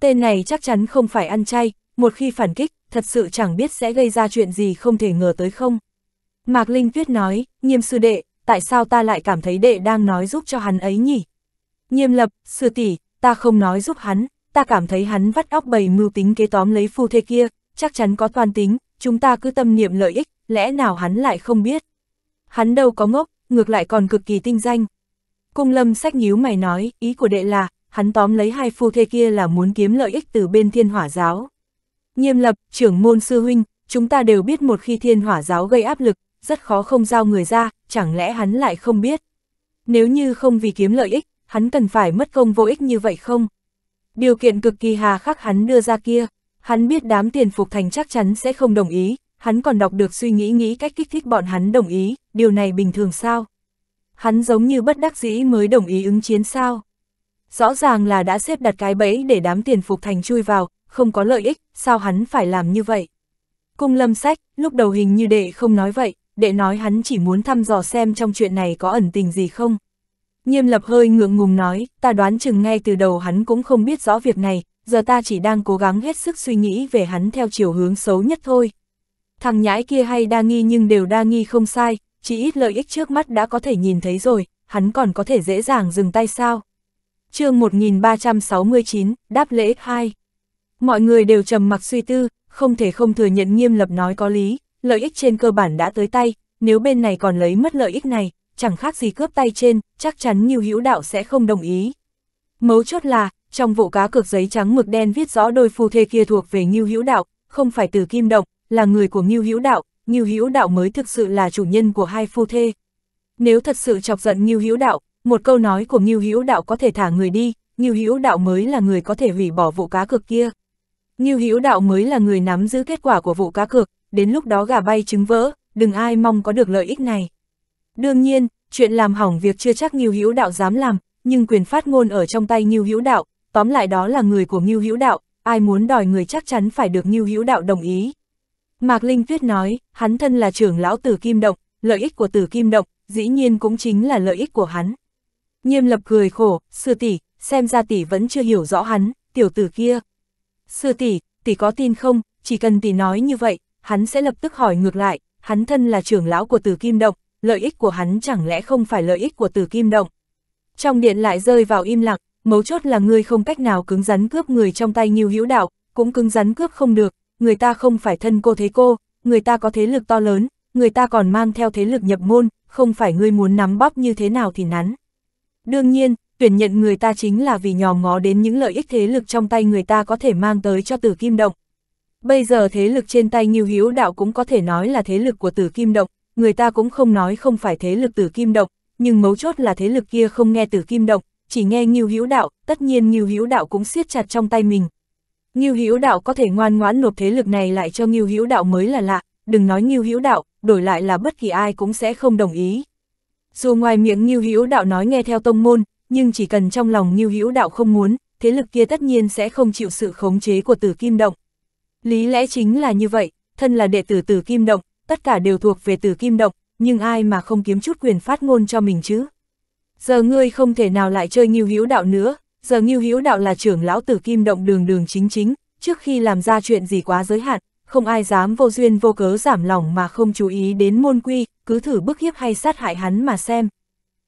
Tên này chắc chắn không phải ăn chay, một khi phản kích, thật sự chẳng biết sẽ gây ra chuyện gì không thể ngờ tới không. Mạc Linh Tuyết nói, nghiêm sư đệ, tại sao ta lại cảm thấy đệ đang nói giúp cho hắn ấy nhỉ? Nghiêm lập, sư tỷ, ta không nói giúp hắn, ta cảm thấy hắn vắt óc bày mưu tính kế tóm lấy phu thê kia, chắc chắn có toàn tính, chúng ta cứ tâm niệm lợi ích, lẽ nào hắn lại không biết. Hắn đâu có ngốc, ngược lại còn cực kỳ tinh danh. Cung lâm sách nhíu mày nói, ý của đệ là, hắn tóm lấy hai phu thê kia là muốn kiếm lợi ích từ bên thiên hỏa giáo. Nghiêm lập, trưởng môn sư huynh, chúng ta đều biết một khi thiên hỏa giáo gây áp lực, rất khó không giao người ra, chẳng lẽ hắn lại không biết. Nếu như không vì kiếm lợi ích, hắn cần phải mất công vô ích như vậy không? Điều kiện cực kỳ hà khắc hắn đưa ra kia, hắn biết đám tiền phục thành chắc chắn sẽ không đồng ý, hắn còn đọc được suy nghĩ nghĩ cách kích thích bọn hắn đồng ý, điều này bình thường sao? Hắn giống như bất đắc dĩ mới đồng ý ứng chiến sao? Rõ ràng là đã xếp đặt cái bẫy để đám tiền phục thành chui vào, không có lợi ích, sao hắn phải làm như vậy? Cung lâm sách, lúc đầu hình như đệ không nói vậy, đệ nói hắn chỉ muốn thăm dò xem trong chuyện này có ẩn tình gì không. Nghiêm lập hơi ngượng ngùng nói, ta đoán chừng ngay từ đầu hắn cũng không biết rõ việc này, giờ ta chỉ đang cố gắng hết sức suy nghĩ về hắn theo chiều hướng xấu nhất thôi. Thằng nhãi kia hay đa nghi nhưng đều đa nghi không sai, chỉ ít lợi ích trước mắt đã có thể nhìn thấy rồi, hắn còn có thể dễ dàng dừng tay sao. chương 1369, đáp lễ 2 Mọi người đều trầm mặc suy tư, không thể không thừa nhận nghiêm lập nói có lý, lợi ích trên cơ bản đã tới tay, nếu bên này còn lấy mất lợi ích này, chẳng khác gì cướp tay trên, chắc chắn Nhiêu Hữu Đạo sẽ không đồng ý. Mấu chốt là, trong vụ cá cược giấy trắng mực đen viết rõ đôi phu thê kia thuộc về ngưu Hữu Đạo, không phải từ Kim Động, là người của ngưu Hữu Đạo, ngưu Hữu Đạo mới thực sự là chủ nhân của hai phu thê. Nếu thật sự chọc giận ngưu Hữu Đạo, một câu nói của ngưu Hữu Đạo có thể thả người đi, ngưu Hữu Đạo mới là người có thể hủy bỏ vụ cá cược kia. Ngưu Hữu Đạo mới là người nắm giữ kết quả của vụ cá cược, đến lúc đó gà bay trứng vỡ, đừng ai mong có được lợi ích này. Đương nhiên, chuyện làm hỏng việc chưa chắc Ngưu Hữu Đạo dám làm, nhưng quyền phát ngôn ở trong tay Ngưu Hữu Đạo, tóm lại đó là người của Ngưu Hữu Đạo, ai muốn đòi người chắc chắn phải được Ngưu Hữu Đạo đồng ý. Mạc Linh Tuyết nói, hắn thân là trưởng lão Tử Kim Động, lợi ích của Tử Kim Động, dĩ nhiên cũng chính là lợi ích của hắn. Nghiêm lập cười khổ, sư tỷ, xem ra tỷ vẫn chưa hiểu rõ hắn, tiểu tử kia. Sư tỷ, tỷ có tin không, chỉ cần tỷ nói như vậy, hắn sẽ lập tức hỏi ngược lại, hắn thân là trưởng lão của Tử Kim Động, lợi ích của hắn chẳng lẽ không phải lợi ích của Từ Kim Động. Trong điện lại rơi vào im lặng, mấu chốt là ngươi không cách nào cứng rắn cướp người trong tay Ngưu Hữu Đạo, cũng cứng rắn cướp không được, người ta không phải thân cô thế cô, người ta có thế lực to lớn, người ta còn mang theo thế lực nhập môn, không phải ngươi muốn nắm bóp như thế nào thì nắn. Đương nhiên, tuyển nhận người ta chính là vì nhòm ngó đến những lợi ích thế lực trong tay người ta có thể mang tới cho Tử Kim Động. Bây giờ thế lực trên tay Ngưu Hữu Đạo cũng có thể nói là thế lực của Tử Kim Động, người ta cũng không nói không phải thế lực tử kim động nhưng mấu chốt là thế lực kia không nghe tử kim động chỉ nghe Ngưu Hữu Đạo, tất nhiên Ngưu Hữu Đạo cũng siết chặt trong tay mình. Ngưu Hữu Đạo có thể ngoan ngoãn nộp thế lực này lại cho Ngưu Hữu Đạo mới là lạ, đừng nói Ngưu Hữu Đạo, đổi lại là bất kỳ ai cũng sẽ không đồng ý. Dù ngoài miệng Ngưu Hữu Đạo nói nghe theo tông môn, nhưng chỉ cần trong lòng Ngưu Hữu Đạo không muốn, thế lực kia tất nhiên sẽ không chịu sự khống chế của Tử Kim Động. Lý lẽ chính là như vậy, thân là đệ tử Tử Kim Động, tất cả đều thuộc về tử kim độc, nhưng ai mà không kiếm chút quyền phát ngôn cho mình chứ. Giờ ngươi không thể nào lại chơi nghiêu hữu đạo nữa, giờ nghiêu hữu đạo là trưởng lão tử kim động đường đường chính chính, trước khi làm ra chuyện gì quá giới hạn, không ai dám vô duyên vô cớ giảm lòng mà không chú ý đến môn quy, cứ thử bức hiếp hay sát hại hắn mà xem.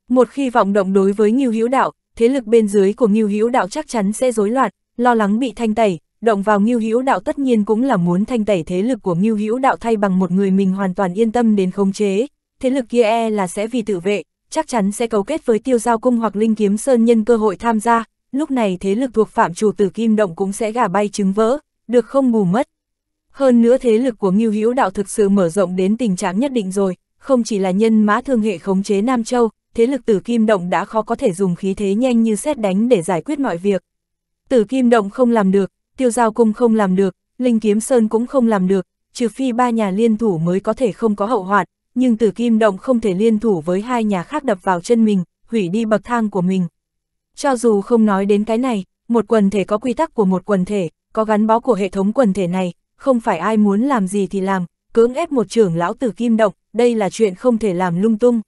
Một khi vọng động đối với nghiêu hữu đạo, thế lực bên dưới của nghiêu hữu đạo chắc chắn sẽ rối loạn, lo lắng bị thanh tẩy, động vào Ngưu Hữu Đạo tất nhiên cũng là muốn thanh tẩy thế lực của Ngưu Hữu Đạo thay bằng một người mình hoàn toàn yên tâm đến khống chế, thế lực kia e là sẽ vì tự vệ, chắc chắn sẽ cấu kết với Tiêu Giao Cung hoặc Linh Kiếm Sơn nhân cơ hội tham gia, lúc này thế lực thuộc phạm chủ Tử Kim Động cũng sẽ gà bay trứng vỡ, được không bù mất. Hơn nữa thế lực của Ngưu Hữu Đạo thực sự mở rộng đến tình trạng nhất định rồi, không chỉ là nhân mã thương hệ khống chế Nam Châu, thế lực Tử Kim Động đã khó có thể dùng khí thế nhanh như xét đánh để giải quyết mọi việc. Tử Kim Động không làm được, tiêu giao cung không làm được, Linh Kiếm Sơn cũng không làm được, trừ phi ba nhà liên thủ mới có thể không có hậu hoạn, nhưng Tử Kim Động không thể liên thủ với hai nhà khác đập vào chân mình, hủy đi bậc thang của mình. Cho dù không nói đến cái này, một quần thể có quy tắc của một quần thể, có gắn bó của hệ thống quần thể này, không phải ai muốn làm gì thì làm, cưỡng ép một trưởng lão Tử Kim Động, đây là chuyện không thể làm lung tung.